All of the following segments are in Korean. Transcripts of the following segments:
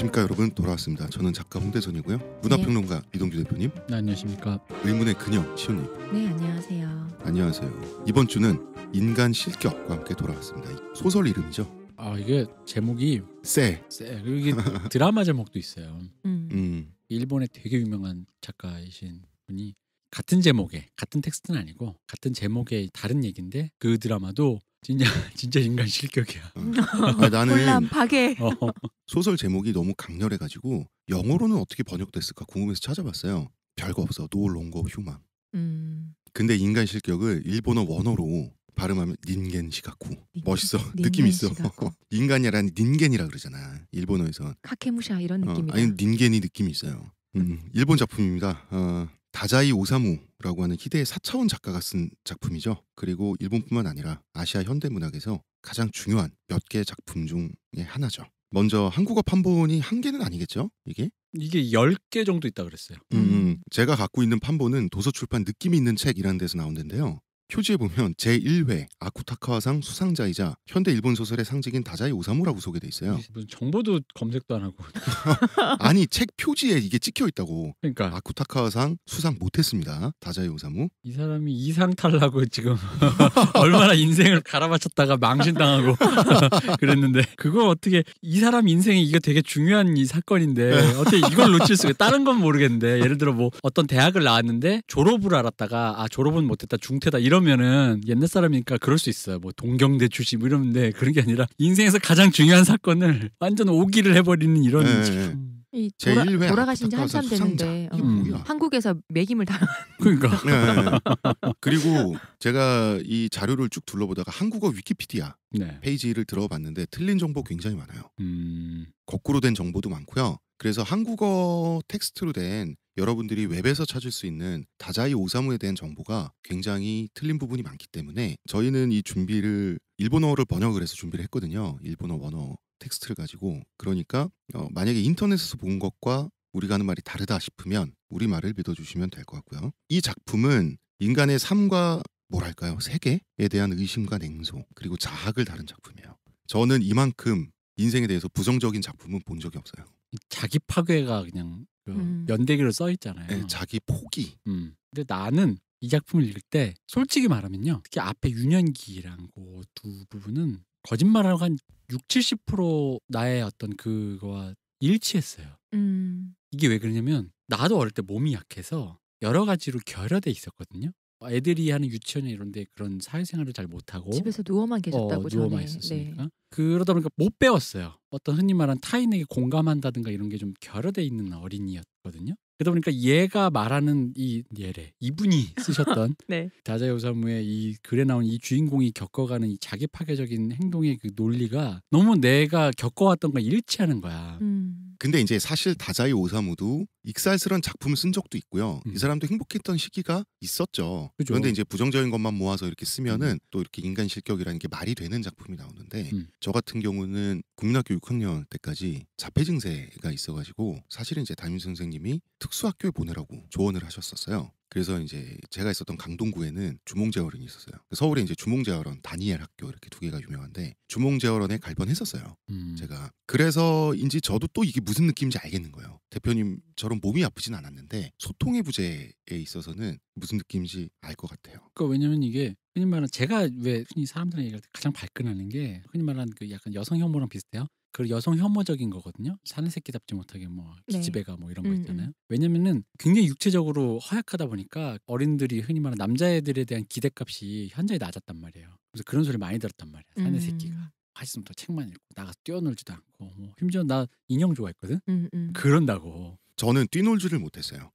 안녕하십니까 여러분 돌아왔습니다. 저는 작가 홍대선이고요. 문화평론가 네. 이동규 대표님, 네, 안녕하십니까. 의문의 그녀 시훈님 네, 안녕하세요. 안녕하세요. 이번 주는 인간 실격과 함께 돌아왔습니다. 소설 이름이죠. 아 이게 제목이 세. 세. 그리고 이게 드라마 제목도 있어요. 음. 음. 일본의 되게 유명한 작가이신 분이 같은 제목의 같은 텍스트는 아니고 같은 제목의 다른 얘기인데 그 드라마도 진짜 진짜 인간 실격이야. 아, 나는 혼란 파괴. 어. 소설 제목이 너무 강렬해가지고 영어로는 어떻게 번역됐을까 궁금해서 찾아봤어요. 별거 없어. No longer 음. 근데 인간 실격을 일본어 원어로 발음하면 닌겐 시가쿠 멋있어 느낌 있어 인간이란 닌겐이라 그러잖아 일본어에서 카케무샤 이런 느낌이 어, 아니 닌겐이 느낌이 있어요 음, 일본 작품입니다 어, 다자이 오사무라고 하는 희대의 사차원 작가가 쓴 작품이죠. 그리고 일본뿐만 아니라 아시아 현대 문학에서 가장 중요한 몇 개의 작품 중에 하나죠. 먼저 한국어 판본이 한 개는 아니겠죠? 이게? 이게 10개 정도 있다 그랬어요. 음, 음, 제가 갖고 있는 판본은 도서출판 느낌이 있는 책이라는 데서 나온데요 표지에 보면 제1회 아쿠타카와상 수상자이자 현대 일본 소설의 상징인 다자이 오사무라고 소개돼 있어요. 무슨 정보도 검색도 안 하고. 아니 책 표지에 이게 찍혀 있다고. 그러니까 아쿠타카와상 수상 못했습니다. 다자이 오사무. 이 사람이 이 상 탈라고 지금 얼마나 인생을 갈아맞쳤다가 망신당하고 그랬는데 그걸 어떻게 이 사람 인생이 이게 되게 중요한 이 사건인데 네. 어떻게 이걸 놓칠 수가 다른 건 모르겠는데 예를 들어 뭐 어떤 대학을 나왔는데 졸업을 알았다가 아 졸업은 못했다 중퇴다 이런 그러면은 옛날 사람이니까 그럴 수 있어요. 뭐 동경대 출신 뭐 이러는데 그런 게 아니라 인생에서 가장 중요한 사건을 완전 오기를 해버리는 이런. 네. 네. 제1회 돌아가신 지 한참 됐는데 어. 한국에서 매김을 당한 그러니까 네. 그리고 제가 이 자료를 쭉 둘러보다가 한국어 위키피디아 네. 페이지를 들어봤는데 틀린 정보 굉장히 많아요 음... 거꾸로 된 정보도 많고요 그래서 한국어 텍스트로 된 여러분들이 웹에서 찾을 수 있는 다자이 오사무에 대한 정보가 굉장히 틀린 부분이 많기 때문에 저희는 이 준비를 일본어를 번역을 해서 준비를 했거든요. 일본어 원어 텍스트를 가지고 그러니까 어, 만약에 인터넷에서 본 것과 우리가 하는 말이 다르다 싶으면 우리 말을 믿어주시면 될 것 같고요. 이 작품은 인간의 삶과 뭐랄까요 세계에 대한 의심과 냉소 그리고 자학을 다룬 작품이에요. 저는 이만큼 인생에 대해서 부정적인 작품은 본 적이 없어요. 자기 파괴가 그냥 그 음. 연대기로 써 있잖아요. 네, 자기 포기. 음. 근데 나는 이 작품을 읽을 때 솔직히 말하면요. 특히 앞에 유년기랑 그 두 부분은 거짓말하고 한 6, 70% 나의 어떤 그거와 일치했어요. 음. 이게 왜 그러냐면 나도 어릴 때 몸이 약해서 여러 가지로 결여돼 있었거든요. 애들이 하는 유치원이나 이런데 그런 사회생활을 잘 못하고 집에서 누워만 어, 계셨다고 어, 누워만 네. 있었으니까 네. 그러다 보니까 못 배웠어요. 어떤 흔히 말하는 타인에게 공감한다든가 이런 게 좀 결여돼 있는 어린이였거든요. 그러다 보니까 얘가 말하는 이 예래 이분이 쓰셨던 네. 다자 요사무의 이 글에 나온 이 주인공이 겪어가는 이 자기 파괴적인 행동의 그 논리가 너무 내가 겪어왔던 걸 일치하는 거야. 음. 근데 이제 사실 다자이 오사무도 익살스런 작품을 쓴 적도 있고요. 음. 이 사람도 행복했던 시기가 있었죠. 그죠. 그런데 이제 부정적인 것만 모아서 이렇게 쓰면은 음. 또 이렇게 인간 실격이라는 게 말이 되는 작품이 나오는데 음. 저 같은 경우는 국민학교 6학년 때까지 자폐 증세가 있어가지고 사실은 이제 담임 선생님이 특수학교에 보내라고 조언을 하셨었어요. 그래서 이제 제가 있었던 강동구에는 주몽재활원이 있었어요. 그 서울에 이제 주몽재활원 다니엘 학교 이렇게 두 개가 유명한데 주몽재활원에갈 뻔했었어요. 음. 제가 그래서인제 저도 또 이게 무슨 느낌인지 알겠는 거예요. 대표님처럼 몸이 아프진 않았는데 소통의 부재에 있어서는 무슨 느낌인지 알 것 같아요. 그러니까 왜냐면 이게 흔히 말하는 제가 왜 흔히 사람들이 얘기할 때 가장 발끈하는 게 흔히 말하는 그 약간 여성 혐오랑 비슷해요. 그리고 여성 혐오적인 거거든요. 사는 새끼 답지 못하게 뭐 네. 기집애가 뭐 이런 거 음, 음. 있잖아요. 음. 왜냐면은 굉장히 육체적으로 허약하다 보니까 어린들이 흔히 말하는 남자애들에 대한 기대값이 현저히 낮았단 말이에요. 그래서 그런 소리 많이 들었단 말이에요 사내 음. 새끼가. 하시면 더 책만 읽고 나가서 뛰어놀지도 않고 뭐 심지어 나 인형 좋아했거든. 음, 음. 그런다고. 저는 뛰놀지를 못했어요.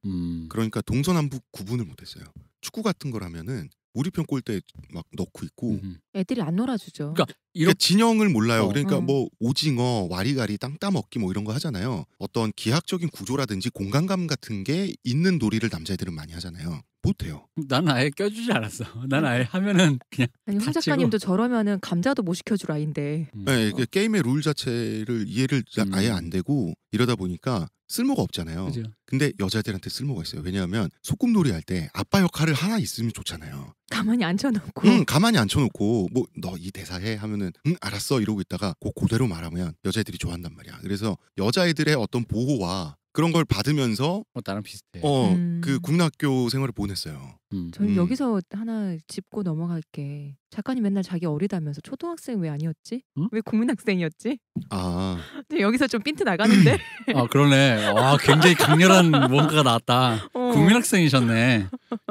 그러니까 동서남북 구분을 못했어요. 축구 같은 거라면은 우리 편 골대 막 넣고 있고 음. 애들이 안 놀아주죠. 그러니까, 그러니까 이렇 진영을 몰라요. 어. 그러니까 음. 뭐 오징어, 와리가리, 땅 따먹기 뭐 이런 거 하잖아요. 어떤 기하학적인 구조라든지 공간감 같은 게 있는 놀이를 남자애들은 많이 하잖아요. 못해요. 난 아예 껴주지 않았어. 난 아예 하면은 그냥. 아니 황 작가님도 저러면은 감자도 못 시켜줄 아인데. 음. 네, 게임의 룰 자체를 이해를 음. 아예 안 되고 이러다 보니까 쓸모가 없잖아요. 그죠. 근데 여자들한테 쓸모가 있어요. 왜냐하면 소꿉놀이 할 때 아빠 역할을 하나 있으면 좋잖아요. 가만히 앉혀놓고. 응, 가만히 앉혀놓고 뭐 너 이 대사 해 하면은 응 알았어 이러고 있다가 그 그대로 말하면 여자애들이 좋아한단 말이야. 그래서 여자애들의 어떤 보호와 그런 걸 받으면서 어, 나랑 비슷해. 어, 음. 그 국민학교 생활을 보냈어요. 음. 저희 음. 여기서 하나 짚고 넘어갈게. 작가님 맨날 자기 어리다면서 초등학생 왜 아니었지? 응? 어? 왜 국민학생이었지? 아. 근데 여기서 좀 핀트 나가는데. 아 그러네. 와 굉장히 강렬한 뭔가가 나왔다. 어. 국민학생이셨네.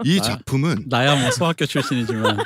이 작품은 나, 야뭐 소학교 출신이지만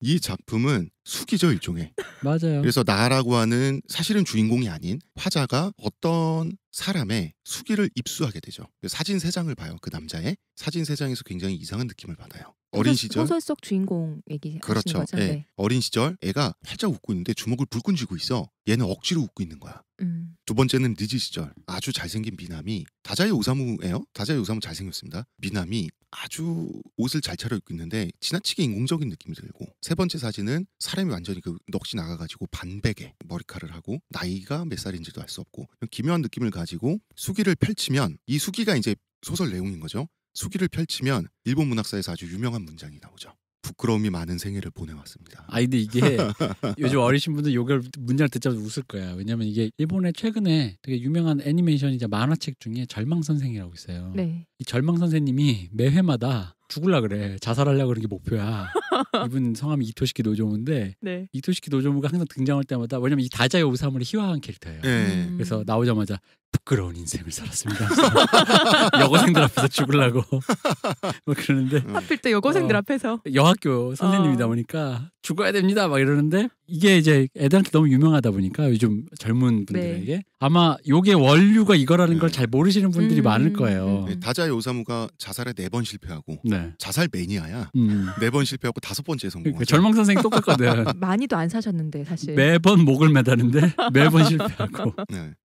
이 작품은 숙이죠 일종의. 맞아요. 그래서 나라고 하는 사실은 주인공이 아닌 화자가 어떤 사람의 수기를 입수하게 되죠. 그 사진 세 장을 봐요. 그 남자의 사진 세 장에서 굉장히 이상한 느낌을 받아요. 어린 시절 소설 속 주인공 얘기 그렇죠. 거죠? 예. 네. 어린 시절 애가 활짝 웃고 있는데 주먹을 불끈 쥐고 있어. 얘는 억지로 웃고 있는 거야. 음. 두 번째는 니즈 시절 아주 잘생긴 미남이 다자이 오사무예요. 다자이 오사무 잘생겼습니다. 미남이 아주 옷을 잘 차려입고 있는데 지나치게 인공적인 느낌이 들고 세 번째 사진은 사람이 완전히 그 넋이 나가가지고 반백에 머리카락을 하고 나이가 몇 살인지도 알 수 없고 기묘한 느낌을 가지고 수기를 펼치면 이 수기가 이제 소설 내용인 거죠. 수기를 펼치면 일본 문학사에서 아주 유명한 문장이 나오죠. 부끄러움이 많은 생애를 보내왔습니다. 아 근데 이게 요즘 어리신 분들 요걸 문장 듣자마자 웃을 거야. 왜냐면 이게 일본의 최근에 되게 유명한 애니메이션이자 만화책 중에 절망 선생이라고 있어요. 네. 이 절망 선생님이 매 회마다 죽을라 그래 자살하려 그런 게 목표야. 이분 성함이 이토시키 노조무인데 네. 이토시키 노조무가 항상 등장할 때마다 왜냐면 이 다자의 오사무를 희화한 캐릭터예요. 네. 그래서 나오자마자 부끄러운 인생을 살았습니다. 여고생들 앞에서 죽을라고 막 뭐 그러는데 음. 하필 또 여고생들 어, 앞에서 여학교 선생님이다 어. 보니까 죽어야 됩니다 막 이러는데 이게 이제 애들한테 너무 유명하다 보니까 요즘 젊은 네. 분들에게 네. 아마 요게 원류가 이거라는 네. 걸잘 모르시는 분들이 음, 많을 거예요. 네, 네 다자 의오사무가 자살에 네 번 실패하고 네. 자살 매니아야 음. 네번 실패하고 다섯 번째 성공. 그 절망 선생 똑같거든. 많이도 안 사셨는데 사실. 매번 목을 매다는데 매번 실패하고.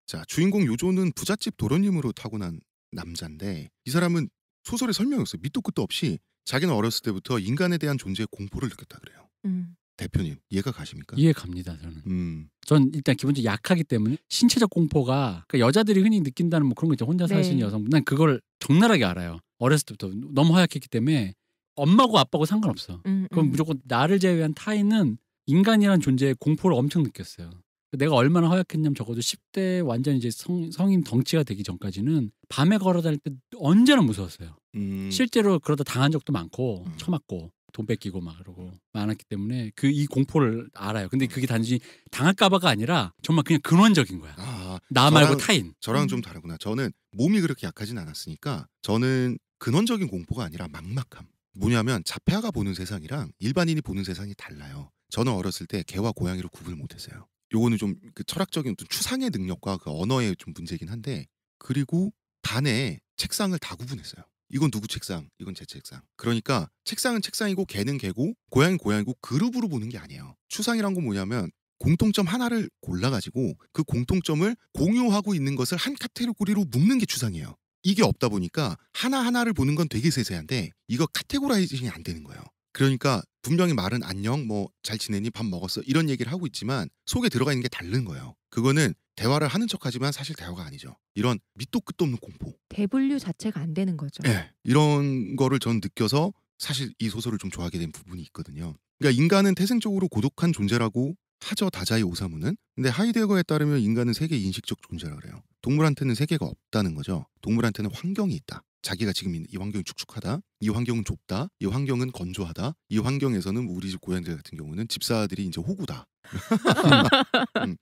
자 주인공 요조는 부잣집 도련님으로 타고난 남자인데 이 사람은 소설의 설명이 없어요. 밑도 끝도 없이 자기는 어렸을 때부터 인간에 대한 존재의 공포를 느꼈다 그래요. 음. 대표님 이해가 가십니까? 이해 갑니다 저는. 음. 전 일단 기본적으로 약하기 때문에 신체적 공포가 그러니까 여자들이 흔히 느낀다는 뭐 그런 거 있죠. 혼자 사시는 네. 여성. 난 그걸 적나라하게 알아요. 어렸을 때부터 너무 허약했기 때문에 엄마고 아빠고 상관없어. 음, 그럼 음. 무조건 나를 제외한 타인은 인간이라는 존재의 공포를 엄청 느꼈어요. 내가 얼마나 허약했냐면 적어도 10대 완전 이제 성, 성인 덩치가 되기 전까지는 밤에 걸어 다닐 때 언제나 무서웠어요. 음. 실제로 그러다 당한 적도 많고 음. 처맞고 돈 뺏기고 막 그러고 많았기 때문에 그 이 공포를 알아요. 근데 그게 단지 당할까봐가 아니라 정말 그냥 근원적인 거야. 아, 나 저랑, 말고 타인. 저랑 좀 음. 다르구나. 저는 몸이 그렇게 약하진 않았으니까 저는 근원적인 공포가 아니라 막막함. 뭐냐면 자폐아가 보는 세상이랑 일반인이 보는 세상이 달라요. 저는 어렸을 때 개와 고양이를 구분을 못했어요. 요거는 좀그 철학적인 어떤 추상의 능력과 그 언어의 좀 문제긴 한데 그리고 단에 책상을 다 구분했어요. 이건 누구 책상, 이건 제 책상. 그러니까 책상은 책상이고 개는 개고 고양이 고양이고 그룹으로 보는 게 아니에요. 추상이란 건 뭐냐면 공통점 하나를 골라가지고 그 공통점을 공유하고 있는 것을 한 카테고리로 묶는 게 추상이에요. 이게 없다 보니까 하나하나를 보는 건 되게 세세한데 이거 카테고라이징이 안 되는 거예요. 그러니까 분명히 말은 안녕, 뭐 잘 지내니, 밥 먹었어 이런 얘기를 하고 있지만 속에 들어가 있는 게 다른 거예요. 그거는 대화를 하는 척하지만 사실 대화가 아니죠. 이런 밑도 끝도 없는 공포. 대분류 자체가 안 되는 거죠. 네, 이런 거를 전 느껴서 사실 이 소설을 좀 좋아하게 된 부분이 있거든요. 그러니까 인간은 태생적으로 고독한 존재라고 하죠 다자이 오사무는. 근데 하이데거에 따르면 인간은 세계 인식적 존재라 그래요. 동물한테는 세계가 없다는 거죠. 동물한테는 환경이 있다. 자기가 지금 있는 이 환경이 축축하다. 이 환경은 좁다. 이 환경은 건조하다. 이 환경에서는 우리 집 고양이들 같은 경우는 집사들이 이제 호구다. 음.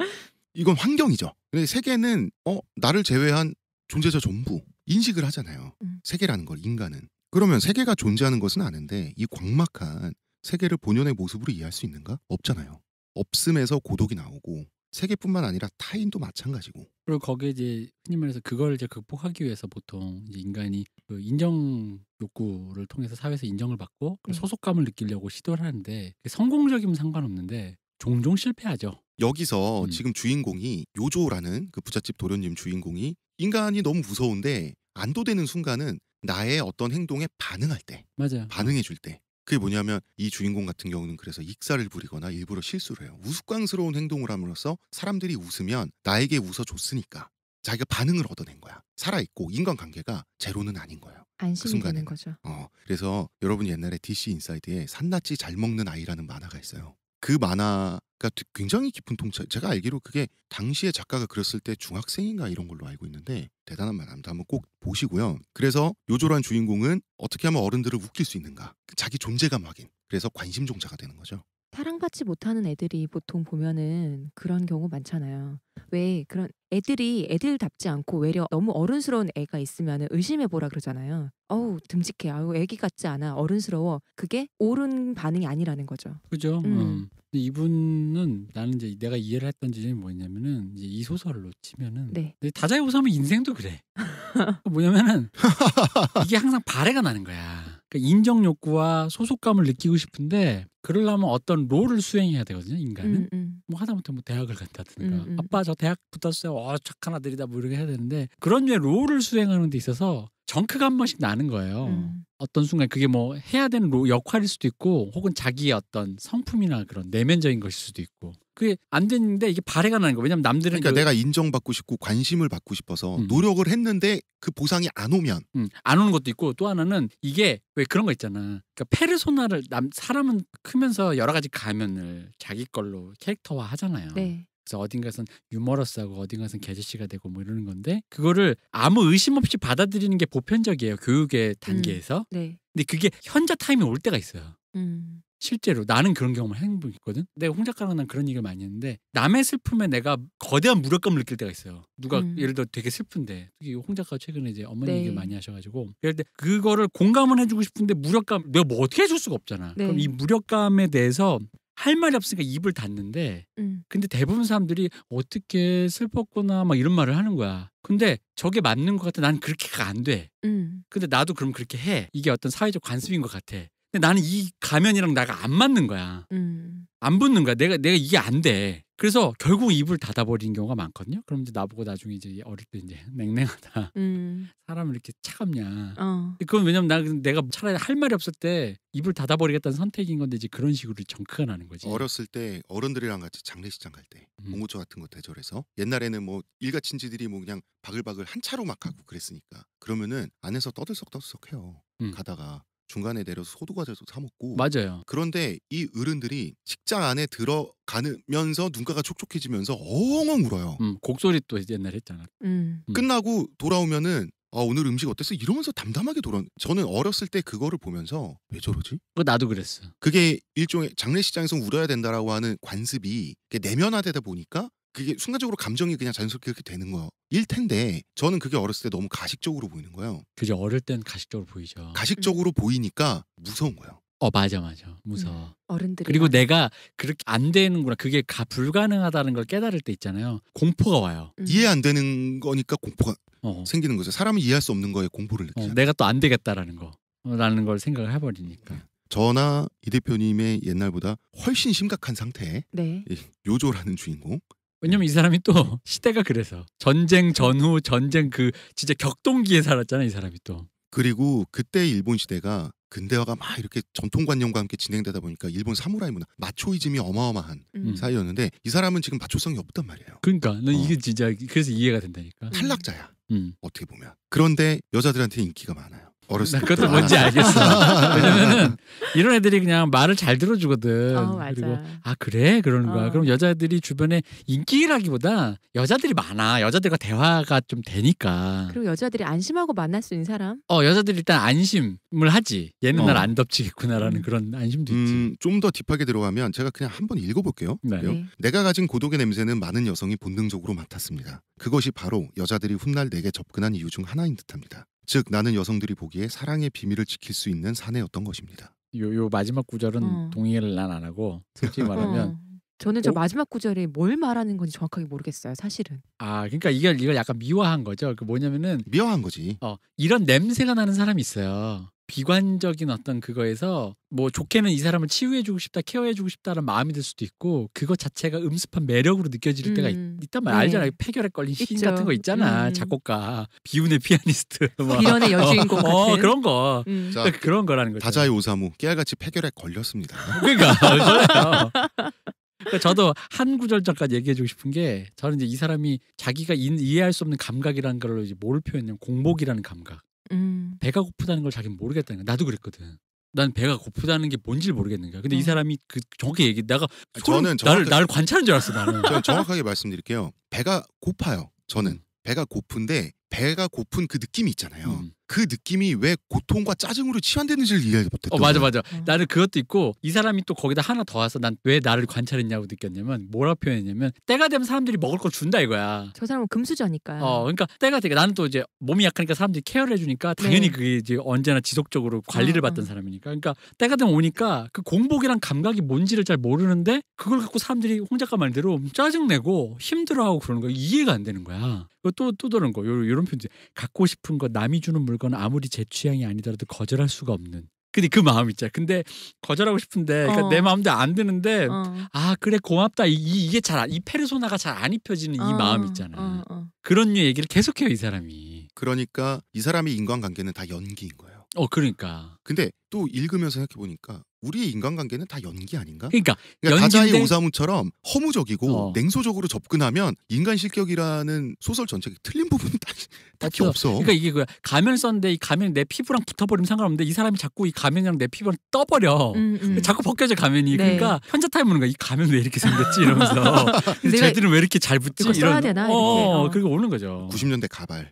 이건 환경이죠. 근데 세계는 어 나를 제외한 존재자 전부 인식을 하잖아요. 음. 세계라는 걸 인간은. 그러면 세계가 존재하는 것은 아는데 이 광막한 세계를 본연의 모습으로 이해할 수 있는가? 없잖아요. 없음에서 고독이 나오고 세계뿐만 아니라 타인도 마찬가지고. 그리고 거기에 이제 흔히 말해서 그걸 이제 극복하기 위해서 보통 이제 인간이 그 인정 욕구를 통해서 사회에서 인정을 받고 음. 소속감을 느끼려고 시도를 하는데 성공적이면 상관없는데 종종 실패하죠. 여기서 음. 지금 주인공이 요조라는 그 부잣집 도련님 주인공이 인간이 너무 무서운데 안도되는 순간은 나의 어떤 행동에 반응할 때, 맞아요. 반응해 줄 때, 그게 뭐냐면 이 주인공 같은 경우는 그래서 익사를 부리거나 일부러 실수를 해요. 우스꽝스러운 행동을 함으로써 사람들이 웃으면 나에게 웃어줬으니까 자기가 반응을 얻어낸 거야. 살아있고 인간관계가 제로는 아닌 거예요. 그 안심이 그 되는 거죠. 어, 그래서 여러분 옛날에 DC 인사이드에 산낙지 잘 먹는 아이라는 만화가 있어요. 그 만화가 굉장히 깊은 통찰. 제가 알기로 그게 당시에 작가가 그렸을 때 중학생인가 이런 걸로 알고 있는데 대단한 만화입니다. 한번 꼭 보시고요. 그래서 요조란 주인공은 어떻게 하면 어른들을 웃길 수 있는가? 그 자기 존재감 확인. 그래서 관심종자가 되는 거죠. 사랑받지 못하는 애들이 보통 보면은 그런 경우 많잖아요. 왜 그런 애들이 애들답지 않고 외려 너무 어른스러운 애가 있으면 의심해 보라 그러잖아요. 어우 듬직해, 아우 애기 같지 않아, 어른스러워. 그게 옳은 반응이 아니라는 거죠. 그죠. 음. 어. 근데 이분은 나는 이제 내가 이해를 했던 지점이 뭐냐면은 이제 이 소설로 치면은 네. 다자의 호소하면 인생도 그래. 그 뭐냐면은 이게 항상 발해가 나는 거야. 그러니까 인정 욕구와 소속감을 느끼고 싶은데 그러려면 어떤 롤을 수행해야 되거든요 인간은 음, 음. 뭐 하다못해 뭐 대학을 간다든가 음, 음, 아빠 저 대학 붙었어요 어 착한 아들이다 뭐 이렇게 해야 되는데 그런 류의 롤을 수행하는 데 있어서 정크가 한 번씩 나는 거예요. 음. 어떤 순간 그게 뭐 해야 되는 역할일 수도 있고 혹은 자기의 어떤 성품이나 그런 내면적인 것일 수도 있고 그게 안되는데 이게 발해가 나는 거 왜냐면 남들은 그러니까 그... 내가 인정받고 싶고 관심을 받고 싶어서 음. 노력을 했는데 그 보상이 안 오면 음. 안 오는 것도 있고 또 하나는 이게 왜 그런 거 있잖아 그러니까 페르소나를 남 사람은 크면서 여러 가지 가면을 자기 걸로 캐릭터화 하잖아요 네. 그래서 어딘가선 유머러스하고 어딘가선 개재씨가 되고 뭐 이러는 건데 그거를 아무 의심 없이 받아들이는 게 보편적이에요 교육의 음. 단계에서. 음, 네. 근데 그게 현자 타임이 올 때가 있어요. 음. 실제로 나는 그런 경험을 행복했거든. 내가 홍 작가랑 난 그런 얘기를 많이 했는데 남의 슬픔에 내가 거대한 무력감을 느낄 때가 있어요. 누가 음. 예를 들어 되게 슬픈데 특히 홍 작가 최근에 이제 어머니 네. 얘기를 많이 하셔가지고 그럴 때 그거를 공감을 해주고 싶은데 무력감 내가 뭐 어떻게 해줄 수가 없잖아. 네. 그럼 이 무력감에 대해서 할 말이 없으니까 입을 닫는데 음. 근데 대부분 사람들이 어떻게 슬펐구나 막 이런 말을 하는 거야. 근데 저게 맞는 것 같아. 난 그렇게가 안 돼. 음. 근데 나도 그럼 그렇게 해. 이게 어떤 사회적 관습인 것 같아. 근데 나는 이 가면이랑 나가 안 맞는 거야. 음. 안 붙는 거야. 내가 내가 이게 안 돼. 그래서 결국 입을 닫아버리는 경우가 많거든요. 그럼 이제 나보고 나중에 이제 어릴 때 이제 냉랭하다. 음. 사람을 이렇게 차갑냐. 어. 그건 왜냐면 나 내가 차라리 할 말이 없을 때 입을 닫아버리겠다는 선택인 건데 이제 그런 식으로 정크가 나는 거지. 어렸을 때 어른들이랑 같이 장례식장 갈때봉고처 음. 같은 거 대절해서 옛날에는 뭐 일가친지들이 뭐 그냥 바글바글 한 차로 막 가고 그랬으니까 그러면은 안에서 떠들썩떠들썩해요. 음. 가다가 중간에 내려서 소도가자서사 먹고 맞아요. 그런데 이 어른들이 식장 안에 들어가면서 눈가가 촉촉해지면서 엉엉 울어요. 음, 곡소리 또 옛날에 했잖아. 음. 음. 끝나고 돌아오면은 아 오늘 음식 어땠어? 이러면서 담담하게 돌아. 저는 어렸을 때 그거를 보면서 왜 저러지? 그 나도 그랬어. 그게 일종의 장례식장에서 울어야 된다라고 하는 관습이 내면화되다 보니까 그게 순간적으로 감정이 그냥 자연스럽게 그렇게 되는 거일 텐데 저는 그게 어렸을 때 너무 가식적으로 보이는 거예요. 그죠 어릴 땐 가식적으로 보이죠. 가식적으로 보이니까 무서운 거예요. 어 맞아 맞아 무서워. 음, 네, 어른들 그리고 맞아. 내가 그렇게 안 되는구나 그게 가 불가능하다는 걸 깨달을 때 있잖아요. 공포가 와요. 음. 이해 안 되는 거니까 공포가 어. 생기는 거죠. 사람이 이해할 수 없는 거에 공포를 느끼죠. 어, 내가 또 안 되겠다라는 거라는 걸 생각을 해버리니까. 네. 저나 이 대표님의 옛날보다 훨씬 심각한 상태에 네. 요조라는 주인공 왜냐면 이 사람이 또 시대가 그래서 전쟁 전후 전쟁 그 진짜 격동기에 살았잖아 이 사람이 또 그리고 그때 일본 시대가 근대화가 막 이렇게 전통관념과 함께 진행되다 보니까 일본 사무라이 문화 마초이즘이 어마어마한 음. 음. 사이였는데 이 사람은 지금 마초성이 없단 말이에요 그러니까 난 어. 이게 어. 진짜 그래서 이해가 된다니까 탈락자야 음. 어떻게 보면 그런데 여자들한테 인기가 많아요 어렸을 때. 그것도 뭔지 알겠어. 왜냐면은 이런 애들이 그냥 말을 잘 들어주거든. 어, 그리고 아 그래 그러는 거야. 어. 그럼 여자들이 주변에 인기라기보다 여자들이 많아. 여자들과 대화가 좀 되니까. 그리고 여자들이 안심하고 만날 수 있는 사람. 어 여자들이 일단 안심을 하지. 얘는 어. 날안 덮치겠구나라는 음. 그런 안심도 음, 있지. 좀 더 딥하게 들어가면 제가 그냥 한번 읽어볼게요. 네. 네. 내가 가진 고독의 냄새는 많은 여성이 본능적으로 맡았습니다. 그것이 바로 여자들이 훗날 내게 접근한 이유 중 하나인 듯합니다. 즉 나는 여성들이 보기에 사랑의 비밀을 지킬 수 있는 사내였던 것입니다. 요, 요 마지막 구절은 어. 동의를 난 안 하고 솔직히 어. 말하면 어. 저는 저 오? 어? 마지막 구절이뭘 말하는 건지 정확하게 모르겠어요, 사실은. 아, 그러니까 이걸 이걸 약간 미화한 거죠. 그 뭐냐면은 미화한 거지. 어, 이런 냄새가 나는 사람이 있어요. 비관적인 어떤 그거에서 뭐 좋게는 이 사람을 치유해주고 싶다 케어해주고 싶다는 마음이 들 수도 있고 그것 자체가 음습한 매력으로 느껴질 음. 때가 있, 음. 단 말이야 네. 알잖아 폐결에 걸린 시인 같은 거 있잖아 음. 작곡가 비운의 피아니스트 뭐. 비련의 어, 여주인공 어, 같은 어, 그런 거 음. 자, 그런 거라는 거죠 다자의 오사무 깨알같이 폐결에 걸렸습니다 그러니까 그니까 그러니까 저도 한 구절 전까지 얘기해주고 싶은 게 저는 이제 이 사람이 자기가 인, 이해할 수 없는 감각이라는 걸로 이제 뭘 표현냐면 했 공복이라는 감각. 음. 배가 고프다는 걸 자기는 모르겠다는 거야. 나도 그랬거든. 난 배가 고프다는 게 뭔지를 모르겠는 거야. 근데 음. 이 사람이 그 정확히 얘기 내가 저는 나를 나를 관찰한 줄 알았어 나는. 저는 정확하게 말씀드릴게요. 배가 고파요. 저는 음. 배가 고픈데 배가 고픈 그 느낌이 있잖아요. 음. 그 느낌이 왜 고통과 짜증으로 치환되는지를 이해 못했던. 어 맞아 맞아. 어. 음. 나는 그것도 있고 이 사람이 또 거기다 하나 더 와서 난 왜 나를 관찰했냐고 느꼈냐면 뭐라 표현했냐면 때가 되면 사람들이 먹을 걸 준다 이거야. 저 사람은 금수저니까요. 어 그러니까 때가 되니까 나는 또 이제 몸이 약하니까 사람들이 케어를 해주니까 네. 당연히 네. 그게 이제 언제나 지속적으로 관리를 어, 어. 받던 사람이니까. 그러니까 때가 되면 오니까 그 공복이란 감각이 뭔지를 잘 모르는데 그걸 갖고 사람들이 홍 작가 말대로 짜증 내고 힘들어하고 그러는 거 이해가 안 되는 거야. 또또 또 다른 거 요런 이런 편지 갖고 싶은 거 남이 주는 물건 아무리 제 취향이 아니더라도 거절할 수가 없는 근데 그 마음 있잖아. 근데 거절하고 싶은데 그러니까 어. 내마음도안 드는데 어. 아 그래 고맙다 이, 이게 잘이 아, 페르소나가 잘 안 입혀지는 어. 이 마음 있잖아. 어, 어. 그런 얘기를 계속해요 이 사람이. 그러니까 이사람이 인간관계는 다 연기인 거예요. 어, 그러니까. 근데 또 읽으면서 생각해 보니까 우리의 인간관계는 다 연기 아닌가? 그러니까, 그러니까 다자의 오사무처럼 허무적이고 어. 냉소적으로 접근하면 인간 실격이라는 소설 전체에 틀린 부분은 딱히, 딱히 없어. 그러니까 이게 그 가면 썼는데 이가면내 피부랑 붙어버리면 상관없는데 이 사람이 자꾸 이 가면이랑 내 피부랑 떠버려. 음, 음. 자꾸 벗겨져 가면이. 네. 그러니까 현자타임 보는 거야. 이 가면 왜 이렇게 생겼지 이러면서 쟤들은 왜 이렇게 잘 붙지? 이거 써야 이런. 되나? 어, 어. 그리고 오는 거죠. 90년대 가발.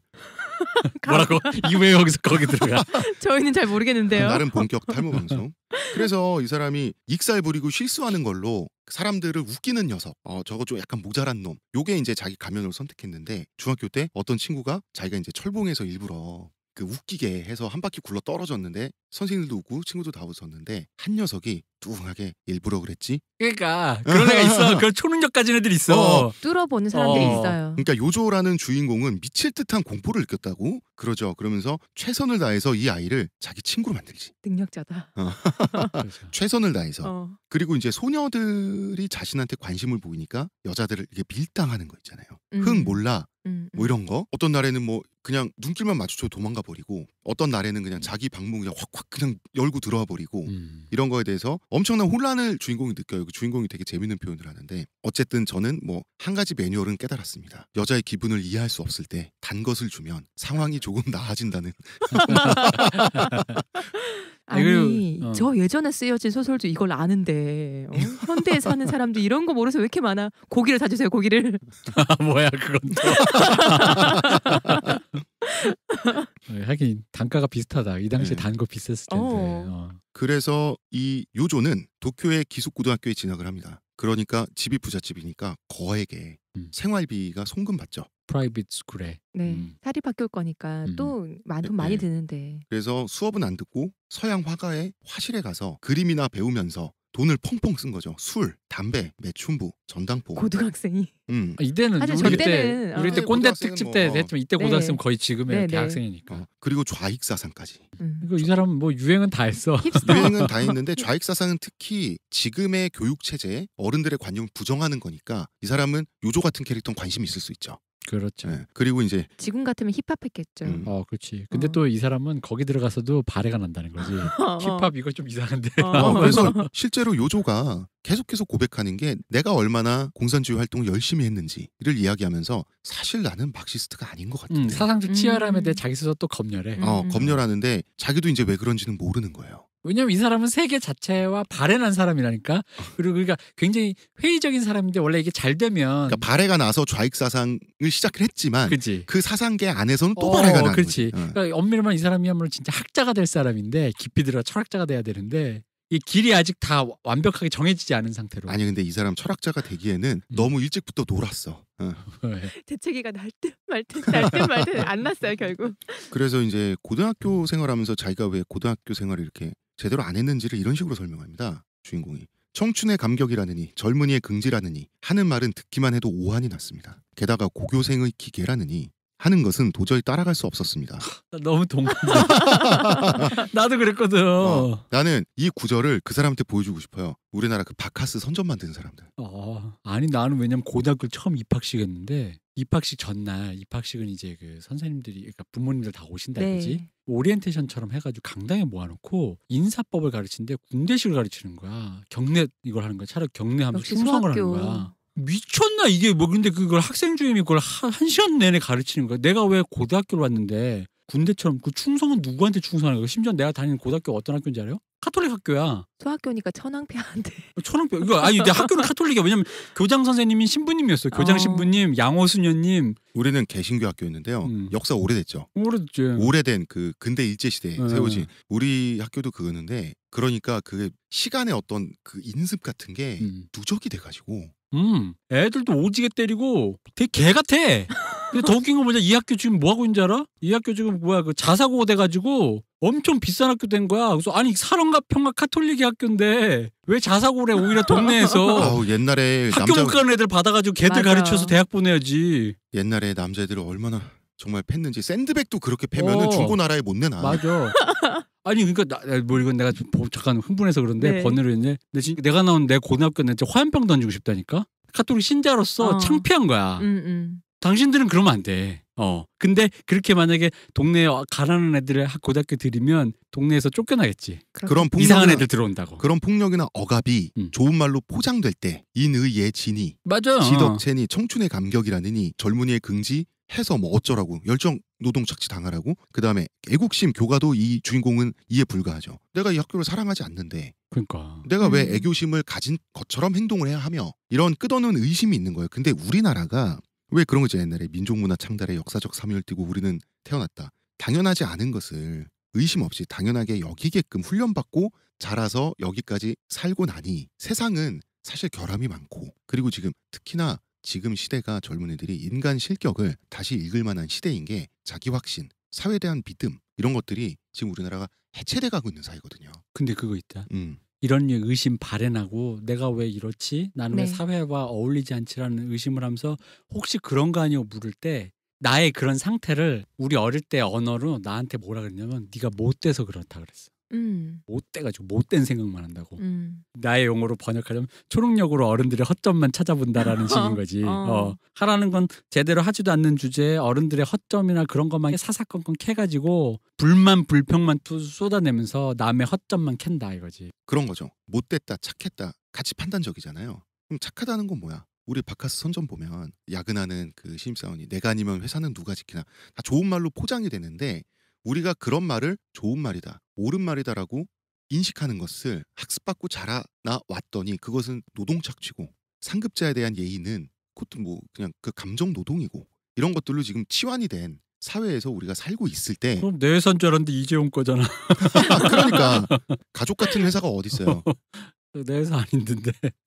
뭐라고? 이왜 여기서 거기 들어가? 저희는 잘 모르겠는데요. 아, 나름 본격 탈모 방송. 그래서 이 사람이 익살 부리고 실수하는 걸로 사람들을 웃기는 녀석, 어, 저거 좀 약간 모자란 놈, 요게 이제 자기 가면으로 선택했는데 중학교 때 어떤 친구가 자기가 이제 철봉에서 일부러 그 웃기게 해서 한 바퀴 굴러 떨어졌는데 선생님들도 웃고 친구도 다 웃었는데 한 녀석이 뚱하게 일부러 그랬지. 그러니까 그런 애가 있어. 그런 초능력 까지 애들 있어. 어. 뚫어보는 사람들이 어. 있어요. 그러니까 요조라는 주인공은 미칠 듯한 공포를 느꼈다고 그러죠. 그러면서 최선을 다해서 이 아이를 자기 친구로 만들지. 능력자다. 어. 그렇죠. 최선을 다해서. 어. 그리고 이제 소녀들이 자신한테 관심을 보이니까 여자들을 이게 밀당하는 거 있잖아요. 음. 흥 몰라 음, 뭐 음. 이런 거 어떤 날에는 뭐 그냥 눈길만 마주쳐 도망가 버리고 어떤 날에는 그냥 음. 자기 방문 그냥 확확 그냥 열고 들어와 버리고 음. 이런 거에 대해서 엄청난 혼란을 주인공이 느껴요. 그 주인공이 되게 재밌는 표현을 하는데 어쨌든 저는 뭐 한 가지 매뉴얼은 깨달았습니다. 여자의 기분을 이해할 수 없을 때 단 것을 주면 상황이 조금 나아진다는 아니 어. 저 예전에 쓰여진 소설도 이걸 아는데 어? 현대에 사는 사람들 이런 거모르요왜 이렇게 많아 고기를 사주세요 고기를 아, 뭐야 그건 또 어, 하긴 단가가 비슷하다 이 당시에 네. 단거 비쌌을 어. 텐데 어. 그래서 이 요조는 도쿄의 기숙고등학교에 진학을 합니다 그러니까 집이 부잣집이니까 거액의 음. 생활비가 송금 받죠 프라이빗 스쿨에. 네. 음. 살이 바뀔 거니까 음. 또돈 네. 많이, 많이 네. 드는데. 그래서 수업은 안 듣고 서양 화가의 화실에 가서 그림이나 배우면서 돈을 펑펑 쓴 거죠. 술, 담배, 매춘부, 전당포. 고등학생이. 음. 아, 이때는 사 우리 때 어. 우리 때 네, 꼰대 특집 때 뭐, 어. 했지만 이때 고등학생 거의 지금의 네, 대학생이니까. 네. 그리고 좌익 사상까지. 음. 그러이 사람 은뭐 유행은 다 했어. 유행은 다 했는데 좌익 사상은 특히 지금의 교육 체제에 어른들의 관념을 부정하는 거니까 이 사람은 요조 같은 캐릭터는 관심이 있을 수 있죠. 그렇죠. 네. 그리고 이제 지금 같으면 힙합했겠죠. 음. 아, 어, 그렇지. 근데 어. 또이 사람은 거기 들어가서도 발해가 난다는 거지. 어, 어. 힙합 이거 좀 이상한데. 어. 어 그래서 실제로 요조가 계속 해서 고백하는 게 내가 얼마나 공산주의 활동을 열심히 했는지를 이야기하면서 사실 나는 막시스트가 아닌 것 음, 같은데. 음, 사상적 치열함에 대해 음. 자기 스스로 또 검열해. 어, 음. 검열하는데 자기도 이제 왜 그런지는 모르는 거예요. 왜냐면 이 사람은 세계 자체와 발해난 사람이라니까. 그리고 그러니까 굉장히 회의적인 사람인데 원래 이게 잘 되면 그러니까 발해가 나서 좌익 사상을 시작을 했지만 그치? 그 사상계 안에서는 또 어, 발해가 나는 그렇지. 어. 그러니까 엄밀히 말하면 이 사람이야말로 진짜 학자가 될 사람인데 깊이 들어 철학자가 돼야 되는데 이 길이 아직 다 완벽하게 정해지지 않은 상태로. 아니 근데 이 사람 철학자가 되기에는 음. 너무 일찍부터 놀았어. 어. 대책기가날듯 말듯날듯말듯안 났어요 결국. 그래서 이제 고등학교 생활하면서 자기가 왜 고등학교 생활을 이렇게 제대로 안 했는지를 이런 식으로 설명합니다. 주인공이 청춘의 감격이라느니 젊은이의 긍지라느니 하는 말은 듣기만 해도 오한이 났습니다. 게다가 고교생의 기계라느니 하는 것은 도저히 따라갈 수 없었습니다. 나 너무 동감. 나도 그랬거든. 어, 나는 이 구절을 그 사람한테 보여주고 싶어요. 우리나라 그 바카스 선전 만든 사람들. 어, 아니 나는 왜냐면 고등학교 처음 입학식 했는데 입학식 전날 입학식은 이제 그 선생님들이 그러니까 부모님들 다 오신다 이지 네. 오리엔테이션처럼 해가지고 강당에 모아놓고 인사법을 가르치는데 군대식을 가르치는 거야. 경례 이걸 하는 거야. 차라리 경례하면서 충성을 하는 거야. 미쳤나 이게 뭐 근데 그걸 학생 주임이 그걸 한, 한 시간 내내 가르치는 거야. 내가 왜 고등학교를 왔는데 군대처럼 그 충성은 누구한테 충성하는 거야? 심지어 내가 다니는 고등학교 어떤 학교인지 알아요? 카톨릭 학교야. 초학교니까 천황폐한데. 어, 천황폐. 이거 아니 근데 학교는 카톨릭이야. 왜냐면 교장 선생님이 신부님이었어요. 교장 어. 신부님, 양호수녀님. 우리는 개신교 학교였는데요. 음. 역사 오래됐죠. 오래됐지. 오래된 그 근대 일제 시대 네. 세워진 우리 학교도 그거는데 그러니까 그 시간의 어떤 그 인습 같은 게 음. 누적이 돼 가지고 음, 애들도 오지게 때리고 되게 개 같아. 근데 더 웃긴 거 뭐냐? 이 학교 지금 뭐 하고 있는지 알아? 이 학교 지금 뭐야 그 자사고 돼가지고 엄청 비싼 학교 된 거야. 그래서 아니 사랑과 평가 카톨릭 학교인데 왜 자사고래? 오히려 동네에서 아우, 옛날에 학교 남자... 못 가는 애들 받아가지고 걔들 맞아요. 가르쳐서 대학 보내야지. 옛날에 남자애들을 얼마나 정말 팼는지 샌드백도 그렇게 패면은 어. 중고나라에 못 내놔. 맞아. 아니 그러니까 나, 뭐 이건 내가 잠깐 흥분해서 그런데 네. 번외로 했네. 근데 진, 내가 나온 내 고등학교 때 화염병 던지고 싶다니까. 카톨릭 신자로서 어. 창피한 거야. 음, 음. 당신들은 그러면 안 돼. 어. 근데 그렇게 만약에 동네에 가라는 애들을 고등학교 들이면 동네에서 쫓겨나겠지. 그런 폭력이나, 이상한 애들 들어온다고. 그런 폭력이나 억압이 음. 좋은 말로 포장될 때 인의의 진이 맞아. 지덕체니 청춘의 감격이라느니 젊은이의 긍지 해서 뭐 어쩌라고 열정 노동 착취 당하라고 그 다음에 애국심 교과도 이 주인공은 이에 불과하죠. 내가 이 학교를 사랑하지 않는데 그러니까 내가 왜 음. 애교심을 가진 것처럼 행동을 해야 하며 이런 끝없는 의심이 있는 거예요. 근데 우리나라가 왜 그런 거죠 옛날에 민족문화 창달의 역사적 사명을 띠고 우리는 태어났다. 당연하지 않은 것을 의심 없이 당연하게 여기게끔 훈련받고 자라서 여기까지 살고 나니 세상은 사실 결함이 많고 그리고 지금 특히나 지금 시대가 젊은이들이 인간 실격을 다시 읽을 만한 시대인 게 자기 확신, 사회에 대한 믿음 이런 것들이 지금 우리나라가 해체돼 가고 있는 사이거든요. 근데 그거 있다. 음. 이런 의심 발현하고 내가 왜 이렇지? 나는 네. 왜 사회와 어울리지 않지라는 의심을 하면서 혹시 그런 거 아니요 물을 때 나의 그런 상태를 우리 어릴 때 언어로 나한테 뭐라 그랬냐면 네가 못 돼서 그렇다 그랬어. 음. 못돼가지고 못된 생각만 한다고 음. 나의 용어로 번역하려면 초능력으로 어른들의 허점만 찾아본다라는 식인 거지 어. 어. 하라는 건 제대로 하지도 않는 주제에 어른들의 허점이나 그런 것만 사사건건 캐가지고 불만 불평만 투 쏟아내면서 남의 허점만 캔다 이거지 그런 거죠 못됐다 착했다 같이 판단적이잖아요 그럼 착하다는 건 뭐야 우리 바카스 선전 보면 야근하는 그 신입사원이 내가 아니면 회사는 누가 지키나 다 좋은 말로 포장이 되는데 우리가 그런 말을 좋은 말이다, 옳은 말이다라고 인식하는 것을 학습받고 자라나왔더니 그것은 노동 착취고 상급자에 대한 예의는 그것도 뭐 그냥 그 감정 노동이고 이런 것들로 지금 치환이 된 사회에서 우리가 살고 있을 때 그럼 내 회사인 줄 알았는데 이재용 거잖아 그러니까 가족 같은 회사가 어디 있어요 내 회사 아닌데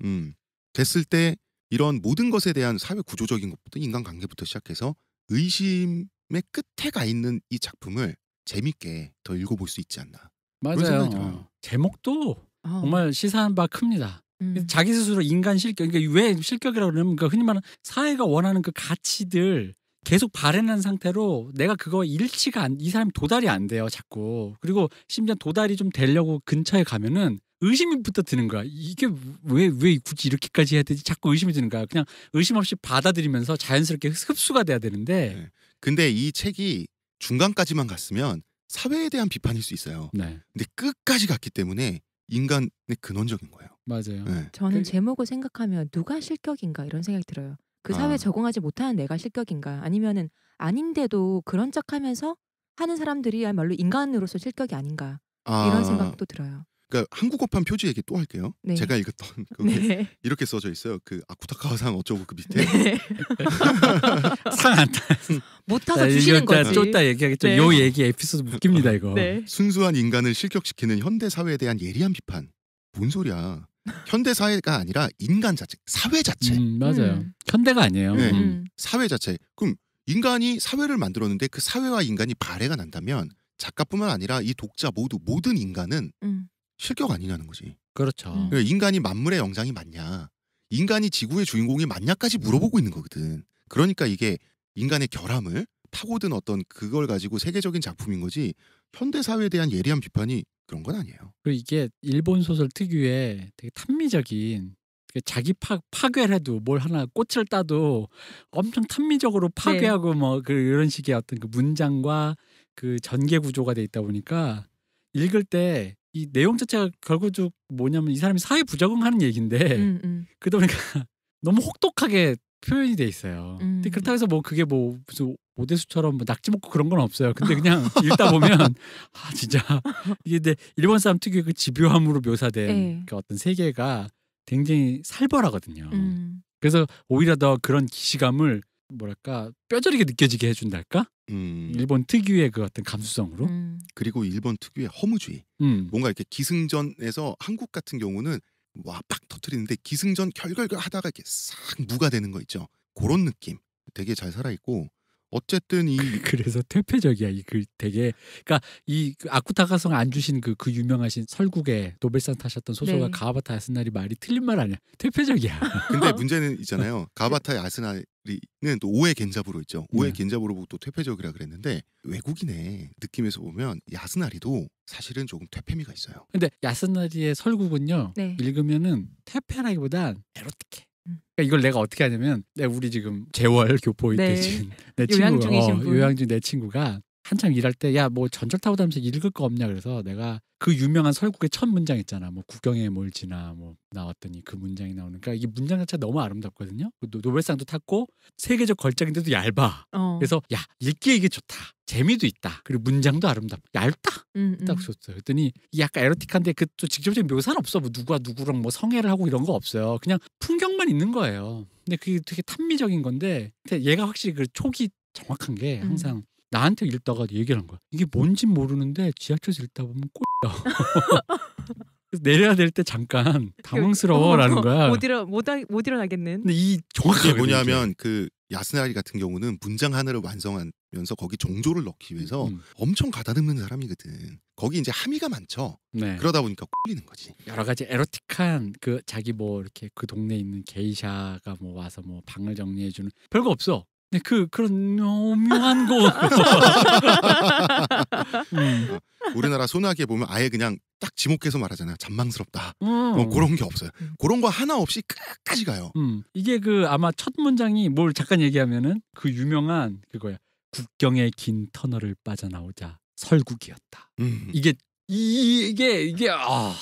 음 됐을 때 이런 모든 것에 대한 사회 구조적인 것부터 인간관계부터 시작해서 의심의 끝에 가 있는 이 작품을 재밌게 더 읽어볼 수 있지 않나. 맞아요. 제목도 어. 정말 시사한 바 큽니다. 음. 자기 스스로 인간 실격, 그러니까 왜 실격이라고 그러냐면 그니까 흔히 말하는 사회가 원하는 그 가치들 계속 발현한 상태로 내가 그거 일치가 안, 이 사람이 도달이 안 돼요, 자꾸. 그리고 심지어 도달이 좀 되려고 근처에 가면은 의심이부터 드는 거야. 이게 왜, 왜 굳이 이렇게까지 해야 되지? 자꾸 의심이 드는 거야. 그냥 의심 없이 받아들이면서 자연스럽게 흡수가 돼야 되는데. 네. 근데 이 책이 중간까지만 갔으면 사회에 대한 비판일 수 있어요. 네. 근데 끝까지 갔기 때문에 인간의 근원적인 거예요. 맞아요. 네. 저는 그 제목을 생각하면 누가 실격인가 이런 생각이 들어요. 그 아. 사회에 아. 적응하지 못하는 내가 실격인가 아니면은 아닌데도 그런 척하면서 하는 사람들이야말로 인간으로서 실격이 아닌가 아. 이런 생각도 들어요. 그러니까 한국어판 표지 얘기 또 할게요. 네. 제가 읽었던 그게 네. 이렇게 써져 있어요. 그 아쿠타카와상 어쩌고 그 밑에 네. 상안 못 타서 주시는 거지. 쫓다 얘기하겠죠. 네. 요 얘기 에피소드 묶입니다 이거. 네. 순수한 인간을 실격시키는 현대 사회에 대한 예리한 비판. 뭔 소리야? 현대 사회가 아니라 인간 자체, 사회 자체. 음, 맞아요. 음. 현대가 아니에요. 네. 음. 사회 자체. 그럼 인간이 사회를 만들었는데 그 사회와 인간이 발해가 난다면 작가뿐만 아니라 이 독자 모두 모든 인간은 음. 실격 아니냐는 거지. 그렇죠. 음. 그러니까 인간이 만물의 영장이 맞냐, 인간이 지구의 주인공이 맞냐까지 음. 물어보고 있는 거거든. 그러니까 이게 인간의 결함을 파고든 어떤 그걸 가지고 세계적인 작품인 거지 현대 사회에 대한 예리한 비판이 그런 건 아니에요. 그리고 이게 일본 소설 특유의 되게 탐미적인 자기 파, 파괴를 해도 뭘 하나 꽃을 따도 엄청 탐미적으로 네. 파괴하고 네. 뭐 뭐그 이런 식의 어떤 그 문장과 그 전개 구조가 돼 있다 보니까 읽을 때이 내용 자체가 결국 쭉 뭐냐면 이 사람이 사회 부적응하는 얘기인데 음, 음. 그러다 보니까 너무 혹독하게 표현이 돼 있어요. 음. 근데 그렇다고 해서 뭐 그게 뭐 무슨 오대수처럼 뭐 낙지 먹고 그런 건 없어요. 근데 그냥 읽다 보면 아 진짜 이게 근데 일본 사람 특유의 그 집요함으로 묘사된 네. 그 어떤 세계가 굉장히 살벌하거든요. 음. 그래서 오히려 더 그런 기시감을 뭐랄까 뼈저리게 느껴지게 해준달까 음. 일본 특유의 그 어떤 감수성으로 음. 그리고 일본 특유의 허무주의 음. 뭔가 이렇게 기승전에서 한국 같은 경우는 와팍 터트리는데 기승전 결결결 하다가 이렇게 싹 무가 되는 거 있죠 그런 느낌 되게 잘 살아 있고 어쨌든 이 그래서 퇴폐적이야 이 글 되게 그러니까 이아쿠타카성안 그 주신 그그 그 유명하신 설국에 노벨상 타셨던 소설가 네. 가바타 야스나리 말이 틀린 말 아니야 퇴폐적이야. 근데 문제는 있잖아요 네. 가바타 야스나리는 또 오해 겐잡으로 있죠 오해 네. 겐잡으로 보고 또 퇴폐적이라 그랬는데 외국인의 느낌에서 보면 야스나리도 사실은 조금 퇴폐미가 있어요. 근데 야스나리의 설국은요 네. 읽으면은 퇴폐라기보단 에로틱해. 음. 그러니까 이걸 내가 어떻게 하냐면, 내 우리 지금 재월 교포이 네. 되신 어, 내 친구가 중이신 분. 요양중 내 친구가 한참 일할 때 야 뭐 전철 타고 다니면서 읽을 거 없냐 그래서 내가 그 유명한 설국의 첫 문장 있잖아 뭐 국경에 뭘지나뭐 나왔더니 그 문장이 나오니까 그러니까 이게 문장 자체 가 너무 아름답거든요 그 노벨상도 탔고 세계적 걸작인데도 얇아 어. 그래서 야 읽기 이게 좋다 재미도 있다 그리고 문장도 아름답 얇다 음, 음. 딱 좋았어요 그랬더니 약간 에로틱한데 그 또 직접적인 묘사는 없어 뭐 누가 누구랑 뭐 성애를 하고 이런 거 없어요 그냥 풍경만 있는 거예요 근데 그게 되게 탐미적인 건데 얘가 확실히 그 초기 정확한 게 음. 항상 음. 나한테 읽다가 얘기를 한 거야. 이게 뭔지 모르는데 지하철에서 읽다 보면 꼴이야. 내려야 될 때 잠깐 그, 당황스러워라는 거야. 못 일어 못, 못 일어나겠는. 근데 이 정확하게 뭐냐면 그 야스나리 같은 경우는 문장 하나를 완성하면서 거기 종조를 넣기 위해서 음. 음. 엄청 가다듬는 사람이거든. 거기 이제 함의가 많죠. 네. 그러다 보니까 꼴리는 거지. 여러 가지 에로틱한 그 자기 뭐 이렇게 그 동네에 있는 게이샤가 뭐 와서 뭐 방을 정리해 주는 별거 없어. 네, 그 그런 오묘한 곡. 음. 어, 우리나라 소나기에 보면 아예 그냥 딱 지목해서 말하잖아요. 잔망스럽다. 어. 뭐 그런 게 없어요. 그런 음. 거 하나 없이 끝까지 가요. 음. 이게 그 아마 첫 문장이 뭘 잠깐 얘기하면은 그 유명한 그거야. 국경의 긴 터널을 빠져나오자 설국이었다. 음. 이게 이, 이게 이게 아.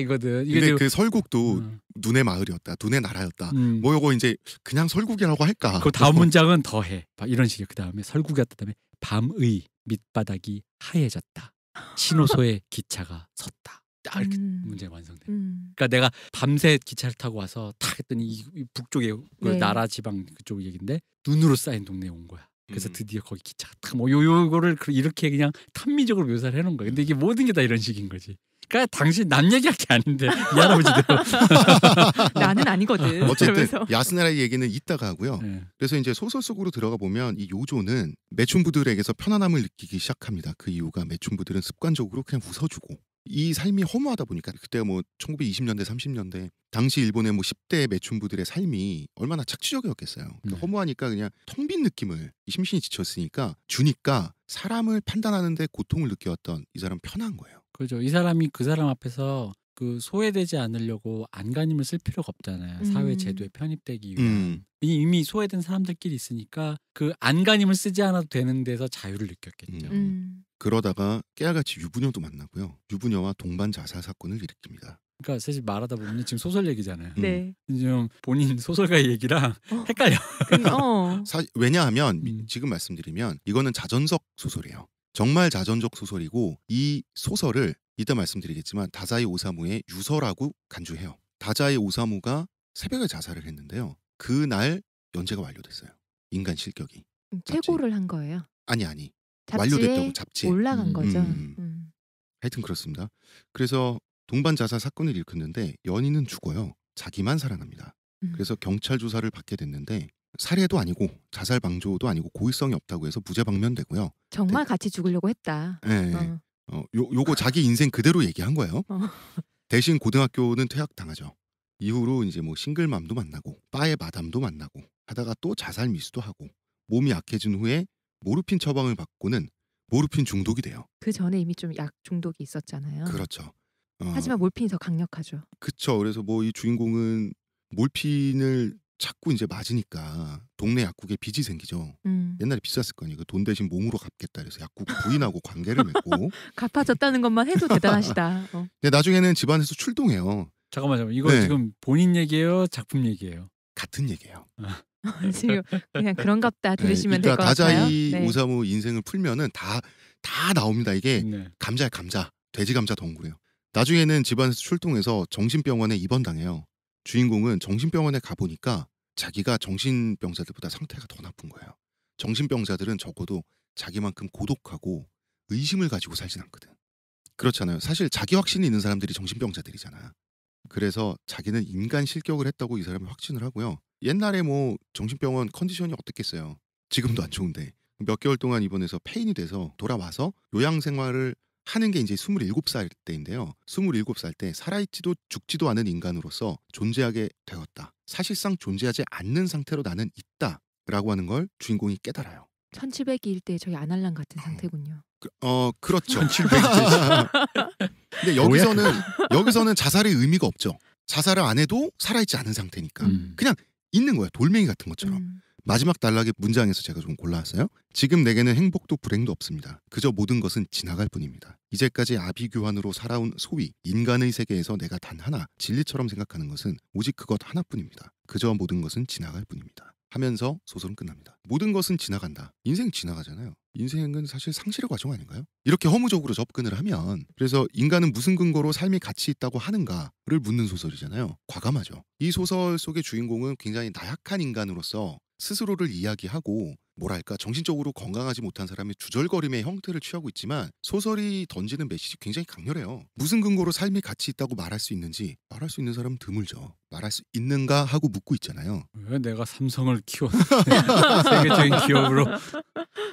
이거든. 이게 근데 그 설국도 음. 눈의 마을이었다, 눈의 나라였다. 음. 뭐 요거 이제 그냥 설국이라고 할까? 그 다음 문장은 더해. 이런 식의 그 다음에 설국이었다 다음에 밤의 밑바닥이 하얘졌다. 신호소에 기차가 섰다. 딱 음. 이렇게 음. 문제 완성돼. 음. 그러니까 내가 밤새 기차를 타고 와서 탁 했더니 이, 이 북쪽에 그 네. 나라 지방 그쪽 얘긴데 눈으로 쌓인 동네에 온 거야. 그래서 음. 드디어 거기 기차가 탁뭐 요요거를 이렇게 그냥 탐미적으로 묘사를 해놓은 거야. 근데 음. 이게 모든 게 다 이런 식인 거지. 그러니까 당신 남 얘기할 게 아닌데 이 할아버지도 나는 아니거든. 어쨌든 야스나라의 얘기는 이따가 하고요. 네. 그래서 이제 소설 속으로 들어가 보면 이 요조는 매춘부들에게서 편안함을 느끼기 시작합니다. 그 이유가 매춘부들은 습관적으로 그냥 웃어주고 이 삶이 허무하다 보니까 그때 가뭐 1920년대 30년대 당시 일본의 뭐 10대 매춘부들의 삶이 얼마나 착취적이었겠어요. 그러니까 네. 허무하니까 그냥 텅빈 느낌을 심신이 지쳤으니까 주니까 사람을 판단하는데 고통을 느꼈던 이 사람 편한 거예요. 그렇죠. 이 사람이 그 사람 앞에서 그 소외되지 않으려고 안간힘을 쓸 필요가 없잖아요. 음. 사회 제도에 편입되기 음. 위한 음. 이미 소외된 사람들끼리 있으니까 그 안간힘을 쓰지 않아도 되는 데서 자유를 느꼈겠죠. 음. 음. 그러다가 깨알같이 유부녀도 만나고요. 유부녀와 동반 자살 사건을 일으킵니다. 그러니까 사실 말하다 보면 지금 소설 얘기잖아요. 네. 지금 본인 소설가의 얘기랑 어? 헷갈려. 음, 어. 왜냐하면 음. 지금 말씀드리면 이거는 자전적 소설이에요. 정말 자전적 소설이고 이 소설을 이따 말씀드리겠지만 다자이 오사무의 유서라고 간주해요. 다자이 오사무가 새벽에 자살을 했는데요. 그날 연재가 완료됐어요. 인간 실격이. 음, 최고를 한 거예요. 아니 아니. 완료됐다고 잡지에 올라간 음, 거죠. 음, 음, 하여튼 그렇습니다. 그래서 동반 자살 사건을 일으켰는데 연인은 죽어요. 자기만 살아납니다. 음. 그래서 경찰 조사를 받게 됐는데 살해도 아니고 자살 방조도 아니고 고의성이 없다고 해서 무죄 방면되고요. 정말 네. 같이 죽으려고 했다. 네. 어. 어, 요, 요거 자기 인생 그대로 얘기한 거예요. 어. 대신 고등학교는 퇴학당하죠. 이후로 이제 뭐 싱글맘도 만나고 바의 마담도 만나고 하다가 또 자살 미수도 하고 몸이 약해진 후에 모르핀 처방을 받고는 모르핀 중독이 돼요. 그 전에 이미 좀 약 중독이 있었잖아요. 그렇죠. 어. 하지만 몰핀이 더 강력하죠. 그쵸. 그래서 뭐 이 주인공은 몰핀을 자꾸 이제 맞으니까 동네 약국에 빚이 생기죠. 음. 옛날에 비쌌을 거니까 돈 대신 몸으로 갚겠다 그래서 약국 부인하고 관계를 맺고 갚아줬다는 것만 해도 대단하시다. 어. 근 나중에는 집안에서 출동해요. 잠깐만 요 이거 네. 지금 본인 얘기예요, 작품 얘기예요? 같은 얘기예요. 아. 지금 그냥 그런갑다 네, 들으시면 네, 될것 같아요. 다자이 네. 오사무 인생을 풀면은 다 다 나옵니다. 이게 네. 감자에 감자, 돼지 감자 덩굴이에요. 나중에는 집안에서 출동해서 정신병원에 입원당해요. 주인공은 정신병원에 가보니까 자기가 정신병자들보다 상태가 더 나쁜 거예요. 정신병자들은 적어도 자기만큼 고독하고 의심을 가지고 살진 않거든. 그렇잖아요. 사실 자기 확신이 있는 사람들이 정신병자들이잖아. 그래서 자기는 인간 실격을 했다고 이 사람이 확신을 하고요. 옛날에 뭐 정신병원 컨디션이 어떻겠어요. 지금도 안 좋은데 몇 개월 동안 입원해서 폐인이 돼서 돌아와서 요양 생활을 하는 게 이제 27살 때인데요. 27살 때 살아있지도 죽지도 않은 인간으로서 존재하게 되었다. 사실상 존재하지 않는 상태로 나는 있다. 라고 하는 걸 주인공이 깨달아요. 1700일 때 저희 아날랑 같은 음. 상태군요. 그, 어 그렇죠. 7 0 0일 근데 여기서는 여기서는 자살의 의미가 없죠. 자살을 안 해도 살아있지 않은 상태니까 음. 그냥 있는 거야 돌멩이 같은 것처럼. 음. 마지막 단락의 문장에서 제가 좀 골라왔어요. 지금 내게는 행복도 불행도 없습니다. 그저 모든 것은 지나갈 뿐입니다. 이제까지 아비규환으로 살아온 소위 인간의 세계에서 내가 단 하나 진리처럼 생각하는 것은 오직 그것 하나뿐입니다. 그저 모든 것은 지나갈 뿐입니다. 하면서 소설은 끝납니다. 모든 것은 지나간다. 인생 지나가잖아요. 인생은 사실 상실의 과정 아닌가요? 이렇게 허무적으로 접근을 하면 그래서 인간은 무슨 근거로 삶이 가치 있다고 하는가를 묻는 소설이잖아요. 과감하죠. 이 소설 속의 주인공은 굉장히 나약한 인간으로서 스스로를 이야기하고 뭐랄까 정신적으로 건강하지 못한 사람이 주절거림의 형태를 취하고 있지만 소설이 던지는 메시지 굉장히 강렬해요. 무슨 근거로 삶이 가치 있다고 말할 수 있는지 말할 수 있는 사람 드물죠. 말할 수 있는가 하고 묻고 있잖아요. 왜 내가 삼성을 키웠 세계적인 기업으로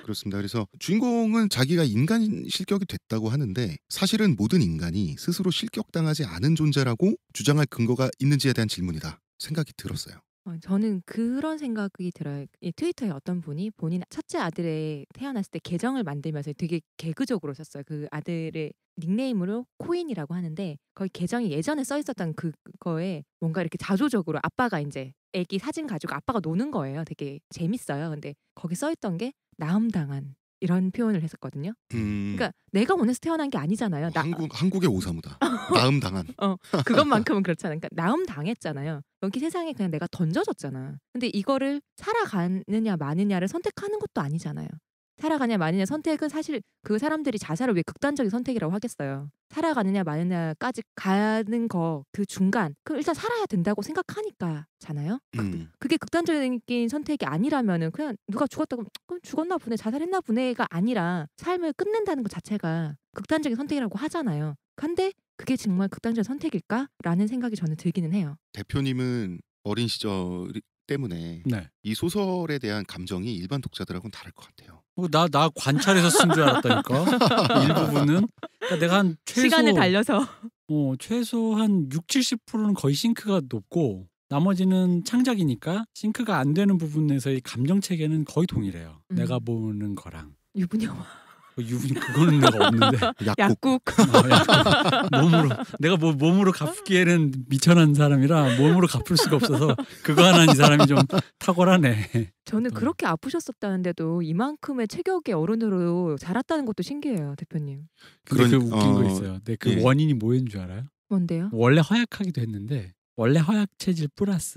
그렇습니다. 그래서 주인공은 자기가 인간 실격이 됐다고 하는데 사실은 모든 인간이 스스로 실격당하지 않은 존재라고 주장할 근거가 있는지에 대한 질문이다 생각이 들었어요. 어, 저는 그런 생각이 들어요. 이 트위터에 어떤 분이 본인 첫째 아들의 태어났을 때 계정을 만들면서 되게 개그적으로 썼어요. 그 아들의 닉네임으로 코인이라고 하는데 거의 계정이 예전에 써 있었던 그거에 뭔가 이렇게 자조적으로 아빠가 이제 애기 사진 가지고 아빠가 노는 거예요. 되게 재밌어요. 근데 거기 써 있던 게 나음당한 이런 표현을 했었거든요. 음. 그러니까 내가 원해서 태어난 게 아니잖아요. 나... 한국 한국의 오사무다. 어. 나음 당한. 어, 그것만큼은 그렇잖아. 그러니까 나음 당했잖아요. 여기 그러니까 세상에 그냥 내가 던져졌잖아. 근데 이거를 살아가느냐 마느냐를 선택하는 것도 아니잖아요. 살아가냐 마느냐 선택은 사실 그 사람들이 자살을 왜 극단적인 선택이라고 하겠어요. 살아가느냐 마느냐까지 가는 거 그 중간 그 일단 살아야 된다고 생각하니까잖아요. 그 음. 그게 극단적인 선택이 아니라면은 그냥 누가 죽었다고 뭐 그럼 죽었나 보네 자살했나 보네가 아니라 삶을 끝낸다는 것 자체가 극단적인 선택이라고 하잖아요. 근데 그게 정말 극단적인 선택일까라는 생각이 저는 들기는 해요. 대표님은 어린 시절 때문에 네. 이 소설에 대한 감정이 일반 독자들하고는 다를 것 같아요. 나나 어, 나 관찰해서 쓴 줄 알았다니까 일부분은 그러니까 내가 한 최소 시간을 달려서 어 최소 한 6, 70%는 거의 싱크가 높고 나머지는 창작이니까 싱크가 안 되는 부분에서의 감정 체계는 거의 동일해요. 음. 내가 보는 거랑 유부녀와 유분이 어, 그거는 내가 없는데 약국, 약국. 어, 몸으로 내가 뭐 몸으로 갚기에는 미천한 사람이라 몸으로 갚을 수가 없어서 그거 하나 는이 사람이 좀 탁월하네. 저는 음. 그렇게 아프셨었다는데도 이만큼의 체격의 어른으로 자랐다는 것도 신기해요, 대표님. 그런 웃긴 어, 거 있어요. 근데 네, 그 예. 원인이 뭐인 줄 알아요? 뭔데요? 원래 허약하기도 했는데 원래 허약 체질 플러스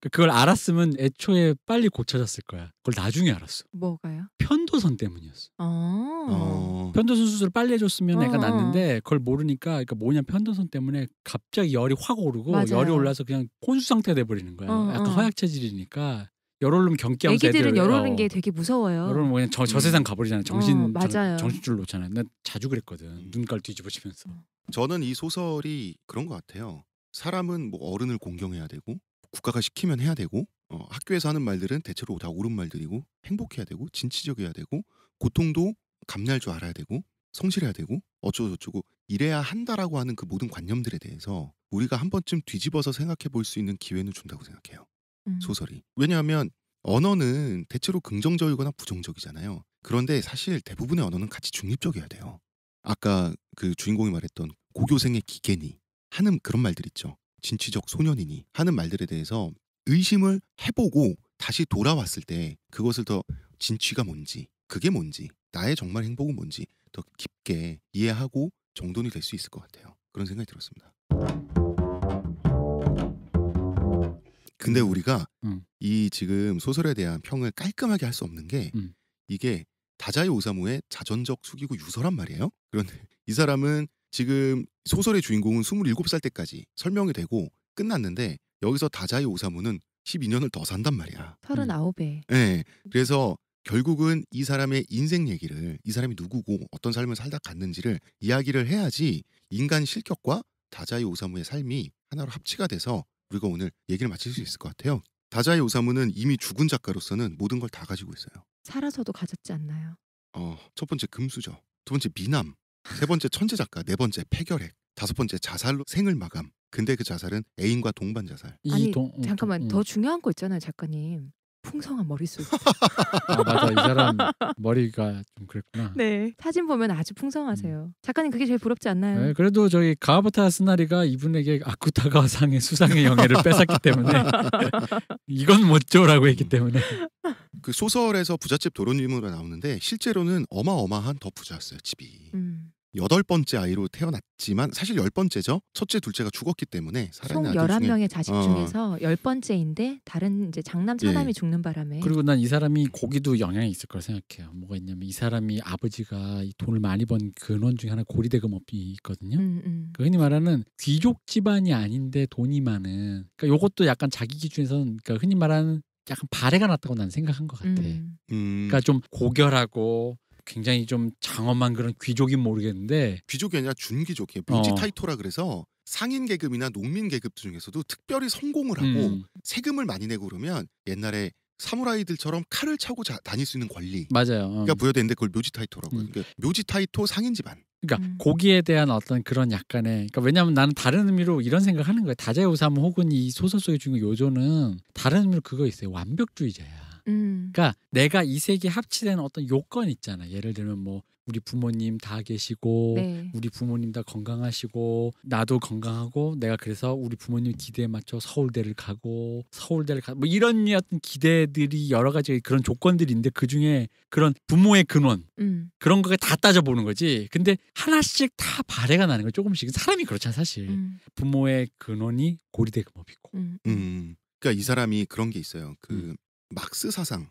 그러니까 그걸 알았으면 애초에 빨리 고쳐졌을 거야. 그걸 나중에 알았어. 뭐가요? 편도선 때문이었어. 아. 어. 편도선 수술 을 빨리 해줬으면 어. 애가 어, 낫는데 어. 그걸 모르니까 그니까 뭐냐 편도선 때문에 갑자기 열이 확 오르고 맞아요. 열이 올라서 그냥 혼수 상태 돼버리는 거야. 어, 약간 허약 어. 체질이니까 열 오르면 경기하고 애기들은 열 오르는 게 되게 무서워요. 열 오르면 그냥 저, 저 음. 세상 가버리잖아요. 정신 맞아요. 정신줄 놓잖아요. 난 자주 그랬거든. 음. 눈깔 뒤집어지면서. 저는 이 소설이 그런 것 같아요. 사람은 뭐 어른을 공경해야 되고 국가가 시키면 해야 되고 어, 학교에서 하는 말들은 대체로 다 옳은 말들이고 행복해야 되고 진취적이어야 되고 고통도 감내할 줄 알아야 되고 성실해야 되고 어쩌고 저쩌고 이래야 한다라고 하는 그 모든 관념들에 대해서 우리가 한 번쯤 뒤집어서 생각해 볼 수 있는 기회는 준다고 생각해요. 음. 소설이. 왜냐하면 언어는 대체로 긍정적이거나 부정적이잖아요. 그런데 사실 대부분의 언어는 같이 중립적이어야 돼요. 아까 그 주인공이 말했던 고교생의 기계니 하는 그런 말들 있죠. 진취적 소년이니 하는 말들에 대해서 의심을 해보고 다시 돌아왔을 때 그것을 더 진취가 뭔지 그게 뭔지 나의 정말 행복은 뭔지 더 깊게 이해하고 정돈이 될 수 있을 것 같아요. 그런 생각이 들었습니다. 근데 음. 우리가 음. 이 지금 소설에 대한 평을 깔끔하게 할 수 없는 게 음. 이게 다자이 오사무의 자전적 숙이고 유서란 말이에요. 그런데 이 사람은 지금 소설의 주인공은 27살 때까지 설명이 되고 끝났는데 여기서 다자이 오사무는 12년을 더 산단 말이야. 39배. 음. 네. 예. 그래서 결국은 이 사람의 인생 얘기를 이 사람이 누구고 어떤 삶을 살다 갔는지를 이야기를 해야지 인간 실격과 다자이 오사무의 삶이 하나로 합치가 돼서 우리가 오늘 얘기를 마칠 수 있을 것 같아요. 다자이 오사무는 이미 죽은 작가로서는 모든 걸 다 가지고 있어요. 살아서도 가졌지 않나요? 어, 첫 번째 금수저, 두 번째 미남, 세 번째 천재 작가, 네 번째 폐결핵, 다섯 번째 자살로 생을 마감. 근데 그 자살은 애인과 동반 자살. 아니 동, 어, 잠깐만 동, 음. 더 중요한 거 있잖아요 작가님. 풍성한 머릿속. 아, 맞아 이 사람 머리가 좀 그랬구나. 네 사진 보면 아주 풍성하세요. 음. 작가님 그게 제일 부럽지 않나요? 네, 그래도 저희 가와타 스나리가 이분에게 아쿠타가상의 수상의 영예를 뺏었기 때문에 이건 못 줘라고 했기 음. 때문에. 그 소설에서 부잣집 도로님으로 나오는데 실제로는 어마어마한 더 부자였어요 집이. 음. 여덟 번째 아이로 태어났지만 사실 열 번째죠. 첫째, 둘째가 죽었기 때문에 총 열한 명의 자식 어. 중에서 열 번째인데 다른 이제 장남, 차남이 예. 죽는 바람에 그리고 난 이 사람이 고기도 영향이 있을 걸 생각해요. 뭐가 있냐면 이 사람이 아버지가 이 돈을 많이 번 근원 중에 하나 고리대금업이 있거든요. 음, 음. 그 흔히 말하는 귀족 집안이 아닌데 돈이 많은 그러니까 요것도 약간 자기 기준에서는 그러니까 흔히 말하는 약간 발해가 났다고 난 생각한 것 같아. 음. 음. 그러니까 좀 고결하고 굉장히 좀 장엄한 그런 귀족인 모르겠는데 귀족이 아니라 준귀족이에요. 묘지 어. 타이토라 그래서 상인 계급이나 농민 계급 중에서도 특별히 성공을 하고 음. 세금을 많이 내고 그러면 옛날에 사무라이들처럼 칼을 차고 자, 다닐 수 있는 권리 맞아요. 가 어. 부여되는데 그러니까 그걸 묘지 타이토라고 음. 그러니까 묘지 타이토 상인 집안. 그러니까 음. 고기에 대한 어떤 그런 약간의 그러니까 왜냐하면 나는 다른 의미로 이런 생각하는 거예요. 다자사삼 혹은 이 소설 속에 주는 요조는 다른 의미로 그거 있어요. 완벽주의자야. 음. 그러니까 내가 이 색이 합치된 어떤 요건 있잖아. 예를 들면 뭐 우리 부모님 다 계시고 네. 우리 부모님 다 건강하시고 나도 건강하고 내가 그래서 우리 부모님 기대에 맞춰 서울대를 가고 서울대를 가 뭐 이런 어떤 기대들이 여러 가지 그런 조건들이 있는데 그중에 그런 부모의 근원 음. 그런 거에 다 따져보는 거지 근데 하나씩 다 발해가 나는 거 조금씩 사람이 그렇잖아 사실 음. 부모의 근원이 고리대 금업이고 음, 음. 음. 그러니까 이 사람이 그런 게 있어요 그 막스 사상을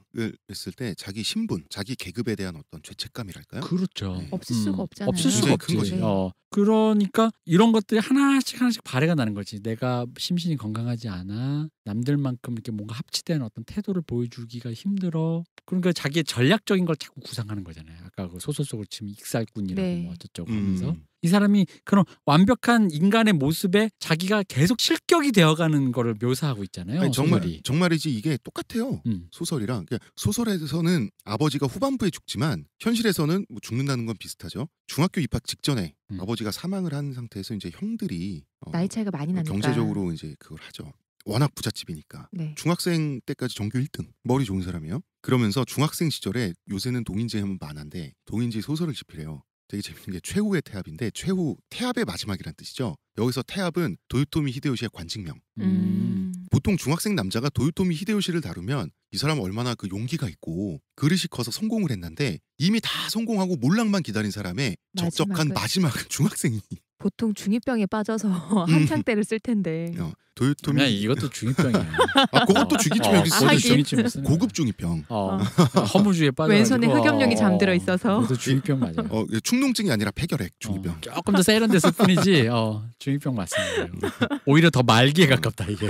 했을 때 자기 신분, 자기 계급에 대한 어떤 죄책감이랄까요? 그렇죠. 네. 없을 수가 음. 없잖아요. 없을 수가 없지. 거 어, 그러니까 이런 것들이 하나씩 하나씩 발해가 나는 거지. 내가 심신이 건강하지 않아. 남들만큼 이렇게 뭔가 합치된 어떤 태도를 보여주기가 힘들어. 그러니까 자기의 전략적인 걸 자꾸 구상하는 거잖아요. 아까 그 소설 속으로 치면 익살꾼이라고 네. 뭐 어쩌고 음. 하면서. 이 사람이 그런 완벽한 인간의 모습에 자기가 계속 실격이 되어가는 거를 묘사하고 있잖아요. 아니, 정말 소설이. 정말이지 이게 똑같아요. 음. 소설이랑 그러니까 소설에서는 아버지가 후반부에 죽지만 현실에서는 뭐 죽는다는 건 비슷하죠. 중학교 입학 직전에 음. 아버지가 사망을 한 상태에서 이제 형들이 어, 나이 차이가 많이 나니까 경제적으로 이제 그걸 하죠. 워낙 부잣집이니까 네. 중학생 때까지 전교 1등 머리 좋은 사람이요 그러면서 중학생 시절에 요새는 동인지 하면 만화데 동인지 소설을 집필해요. 되게 재밌는 게 최후의 태압인데 최후 태압의 마지막이란 뜻이죠. 여기서 태압은 도요토미 히데요시의 관직명. 음. 음. 보통 중학생 남자가 도요토미 히데요시를 다루면 이 사람 얼마나 그 용기가 있고 그릇이 커서 성공을 했는데 이미 다 성공하고 몰락만 기다린 사람의 적적한 마지막은 중학생이 보통 중이병에 빠져서 음. 한창 때를 쓸 텐데. 어, 도요토미 이것도 중이병이야. 아, 그것도 중이병 여기 쓰 중이병. 고급 중이병. 어. 어. 허물주의에 빠져. 왼손에 흑염룡이 어, 잠들어 있어서. 그것도 중이병 맞아요. 어, 충농증이 아니라 폐결핵 중이병. 어, 조금 더 세련됐을 뿐이지. 어, 중이병 맞습니다. 오히려 더 말기에 가깝다 이게.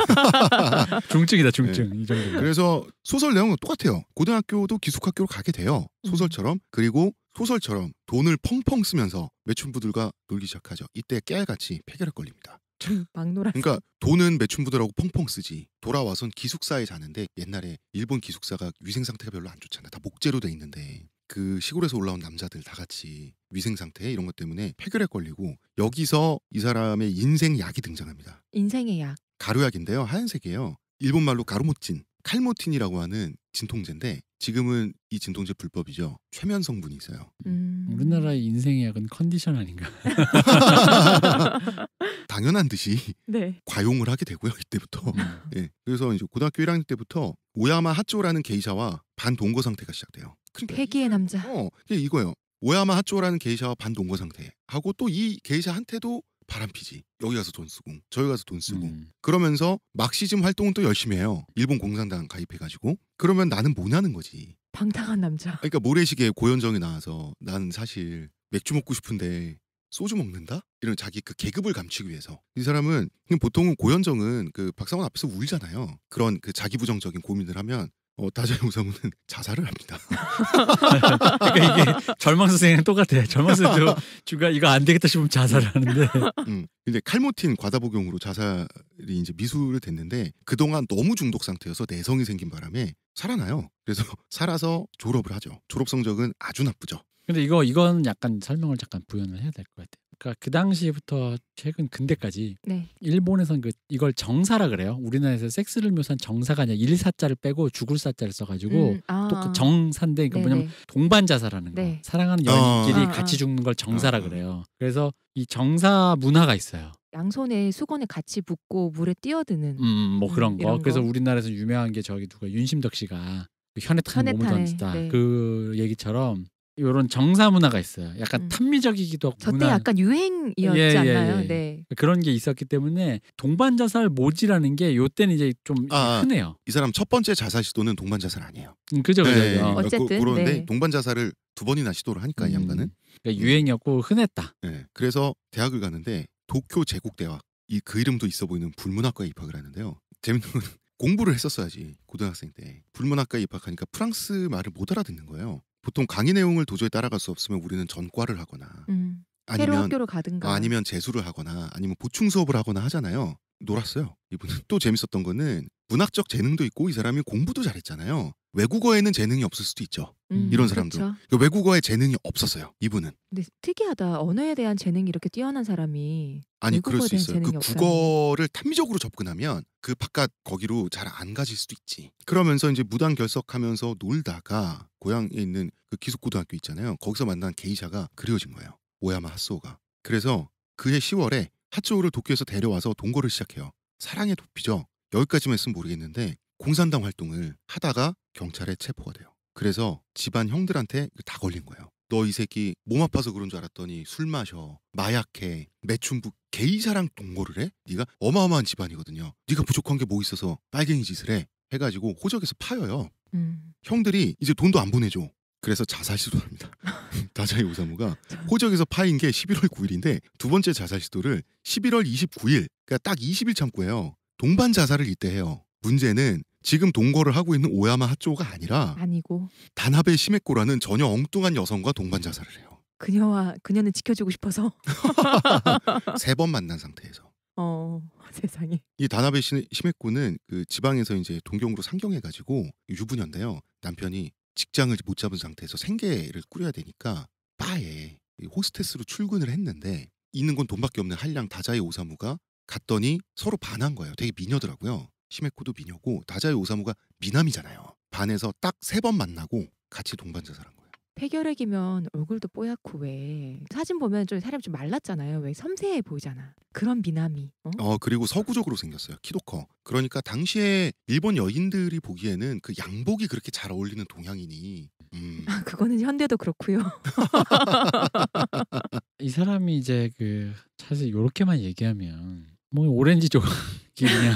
중증이다 네. 중증 네. 이 정도. 그래서 소설 내용은 똑같아요. 고등학교도 기숙학교로 가게 돼요. 소설처럼 그리고 소설처럼 돈을 펑펑 쓰면서 매춘부들과 놀기 시작하죠. 이때 깨알같이 폐결에 걸립니다. 막노라. 그러니까 돈은 매춘부들하고 펑펑 쓰지. 돌아와선 기숙사에 자는데 옛날에 일본 기숙사가 위생 상태가 별로 안 좋잖아. 다 목재로 돼 있는데 그 시골에서 올라온 남자들 다 같이 위생 상태 이런 것 때문에 폐결에 걸리고 여기서 이 사람의 인생 약이 등장합니다. 인생의 약. 가루약인데요. 하얀색이에요. 일본 말로 가루모찐. 칼모틴이라고 하는 진통제인데 지금은 이 진통제 불법이죠. 최면 성분이 있어요. 음... 우리나라의 인생의 약은 컨디션 아닌가? 당연한 듯이 네. 과용을 하게 되고요. 이때부터. 음. 예. 그래서 이제 고등학교 1학년 때부터 오야마 하쪼라는 게이샤와 반동거 상태가 시작돼요. 그러니까 폐기의 남자. 어, 이게 이거예요. 오야마 하쪼라는 게이샤와 반동거 상태. 하고 또 이 게이샤한테도 바람피지. 여기 가서 돈 쓰고 저기 가서 돈 쓰고 음. 그러면서 막시즘 활동은 또 열심히 해요. 일본 공산당 가입해가지고 그러면 나는 뭐냐는 거지. 방탕한 남자. 그러니까 모래시계 고현정이 나와서 나는 사실 맥주 먹고 싶은데 소주 먹는다? 이런 자기 그 계급을 감추기 위해서 이 사람은 보통은 고현정은 그 박상원 앞에서 울잖아요. 그런 그 자기 부정적인 고민을 하면 어, 다자용사무은 자살을 합니다. 그러니까 이게 절망선생이랑 똑같아요. 절망선생 주가 이거 안 되겠다 싶으면 자살을 하는데. 음, 근데 칼모틴 과다 복용으로 자살이 이제 미수를 됐는데 그동안 너무 중독 상태여서 내성이 생긴 바람에 살아나요. 그래서 살아서 졸업을 하죠. 졸업 성적은 아주 나쁘죠. 근데 이거 이건 약간 설명을 잠깐 부연을 해야 될 것 같아요. 그러니까 그 당시부터 최근 근대까지 네. 일본에선 그 이걸 정사라 그래요. 우리나라에서 섹스를 묘사한 정사가 아니라 일사자를 빼고 죽을 사자를 써가지고 음, 아, 또그 정사인데 그러니까 네 뭐냐면 네. 동반자사라는 거. 네. 사랑하는 어, 연인끼리 어. 같이 죽는 걸 정사라 어, 어. 그래요. 그래서 이 정사 문화가 있어요. 양손에 수건에 같이 붙고 물에 뛰어드는 음, 음, 뭐 음, 그런 거. 그래서 우리나라에서 유명한 게 저기 누가 윤심덕 씨가 그 현해탄 몸을 던지다 네. 그 얘기처럼 요런 정사 문화가 있어요. 약간 음. 탐미적이기도 하고 저때 문화... 약간 유행이었지 예, 예, 않나요? 예, 예, 네. 그런 게 있었기 때문에 동반 자살 모지라는 게 요때는 이제 좀 아, 아, 흔해요. 이 사람 첫 번째 자살 시도는 동반 자살 아니에요. 음, 그죠, 그죠. 네, 어. 어쨌든 그, 런데 네. 동반 자살을 두 번이나 시도를 하니까 이 음, 양반은 그러니까 음. 유행이었고 흔했다. 네. 그래서 대학을 가는데 도쿄 제국대학 이 그 이름도 있어 보이는 불문학과에 입학을 하는데요. 재밌는 건 공부를 했었어야지 고등학생 때 불문학과에 입학하니까 프랑스 말을 못 알아듣는 거예요. 보통 강의 내용을 도저히 따라갈 수 없으면 우리는 전과를 하거나 음. 아니면 학교로 가든가 아니면 재수를 하거나 아니면 보충 수업을 하거나 하잖아요. 놀았어요. 이분은 또 재밌었던 거는 문학적 재능도 있고 이 사람이 공부도 잘했잖아요. 외국어에는 재능이 없을 수도 있죠. 음, 이런 사람도 그렇죠. 외국어에 재능이 없었어요. 이분은. 근데 특이하다. 언어에 대한 재능이 이렇게 뛰어난 사람이 아니 그럴 수 있어요. 그 없다니. 국어를 탐미적으로 접근하면 그 바깥 거기로 잘 안 가질 수도 있지. 그러면서 이제 무단 결석하면서 놀다가 고향에 있는 그 기숙고등학교 있잖아요. 거기서 만난 게이샤가 그리워진 거예요. 오야마 하스오가. 그래서 그해 10월에 하츠오를 도쿄에서 데려와서 동거를 시작해요. 사랑의 도피죠. 여기까지만 했으면 모르겠는데 공산당 활동을 하다가 경찰에 체포가 돼요. 그래서 집안 형들한테 다 걸린 거예요. 너 이 새끼 몸 아파서 그런 줄 알았더니 술 마셔, 마약해, 매춘부 개이사랑 동거를 해? 네가 어마어마한 집안이거든요. 네가 부족한 게 뭐 있어서 빨갱이 짓을 해? 해가지고 호적에서 파여요. 음. 형들이 이제 돈도 안 보내줘. 그래서 자살 시도를 합니다. 다자이 오사무가 호적에서 파인 게 11월 9일인데 두 번째 자살 시도를 11월 29일, 그러니까 딱 20일 참고해요. 동반 자살을 이때 해요. 문제는 지금 동거를 하고 있는 오야마 하쪼가 아니라 아니고 다나베 시메코라는 전혀 엉뚱한 여성과 동반 자살을 해요. 그녀와 그녀는 지켜주고 싶어서 세 번 만난 상태에서. 어 세상에. 이 다나베 시메코는 그 지방에서 이제 동경으로 상경해가지고 유부녀인데요. 남편이 직장을 못 잡은 상태에서 생계를 꾸려야 되니까 바에 호스테스로 출근을 했는데 있는 건 돈밖에 없는 한량 다자이 오사무가 갔더니 서로 반한 거예요. 되게 미녀더라고요. 시메코도 미녀고 다자이 오사무가 미남이잖아요. 반에서 딱 세 번 만나고 같이 동반자살한 거 폐결핵이면 얼굴도 뽀얗고 왜 사진 보면 좀사람좀 말랐잖아요. 왜 섬세해 보이잖아. 그런 미남이. 어, 어 그리고 서구적으로 생겼어요. 키도 커. 그러니까 당시에 일본 여인들이 보기에는 그 양복이 그렇게 잘 어울리는 동양이니 음. 아, 그거는 현대도 그렇고요. 이 사람이 이제 그 사실 이렇게만 얘기하면 뭐 오렌지 조각이 그냥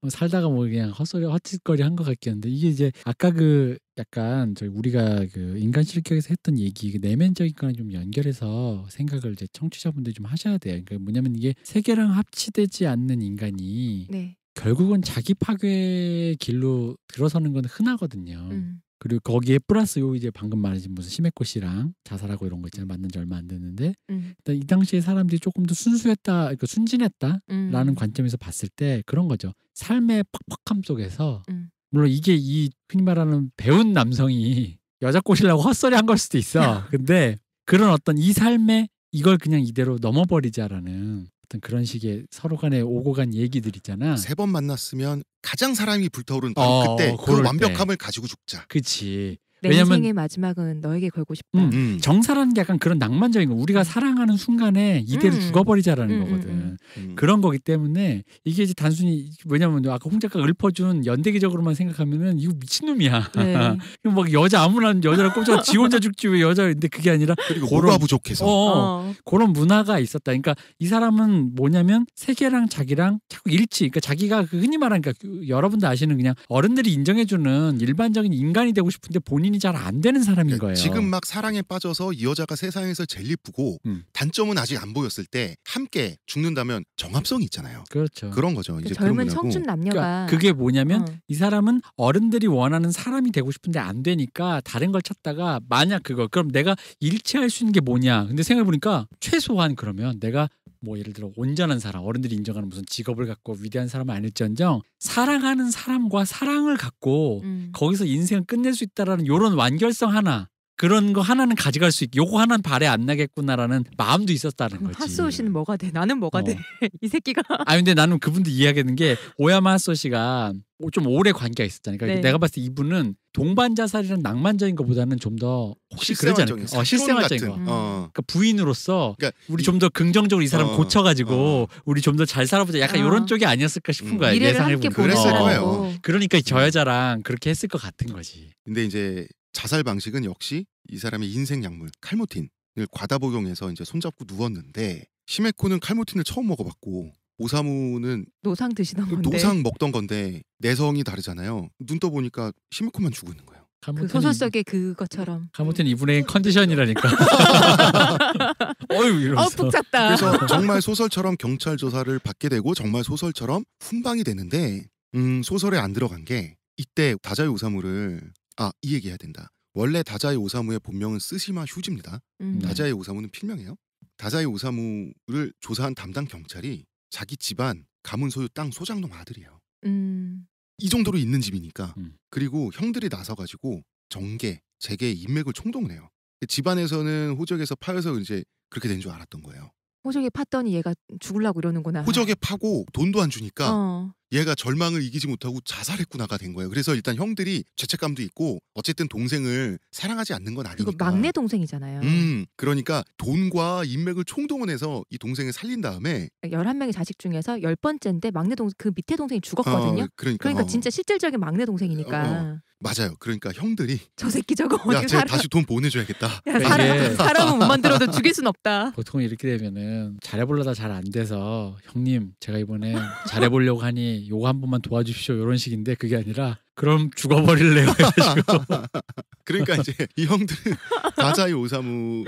뭐 살다가 뭐 그냥 헛소리 헛짓거리 한 것 같겠는데 이게 이제 아까 그 약간 저희 우리가 그 인간 실격에서 했던 얘기 그 내면적인 거랑 좀 연결해서 생각을 이제 청취자분들좀 하셔야 돼요. 그러니까 뭐냐면 이게 세계랑 합치되지 않는 인간이 네. 결국은 자기 파괴 길로 들어서는 건 흔하거든요. 음. 그리고 거기에 플러스 요 이제 방금 말하신 무슨 심해꽃이랑 자살하고 이런 거 있잖아요. 만난 지 얼마 안 됐는데 음. 일단 이 당시에 사람들이 조금 더 순수했다, 그러니까 순진했다라는 음. 관점에서 봤을 때 그런 거죠. 삶의 퍽퍽함 속에서 음. 물론 이게 이 흔히 말하는 배운 남성이 여자 꽃이라고 헛소리 한 걸 수도 있어. 근데 그런 어떤 이 삶에 이걸 그냥 이대로 넘어버리자라는 어떤 그런 식의 서로 간에 오고 간 얘기들 있잖아. 세 번 만났으면 가장 사람이 불타오른 어, 바로 어, 그때 그 완벽함을 가지고 죽자. 그치. 내 왜냐면, 인생의 마지막은 너에게 걸고 싶다. 음, 음. 정사라는 게 약간 그런 낭만적인 거. 우리가 음. 사랑하는 순간에 이대로 음. 죽어버리자라는 음, 음, 거거든. 그런 거기 때문에 이게 이제 단순히 왜냐면 아까 홍 작가 읊어준 연대기적으로만 생각하면은 이거 미친놈이야. 네. 막 여자 아무나 여자를 꼽자 지 혼자 죽지 왜 여자 인데 그게 아니라 그리고 그런, 뭐가 부족해서 어, 어, 어. 그런 문화가 있었다. 그러니까 이 사람은 뭐냐면 세계랑 자기랑 자꾸 일치. 그러니까 자기가 그 흔히 말하니까 그러니까 여러분들 아시는 그냥 어른들이 인정해주는 일반적인 인간이 되고 싶은데 본인이 발전이 잘안 되는 사람인 그러니까 거예요. 지금 막 사랑에 빠져서 이 여자가 세상에서 제일 예쁘고 음. 단점은 아직 안 보였을 때 함께 죽는다면 정합성이 있잖아요. 그렇죠. 그런 거죠. 이제 그 젊은 청춘 남녀가 그러니까 그게 뭐냐면 어. 이 사람은 어른들이 원하는 사람이 되고 싶은데 안 되니까 다른 걸 찾다가 만약 그거 그럼 내가 일치할 수 있는 게 뭐냐? 근데 생각해 보니까 최소한 그러면 내가 뭐 예를 들어 온전한 사람 어른들이 인정하는 무슨 직업을 갖고 위대한 사람은 아닐지언정 사랑하는 사람과 사랑을 갖고 음. 거기서 인생을 끝낼 수 있다라는 요런 완결성 하나 그런 거 하나는 가져갈 수 있고 요거 하나는 발에 안 나겠구나라는 마음도 있었다는 거지. 하스오 는 뭐가 돼? 나는 뭐가 어. 돼? 이 새끼가. 아 근데 나는 그분도 이해하겠는 게 오야마 하소오 씨가 좀 오래 관계가 있었다니까 그러니까 네. 내가 봤을 때 이분은 동반자살이란 낭만적인 것보다는 좀 더 혹시 그러지 않을까? 어, 실생활적인 거. 음. 어. 그러니까 부인으로서 그러니까 우리 좀 더 긍정적으로 이 사람 어. 고쳐가지고 어. 우리 좀 더 잘 살아보자. 약간 어. 아. 이런 쪽이 아니었을까 싶은 어. 그러니까 음. 거야. 예상해 보면. 그랬을 거예요. 그러니까 저 여자랑 그렇게 했을 것 같은 거지. 근데 이제 자살 방식은 역시 이 사람의 인생 약물 칼모틴을 과다 복용해서 이제 손잡고 누웠는데 시메코는 칼모틴을 처음 먹어봤고 오사무는 노상 드시던 건데 노상 먹던 건데 내성이 다르잖아요. 눈떠 보니까 시메코만 죽고 있는 거예요. 그, 그 소설 속의 그것처럼 카모텐 이분의 컨디션이라니까. 어유 이러면서. 어푹 잤다. 그래서 정말 소설처럼 경찰 조사를 받게 되고 정말 소설처럼 훈방이 되는데 음, 소설에 안 들어간 게 이때 다자유 오사무를 아, 이 얘기 해야 된다. 원래 다자이 오사무의 본명은 쓰시마 휴지입니다. 음. 다자이 오사무는 필명이에요. 다자이 오사무를 조사한 담당 경찰이 자기 집안 가문 소유 땅 소장농 아들이에요. 음. 이 정도로 있는 집이니까. 음. 그리고 형들이 나서가지고 정계, 재계 인맥을 총동을 해요. 집안에서는 호적에서 파여서 이제 그렇게 된 줄 알았던 거예요. 호적에 팠더니 얘가 죽을라고 이러는구나. 호적에 파고 돈도 안 주니까 어. 얘가 절망을 이기지 못하고 자살했구나가 된 거예요. 그래서 일단 형들이 죄책감도 있고 어쨌든 동생을 사랑하지 않는 건 아니니까. 그리고 막내 동생이잖아요. 음, 그러니까 돈과 인맥을 총동원해서 이 동생을 살린 다음에 11명의 그러니까 자식 중에서 1 0번째인데 막내 동생 그 밑에 동생이 죽었거든요. 어, 그러니까, 그러니까 어. 진짜 실질적인 막내 동생이니까. 어, 어. 맞아요. 그러니까 형들이 저 새끼 저거 어디 야, 사람... 다시 돈 보내줘야겠다. 야, 사람, 사람은 그러니까 못 만들어도 죽일 순 없다. 보통 이렇게 되면은 잘해보려다 잘 안 돼서 형님 제가 이번에 잘해보려고 하니 요거 한 번만 도와주십시오 이런 식인데 그게 아니라 그럼 죽어버릴래요. 그러니까 이제 이 형들은 다자이 오사무를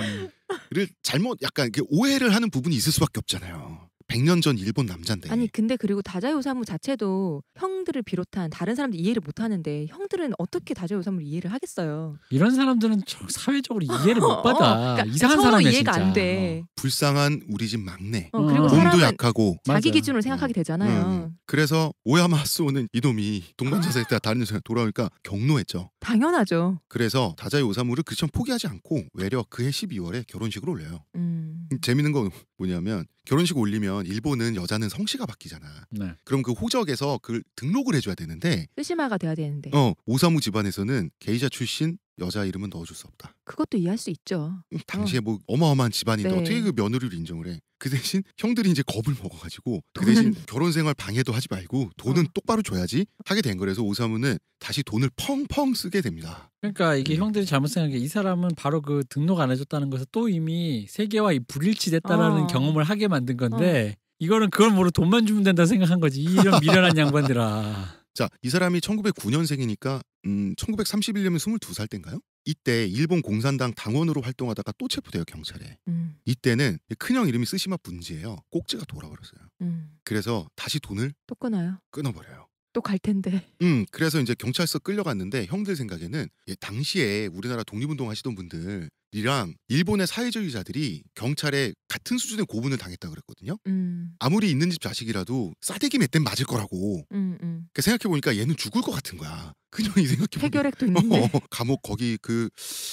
잘못 약간 오해를 하는 부분이 있을 수밖에 없잖아요. 100년 전 일본 남자인데 아니 근데 그리고 다자이 오사무 자체도 형들을 비롯한 다른 사람들 이해를 못 하는데 형들은 어떻게 다자이 오사무를 이해를 하겠어요. 이런 사람들은 사회적으로 이해를 못 받아. 어, 어, 그러니까 이상한 사람이야 이해가 안 돼. 어. 불쌍한 우리 집 막내. 어, 그리고 몸도 약하고 자기 맞아요. 기준으로 생각하게 음. 되잖아요. 음. 그래서 오야마하스오는 이놈이 동반자세 때 다른 여자 돌아오니까 경로했죠. 당연하죠. 그래서 다자이 오사무를 그처럼 포기하지 않고 외려 그해 12월에 결혼식을 올려요. 음. 재밌는 건 뭐냐면 결혼식 올리면 일본은 여자는 성씨가 바뀌잖아. 네. 그럼 그 호적에서 그 등록을 해줘야 되는데 쓰시마가 돼야 되는데. 어 오사무 집안에서는 게이자 출신 여자 이름은 넣어줄 수 없다. 그것도 이해할 수 있죠. 음, 음. 당시에 어. 뭐 어마어마한 집안인데 네. 어떻게 그 며느리를 인정을 해? 그 대신 형들이 이제 겁을 먹어가지고 그 대신 결혼 생활 방해도 하지 말고 돈은 어. 똑바로 줘야지 하게 된거래서 오사무는 다시 돈을 펑펑 쓰게 됩니다. 그러니까 이게 음. 형들이 잘못 생각해 이 사람은 바로 그 등록 안 해줬다는 것은 또 이미 세계와 불일치됐다라는 어. 경험을 하게 만든 건데 어. 이거는 그걸 모르 돈만 주면 된다 생각한 거지 이런 미련한 양반들아. 자, 이 사람이 1909년생이니까 음, 1931년 22살 때인가요? 이때 일본 공산당 당원으로 활동하다가 또 체포돼요 경찰에. 음. 이때는 큰형 이름이 쓰시마 분지예요. 꼭지가 돌아버렸어요. 음. 그래서 다시 돈을 또 끊어요. 끊어버려요. 또 갈 텐데. 음, 그래서 이제 경찰서 끌려갔는데 형들 생각에는 예, 당시에 우리나라 독립운동 하시던 분들 이랑 일본의 사회주의자들이 경찰에 같은 수준의 고문을 당했다 그랬거든요. 음. 아무리 있는 집 자식이라도 싸대기 몇대 맞을 거라고. 음, 음. 그러니까 생각해 보니까 얘는 죽을 것 같은 거야. 그냥 이 생각해 해결액도 있는데 어, 감옥 거기 그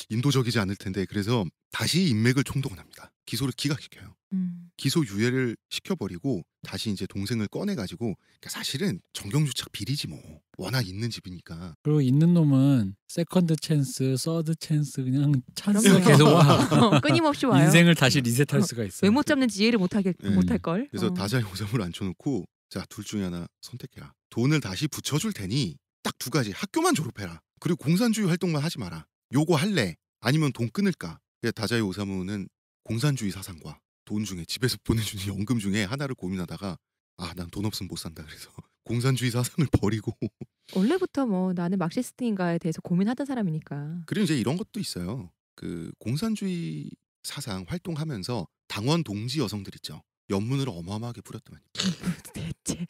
인도적이지 않을 텐데 그래서 다시 인맥을 총동원합니다. 기소를 기각시켜요. 음. 기소 유예를 시켜버리고 다시 이제 동생을 꺼내가지고 그러니까 사실은 정경유착 비리지 뭐. 워낙 있는 집이니까. 그리고 있는 놈은 세컨드 찬스, 서드 찬스 그냥 찬스가 계속 와. 어, 끊임없이 와요. 인생을 다시 음. 리셋할 수가 있어요. 왜못 잡는지 이해를 못하게 네. 못할 걸. 그래서 어. 다자 용접을 앉혀놓고 자 둘 중에 하나 선택해라. 돈을 다시 붙여줄 테니 딱 두 가지 학교만 졸업해라. 그리고 공산주의 활동만 하지 마라. 요거 할래? 아니면 돈 끊을까? 다자이 오사무는 공산주의 사상과 돈 중에 집에서 보내주는 연금 중에 하나를 고민하다가 아 난 돈 없으면 못 산다 그래서 공산주의 사상을 버리고 원래부터 뭐 나는 막시스트인가에 대해서 고민하던 사람이니까. 그리고 이제 이런 것도 있어요. 그 공산주의 사상 활동하면서 당원 동지 여성들 있죠. 연문을 어마어마하게 부렸더만 대체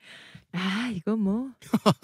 아 이거 뭐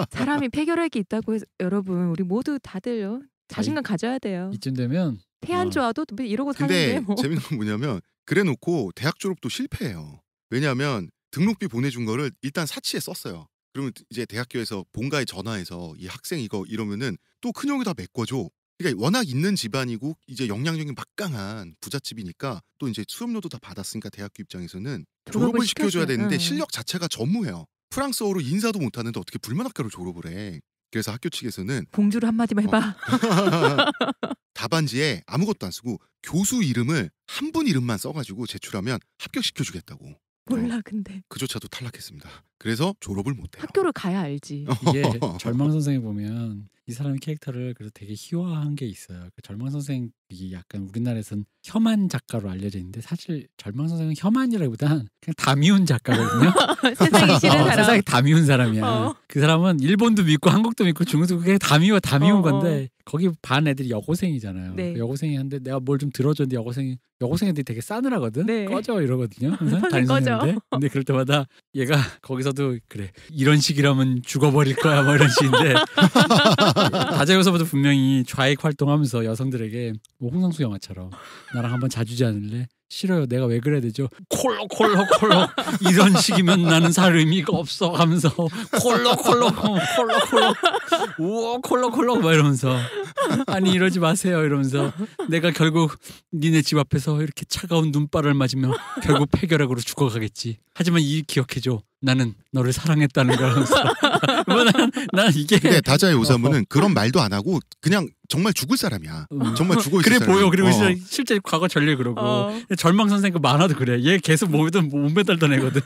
사람이 폐결핵이 있다고 해서 여러분 우리 모두 다들요 어, 자신감 가져야 돼요. 이쯤 되면 태안 어. 좋아도 뭐 이러고 사는데 뭐. 재밌는 건 뭐냐면 그래놓고 대학 졸업도 실패해요. 왜냐하면 등록비 보내준 거를 일단 사치에 썼어요. 그러면 이제 대학교에서 본가에 전화해서 이 학생 이거 이러면은 또 큰형이 다 메꿔줘. 그러니까 워낙 있는 집안이고 이제 영향력이 막강한 부잣집이니까 또 이제 수업료도 다 받았으니까 대학교 입장에서는 졸업을 시켜줘야 되는데 실력 자체가 전무해요. 프랑스어로 인사도 못하는데 어떻게 불만학교를 졸업을 해. 그래서 학교 측에서는 봉주로 한마디만 해봐. 어, 답안지에 아무것도 안 쓰고 교수 이름을 한 분 이름만 써가지고 제출하면 합격시켜주겠다고. 몰라 근데. 그조차도 탈락했습니다. 그래서 졸업을 못해요. 학교를 가야 알지. 이게 절망 선생에 보면 이 사람의 캐릭터를 그래서 되게 희화한 게 있어요. 그 절망 선생 이 약간 우리나라에선 혐한 작가로 알려져 있는데 사실 절망 선생은 혐한이라기보단 그냥 다 미운 작가거든요. 세상이 싫은 어, 사람. 세상이 다 미운 사람이야. 어. 그 사람은 일본도 믿고 한국도 믿고 중국도 그게 다 미워 다 미운 어, 어. 건데 거기 반 애들이 여고생이잖아요. 네. 여고생이 한데 내가 뭘 좀 들어줬는데 여고생이 여고생애들이 되게 싸늘하거든. 네. 꺼져 이러거든요. 선생인데 근데 그럴 때마다 얘가 거기서 다재서도 그래 이런 식이라면 죽어버릴 거야 뭐 이런 식인데 다재워서부터 분명히 좌익 활동하면서 여성들에게 뭐 홍상수 영화처럼 나랑 한번 자주지 않을래? 싫어요. 내가 왜 그래야 되죠? 콜록 콜록 콜록 이런 식이면 나는 살 의미가 없어 하면서 콜록 콜록 콜록 콜록 우와 콜록 콜록 막 이러면서 아니 이러지 마세요 이러면서 내가 결국 니네 집 앞에서 이렇게 차가운 눈발을 맞으며 결국 폐결핵으로 죽어가겠지. 하지만 이 기억해줘. 나는 너를 사랑했다는 거라면서 난, 난 이게 근데 다자의 오사무는 어, 어. 그런 말도 안 하고 그냥 정말 죽을 사람이야 정말 죽어 그래 사람이. 보여 그리고 어. 실제 과거 전례 그러고 어. 절망 선생 그 만화도 그래 얘 계속 몸에도 못 매달던 애거든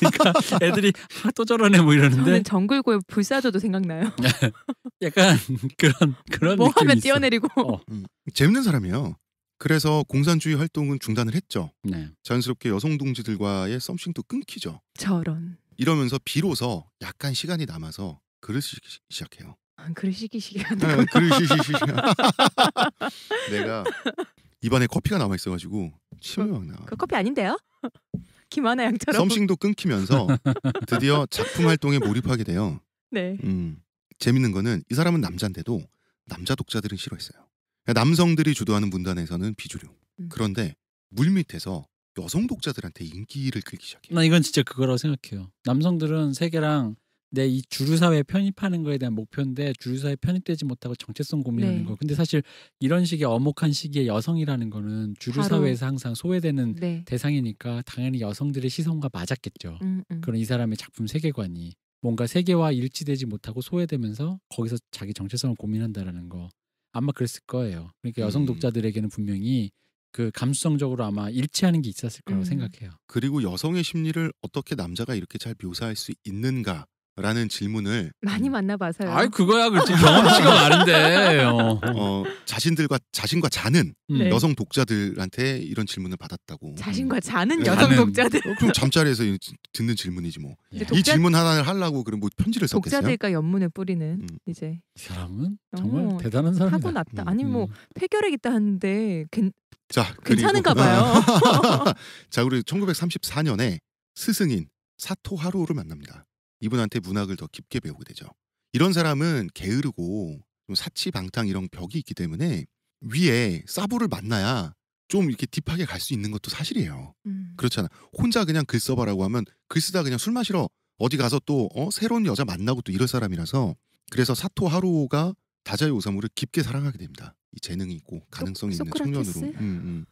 그러니까 애들이 아, 또 저러네 뭐 이러는데 저는 정글고의 불사조도 생각나요 약간 그런 그런 뭐 하면 있어. 뛰어내리고 어. 음, 재밌는 사람이에요 그래서 공산주의 활동은 중단을 했죠. 네. 자연스럽게 여성 동지들과의 썸씽도 끊기죠. 저런. 이러면서 비로소 약간 시간이 남아서 글을 쓰기 시작해요. 아, 글을 쓰기 시작한다. 네, 글을 쓰기 시작. 내가 입안에 커피가 남아 있어가지고 침이 그, 막 나와. 그 커피 아닌데요? 김하나 양처럼. 썸씽도 끊기면서 드디어 작품 활동에 몰입하게 돼요. 네. 음, 재밌는 거는 이 사람은 남자인데도 남자 독자들은 싫어했어요. 남성들이 주도하는 문단에서는 비주류. 음. 그런데 물 밑에서 여성 독자들한테 인기를 끌기 시작해요. 난 이건 진짜 그거라고 생각해요. 남성들은 세계랑 내 이 주류 사회에 편입하는 거에 대한 목표인데 주류 사회에 편입되지 못하고 정체성 고민하는 네. 거. 근데 사실 이런 식의 어목한 시기에 여성이라는 거는 주류 사회에서 항상 소외되는 네. 대상이니까 당연히 여성들의 시선과 맞았겠죠. 음, 음. 그런 이 사람의 작품 세계관이 뭔가 세계와 일치되지 못하고 소외되면서 거기서 자기 정체성을 고민한다라는 거 아마 그랬을 거예요. 그러니까 여성 음. 독자들에게는 분명히 그 감수성적으로 아마 일치하는 게 있었을 거라고 음. 생각해요. 그리고 여성의 심리를 어떻게 남자가 이렇게 잘 묘사할 수 있는가? 라는 질문을 많이 음. 만나봐서요. 아이 그거야 그렇지 경험치가 많은데 어. 어, 자신들과 자신과 자는 음. 네. 여성 독자들한테 이런 질문을 받았다고. 자신과 음. 자는 네. 여성 자는. 독자들. 어, 그럼 잠자리에서 듣는 질문이지 뭐. 독자... 이 질문 하나를 하려고 그럼 뭐 편지를 썼겠어요? 독자들과 연문을 뿌리는 음. 이제. 사람은 정말 대단한 사람이다. 하고 났다. 음. 아니 뭐 폐결핵 있다 하는데 자, 괜찮은가 봐요. 자, 우리 1934년에 스승인 사토 하루오를 만납니다. 이분한테 문학을 더 깊게 배우게 되죠. 이런 사람은 게으르고 사치방탕 이런 벽이 있기 때문에 위에 사부를 만나야 좀 이렇게 딥하게 갈 수 있는 것도 사실이에요. 음. 그렇잖아. 혼자 그냥 글 써봐라고 하면 글 쓰다 그냥 술 마시러 어디 가서 또 어? 새로운 여자 만나고 또 이럴 사람이라서 그래서 사토 하루오가 다자의 오사무를 깊게 사랑하게 됩니다. 이 재능이 있고 가능성이 소, 있는 청년으로 음, 음.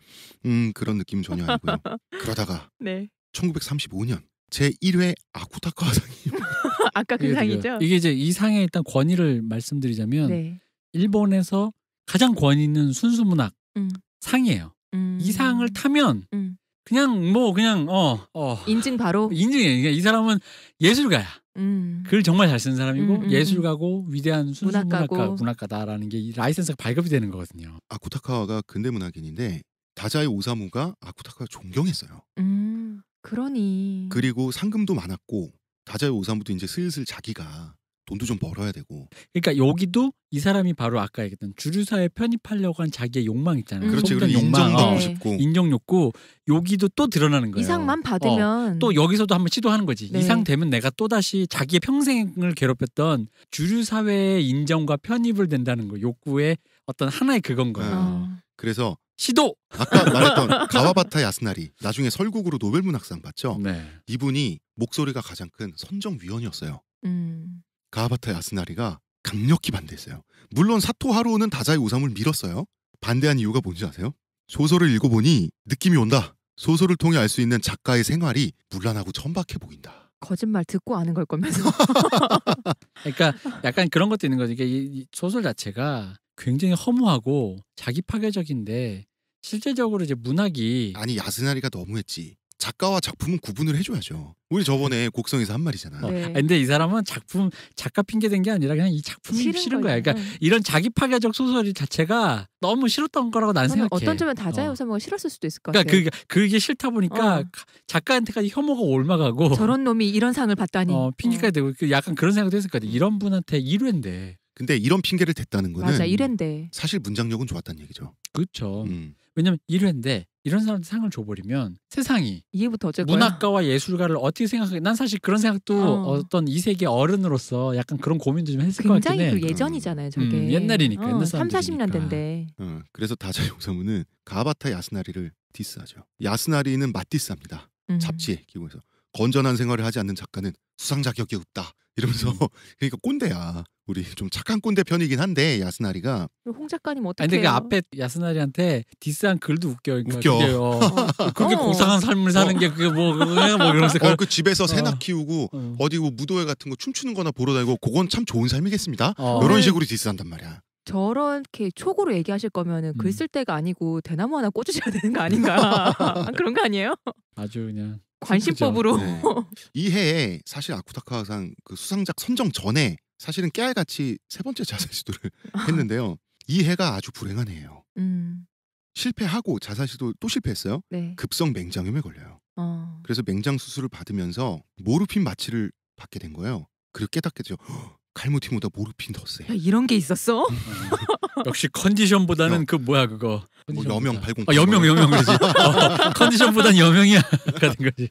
음, 그런 느낌 전혀 아니고요. 그러다가 네. 1935년 제 1회 아쿠타카상이 아까 그 상이죠. 이게 이제 이상의 일단 권위를 말씀드리자면 네. 일본에서 가장 권위 있는 순수 문학 음. 상이에요. 음. 이 상을 타면 음. 그냥 뭐 그냥 어, 어. 인증 바로 인증이에요. 그러니까 이 사람은 예술가야. 음. 글 정말 잘 쓰는 사람이고 음, 음, 음, 예술가고 위대한 순수 문학가고. 문학가 문학가다라는 게 이 라이센스가 발급이 되는 거거든요. 아쿠타카와가 근대 문학인인데 다자의 오사무가 아쿠타카와 존경했어요. 음, 그러니 그리고 상금도 많았고 다자의 오사무도 이제 슬슬 자기가 돈도 좀 벌어야 되고. 그러니까 여기도 이 사람이 바로 아까 얘기했던 주류사에 편입하려고 한 자기의 욕망 있잖아요. 음. 그렇지. 인정받고 어. 싶고. 네. 인정 욕구. 여기도 또 드러나는 거예요. 이상만 받으면 어. 또 여기서도 한번 시도하는 거지. 네. 이상 되면 내가 또 다시 자기의 평생을 괴롭혔던 주류 사회의 인정과 편입을 된다는 거. 욕구의 어떤 하나의 그건 거예요. 어. 그래서 시도. 아까 말했던 가와바타 야스나리 나중에 설국으로 노벨문학상 받죠. 네. 이분이 목소리가 가장 큰 선정위원이었어요. 음. 가바타 야스나리가 강력히 반대했어요. 물론 사토 하루오는 다자의 우상을 밀었어요. 반대한 이유가 뭔지 아세요? 소설을 읽어보니 느낌이 온다. 소설을 통해 알 수 있는 작가의 생활이 물란하고 천박해 보인다. 거짓말 듣고 아는 걸 거면서. 그러니까 약간 그런 것도 있는 거죠. 이게 소설 자체가 굉장히 허무하고 자기 파괴적인데 실제적으로 이제 문학이 아니 야스나리가 너무했지. 작가와 작품은 구분을 해줘야죠. 우리 저번에 음. 곡성에서 한 말이잖아. 어, 네. 근데 이 사람은 작품 작가 핑계 댄 게 아니라 그냥 이 작품이 싫은, 싫은 거야. 그러니까 응. 이런 자기 파괴적 소설 자체가 너무 싫었던 거라고 난 생각해. 어떤 점은 다자요 사모가 어. 뭐 싫었을 수도 있을 것 같아. 그러니까 그게, 그게 싫다 보니까 어. 작가한테까지 혐오가 올라가고 저런 놈이 이런 상을 받다니. 어, 핑계가 되고 어. 그 약간 그런 생각도 했을 것 같아. 이런 분한테 1회인데. 근데 이런 핑계를 댔다는 거는 맞아, 1회인데. 사실 문장력은 좋았다는 얘기죠. 그렇죠. 음. 왜냐면 1회인데 이런 사람 상을 줘버리면 세상이 이해부터 어쩔 문학가와 예술가를 어떻게 생각해? 난 사실 그런 생각도 어. 떤이세계 어른으로서 약간 그런 고민도 좀 했을 것 같긴 해. 굉장히 그 예전이잖아요, 음, 저게. 음, 옛날이니까. 어, 옛날 3, 40년대인데. 어, 그래서 다자 용사문은 가바타 야스나리를 디스하죠. 야스나리는 맞디스합니다. 음. 잡지 기고에서 건전한 생활을 하지 않는 작가는 수상 자격이 없다. 이러면서 음. 그러니까 꼰대야. 우리 좀 착한 꼰대 편이긴 한데 야스나리가 그 홍 작가님 어떻게 아니, 근데 그 앞에 야스나리한테 디스한 글도 웃겨 그러니까 웃겨. 게요 어. 그게 어. 고상한 삶을 사는 어. 게 그게 뭐그거뭐 이러면서 어, 그 집에서 어. 새나 키우고 어. 디뭐 무도회 같은 거 춤추는 거나 보러 다니고 그건 참 좋은 삶이겠습니다. 이런 어. 네. 식으로 디스한단 말이야. 저렇게 촉으로 얘기하실 거면은 음. 글쓸 때가 아니고 대나무 하나 꽂으셔야 되는 거 아닌가 아, 그런 거 아니에요? 아주 그냥 관심법으로 네. 이 해에 사실 아쿠타카상 그 수상작 선정 전에 사실은 깨알같이 세 번째 자살 시도를 했는데요. 이 해가 아주 불행한 해예요. 음. 실패하고 자살 시도 또 실패했어요. 네. 급성 맹장염에 걸려요. 어. 그래서 맹장 수술을 받으면서 모르핀 마취를 받게 된 거예요. 그리고 깨닫게 되죠. 칼무티보다 모르핀 더 세. 야, 이런 게 있었어? 음. 역시 컨디션보다는 그 뭐야 그거. 뭐 여명 8 0 아, 여명 여명 그지. 어, 컨디션보단 여명이야 같은 거지.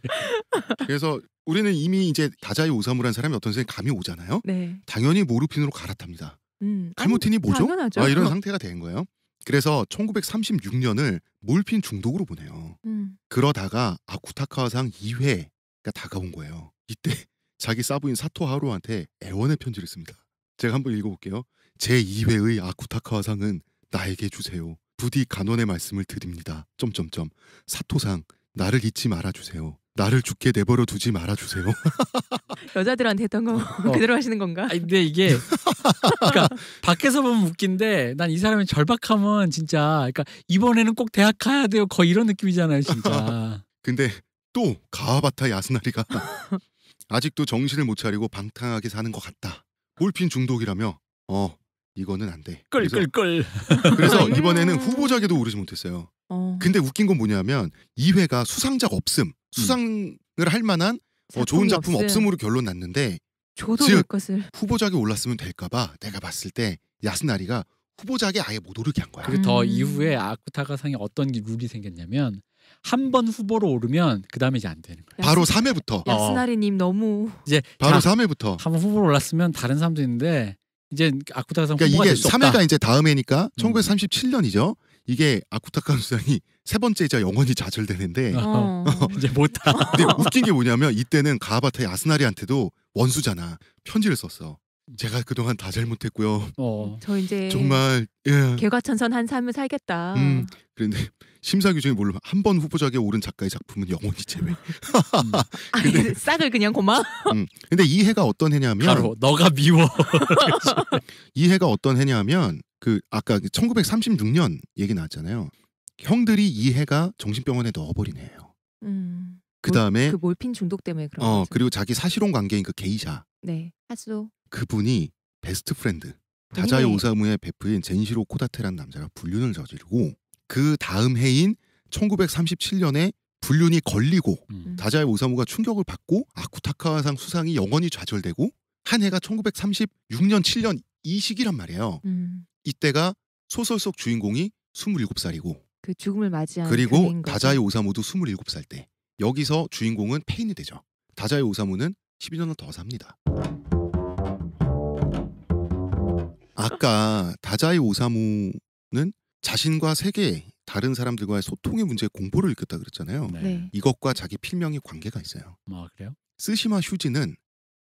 그래서 우리는 이미 이제 다자이 오사무라는 사람이 어떤 생각 감이 오잖아요. 네. 당연히 모르핀으로 갈아탑니다. 음, 칼무틴이 아, 뭐죠? 당연하죠. 아, 이런 그럼. 뭐. 상태가 된 거예요. 그래서 1936년을 몰핀 중독으로 보내요. 음. 그러다가 아쿠타카와상 2회 가 다가온 거예요. 이때 자기 사부인 사토 하루한테 애원의 편지를 씁니다. 제가 한번 읽어볼게요. 제2회의 아쿠타카와상은 나에게 주세요. 부디 간원의 말씀을 드립니다. 점점점 사토상 나를 잊지 말아주세요. 나를 죽게 내버려 두지 말아주세요. 여자들한테 했던 거 어. 그대로 하시는 건가? 아니, 근데 이게 그러니까 밖에서 보면 웃긴데 난 이 사람의 절박함은 진짜 그러니까 이번에는 꼭 대학 가야 돼요 거의 이런 느낌이잖아요 진짜. 근데 또 가와바타 야스나리가 아직도 정신을 못 차리고 방탕하게 사는 것 같다. 볼핀 중독이라며 어 이거는 안 돼. 끌끌끌. 그래서, 그래서 이번에는 후보작에도 오르지 못했어요. 어. 근데 웃긴 건 뭐냐면 2회가 수상작 없음 수상을 할 만한 어, 좋은 작품 없음. 으로 결론 났는데 저도 즉, 후보작에 올랐으면 될까봐 내가 봤을 때 야스나리가 후보작에 아예 못 오르게 한 거야. 그리고 더 음. 이후에 아쿠타가상에 어떤 룰이 생겼냐면 한번 후보로 오르면 그 다음에 이제 안 되는 거예요. 바로 3회부터. 야스나리님 어. 너무. 이제 바로 자, 3회부터. 한 번 후보로 올랐으면 다른 사람도 있는데 이제 아쿠타카 선수 그러니까 이게 3회가 이제 다음 해니까 음. 1937년이죠. 이게 아쿠타카 선수이 세 번째이자 영원히 좌절되는데 어. 어. 이제 못다 근데 웃긴 게 뭐냐면 이때는 가바타 야스나리한테도 원수잖아. 편지를 썼어. 제가 그동안 다 잘못했고요. 어. 저 이제 정말 예. 개과천선 한 삶을 살겠다. 음, 그런데 심사 규정이 뭘로 한번 후보작에 오른 작가의 작품은 영원히 제외. 음. 근데, 아니, 싹을 그냥 고마. 음, 근데 이 해가 어떤 해냐면 바로 너가 미워. 이 해가 어떤 해냐면 그 아까 1936년 그 얘기 나왔잖아요. 형들이 이 해가 정신병원에 넣어버린 해요 음, 그 다음에 그 몰핀 중독 때문에 그런. 어 거죠. 그리고 자기 사실혼 관계인 그 게이샤. 네 하수. 그분이 베스트 프렌드 다자이 오사무의 베프인 젠시로 코다테라는 남자가 불륜을 저지르고 그 다음 해인 1937년에 불륜이 걸리고 음. 다자의 오사무가 충격을 받고 아쿠타카와상 수상이 영원히 좌절되고 한 해가 1936년 7년 이 시기란 말이에요. 음. 이때가 소설 속 주인공이 27살이고 그 죽음을 맞이한 그리고 다자의 오사무도 27살 때 여기서 주인공은 페인이 되죠. 다자의 오사무는 12년을 더 삽니다. 아까 다자의 오사무는 자신과 세계 다른 사람들과의 소통의 문제 공포를 일으켰다 그랬잖아요. 네. 네. 이것과 자기 필명이 관계가 있어요. 아 그래요? 스시마 휴지는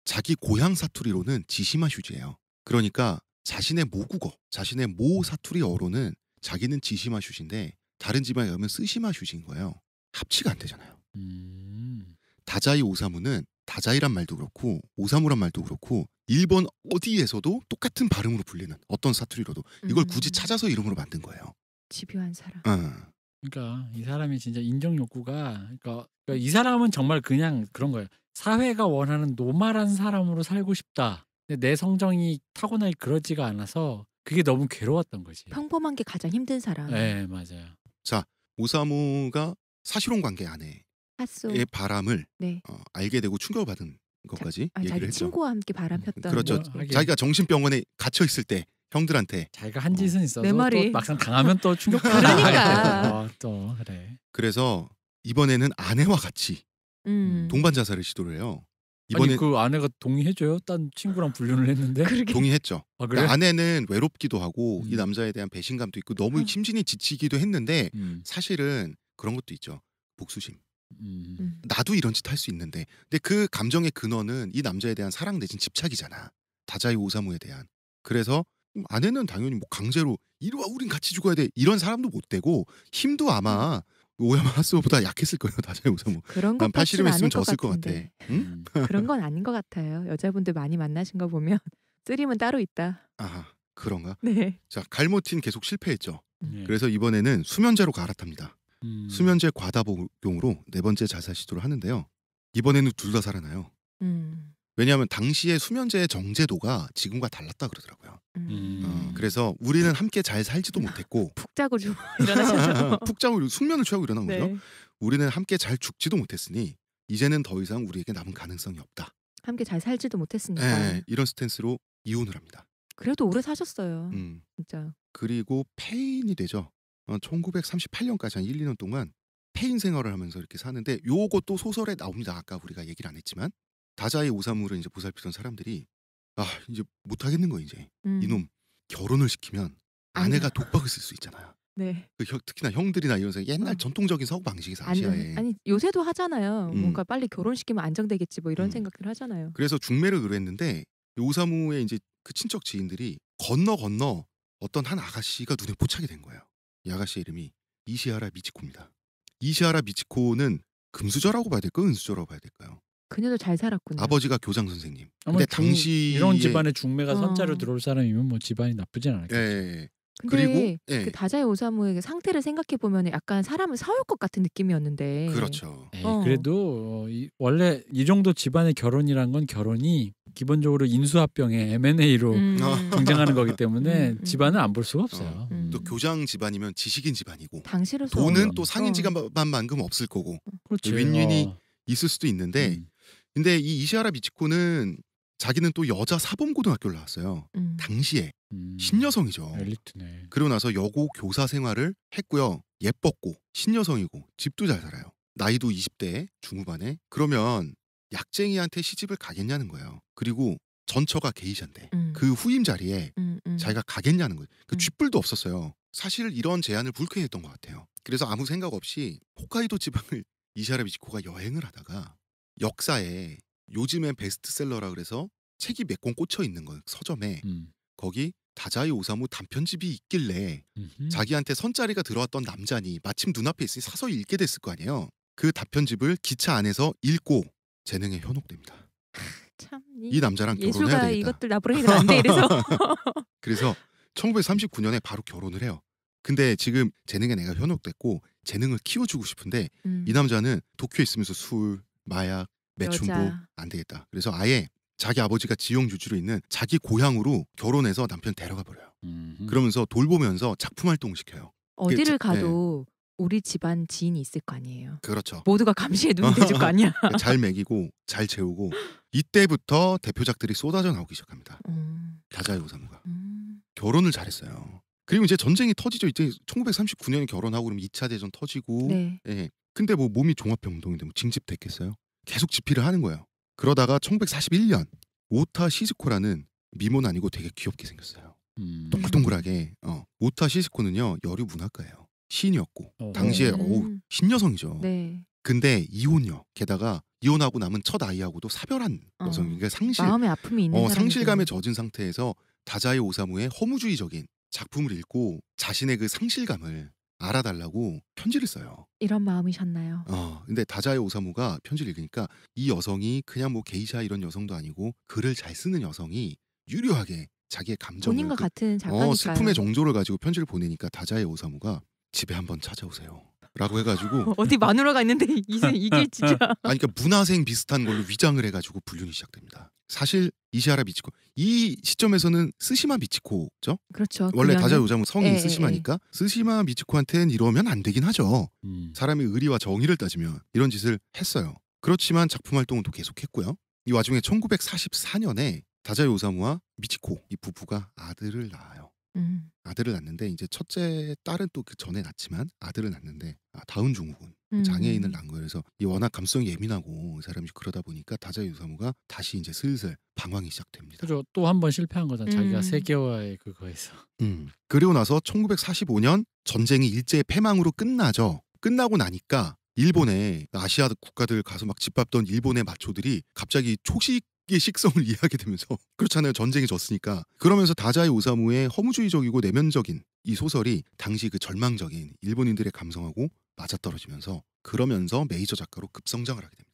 자기 고향 사투리로는 지시마 휴지예요. 그러니까 자신의 모국어, 자신의 모 사투리어로는 자기는 지시마 휴지인데 다른 지방에 가면 쓰시마 휴지인 거예요. 합치가 안 되잖아요. 음... 다자이 오사무는 다자이란 말도 그렇고 오사무란 말도 그렇고 일본 어디에서도 똑같은 발음으로 불리는 어떤 사투리로도 이걸 음. 굳이 찾아서 이름으로 만든 거예요. 집요한 사람. 어. 그러니까 이 사람이 진짜 인정 욕구가 그러니까, 그러니까, 이 사람은 정말 그냥 그런 거예요. 사회가 원하는 노말한 사람으로 살고 싶다. 근데 내 성정이 타고날 그러지가 않아서 그게 너무 괴로웠던 거지. 평범한 게 가장 힘든 사람. 네 맞아요. 자 오사무가 사실혼 관계 안에 의 바람을 네. 어, 알게 되고 충격을 받은 것까지 자, 아, 얘기를 했죠. 친구와 함께 음, 음, 바람 폈던 그렇죠. 뭐, 자기가 정신병원에 갇혀 있을 때 형들한테 자기가 한 짓은 어, 있어도 내 말이. 또 막상 당하면 또 충격 그러니까 어, 또 그래. 그래서 이번에는 아내와 같이 음. 동반 자살을 시도를 해요. 이번에 아니, 그 아내가 동의해줘요? 딴 친구랑 불륜을 했는데 동의했죠. 아, 그러니까 그래? 아내는 외롭기도 하고 음. 이 남자에 대한 배신감도 있고 너무 아. 심신이 지치기도 했는데 음. 사실은 그런 것도 있죠. 복수심. 음. 음. 나도 이런 짓 할 수 있는데 근데 그 감정의 근원은 이 남자에 대한 사랑 내진 집착이잖아 다자이 오사무에 대한 그래서 음, 아내는 당연히 뭐 강제로 이리와 우린 같이 죽어야 돼 이런 사람도 못 되고 힘도 아마 오야마 하스보다 약했을 거예요 다자이 오사무 그런 것 같진 않을 것 같은데 것 같아. 응? 그런 건 아닌 것 같아요 여자분들 많이 만나신 거 보면 쓰림은 따로 있다 아 그런가? 네. 자 갈모틴 계속 실패했죠 네. 그래서 이번에는 수면제로 갈아탑니다 음. 수면제 과다 복용으로 네 번째 자살 시도를 하는데요. 이번에는 둘 다 살아나요. 음. 왜냐하면 당시에 수면제의 정제도가 지금과 달랐다 그러더라고요. 어, 음. 어, 그래서 우리는 함께 잘 살지도 못했고 푹 자고 좀 일어나셨죠. 푹 자고 숙면을 취하고 일어난 네. 거죠. 우리는 함께 잘 죽지도 못했으니 이제는 더 이상 우리에게 남은 가능성이 없다. 함께 잘 살지도 못했으니까. 네, 이런 스탠스로 이혼을 합니다. 그래도 오래 사셨어요. 음. 진짜. 그리고 폐인이 되죠. 1938년까지 어, 한 1, 2년 동안 폐인 생활을 하면서 이렇게 사는데 요것도 소설에 나옵니다. 아까 우리가 얘기를 안 했지만 다자의 오사무를 이제 보살피던 사람들이 아 이제 못 하겠는 거 이제 음. 이놈 결혼을 시키면 아내가 독박을 쓸 수 있잖아요. 네. 그 특히나 형들이나 이런 옛날 어. 전통적인 서고 방식에서 아시아에 아니, 요새도 하잖아요. 음. 뭔가 빨리 결혼시키면 안정되겠지 뭐 이런 음. 생각들 하잖아요. 그래서 중매를 의뢰했는데 요사무의 이제 그 친척 지인들이 건너 건너 어떤 한 아가씨가 눈에 포착이 된 거예요. 이 아가씨 이름이 이시하라 미치코입니다. 이시하라 미치코는 금수저라고 봐야 될까요? 은수저라고 봐야 될까요? 그녀도 잘 살았군요. 아버지가 교장 선생님. 근데 당시 이런 집안에 중매가 어. 선자로 들어올 사람이면 뭐 집안이 나쁘진 않겠죠. 예, 예. 예. 그리고 예. 그 다자의 오사무의 그 상태를 생각해 보면 약간 사람을 사올 것 같은 느낌이었는데. 그렇죠. 에 예, 어. 그래도 어, 원래 이 정도 집안의 결혼이란 건 결혼이 기본적으로 인수합병의 M&A로 음. 등장하는 거기 때문에 음, 음. 음. 집안을 안볼 수가 없어요. 어. 음. 또 교장 집안이면 지식인 집안이고 당시로서 돈은 또 상인 집안만큼 없을 거고 어, 그렇죠. 윈윈이 어. 있을 수도 있는데 음. 근데 이이시아라 미치코는 자기는 또 여자 사범고등학교를 나왔어요. 음. 당시에 음. 신여성이죠. 엘리트네. 그리고 나서 여고 교사 생활을 했고요. 예뻤고 신여성이고 집도 잘 살아요. 나이도 20대 중후반에 그러면 약쟁이한테 시집을 가겠냐는 거예요. 그리고 전처가 게이샤인데 음. 그 후임 자리에 음, 음. 자기가 가겠냐는 거예요. 그 음. 쥐뿔도 없었어요. 사실 이런 제안을 불쾌했던 것 같아요. 그래서 아무 생각 없이 홋카이도 지방을 이샤라비치코가 여행을 하다가 역사에 요즘엔 베스트셀러라 그래서 책이 몇 권 꽂혀 있는 거 서점에 음. 거기 다자이 오사무 단편집이 있길래 음흠. 자기한테 선자리가 들어왔던 남자니 마침 눈앞에 있으니 사서 읽게 됐을 거 아니에요. 그 단편집을 기차 안에서 읽고 재능에 현혹됩니다. 참이 남자랑 결혼해야 되겠다. 이것들 나보러 해결 안돼 이래서. 그래서 1939년에 바로 결혼을 해요. 근데 지금 재능에 내가 현혹됐고 재능을 키워주고 싶은데 음. 이 남자는 도쿄에 있으면서 술, 마약, 매춘부 안 되겠다. 그래서 아예 자기 아버지가 지용 유주로 있는 자기 고향으로 결혼해서 남편 데려가 버려요. 음흠. 그러면서 돌보면서 작품 활동 시켜요. 어디를 가도 네. 우리 집안 지인이 있을 거 아니에요. 그렇죠. 모두가 감시에 눈이 돼거 아니야. 잘 먹이고 잘 재우고 이때부터 대표작들이 쏟아져 나오기 시작합니다. 음. 다자요 사무가 음. 결혼을 잘했어요. 그리고 이제 전쟁이 터지죠. 이제 1939년에 결혼하고 그럼 2차 대전 터지고. 네. 예. 근데 뭐 몸이 종합병동인데 뭐 징집됐겠어요? 계속 집필을 하는 거예요. 그러다가 1941년 오타 시즈코라는 미모는 아니고 되게 귀엽게 생겼어요. 음. 동글동글하게 어. 오타 시즈코는요 여류 문학가예요. 시인이었고 어. 당시에 네. 어우 신여성이죠. 네. 근데 이혼녀 게다가 이혼하고 남은 첫 아이하고도 사별한 어. 여성 그러니까 상실 마음의 아픔이 있는 어, 상실감에 젖은 상태에서 다자이 오사무의 허무주의적인 작품을 읽고 자신의 그 상실감을 알아달라고 편지를 써요. 이런 마음이셨나요? 어, 근데 다자의 오사무가 편지를 읽으니까 이 여성이 그냥 뭐 게이샤 이런 여성도 아니고 글을 잘 쓰는 여성이 유려하게 자기의 감정을 본인과 그, 같은 작가니까 어, 슬픔의 정조를 가지고 편지를 보내니까 다자의 오사무가 집에 한번 찾아오세요. 라고 해가지고 어디 마누라가 있는데 이제 이게 진짜 아 그러니까 문화생 비슷한 걸로 위장을 해가지고 불륜이 시작됩니다. 사실 이시하라 미치코 이 시점에서는 스시마 미치코죠. 그렇죠. 원래 그러 다자 요자무 성이 에, 예, 예, 스시마니까 에, 예. 스시마 미치코한테는 이러면 안 되긴 하죠. 음. 사람이 의리와 정의를 따지면 이런 짓을 했어요. 그렇지만 작품 활동은 또 계속했고요. 이 와중에 1944년에 다자 요자무와 미치코 이 부부가 아들을 낳아요. 음. 아들을 낳는데 이제 첫째 딸은 또 그 전에 낳지만 아들을 낳는데 아, 다운 증후군 그 음. 장애인을 낳은 거예요. 그래서 이 워낙 감성이 예민하고 사람이 그러다 보니까 다자유사무가 다시 이제 슬슬 방황이 시작됩니다. 그죠. 또 한 번 실패한 거잖 음. 자기가 세계화의 그거에서. 음. 그리고 나서 1945년 전쟁이 일제의 패망으로 끝나죠. 끝나고 나니까 일본에 아시아 국가들 가서 막집밥던 일본의 마초들이 갑자기 초식 이 식성을 이해하게 되면서 그렇잖아요 전쟁이 졌으니까 그러면서 다자의 오사무의 허무주의적이고 내면적인 이 소설이 당시 그 절망적인 일본인들의 감성하고 맞아떨어지면서 그러면서 메이저 작가로 급성장을 하게 됩니다.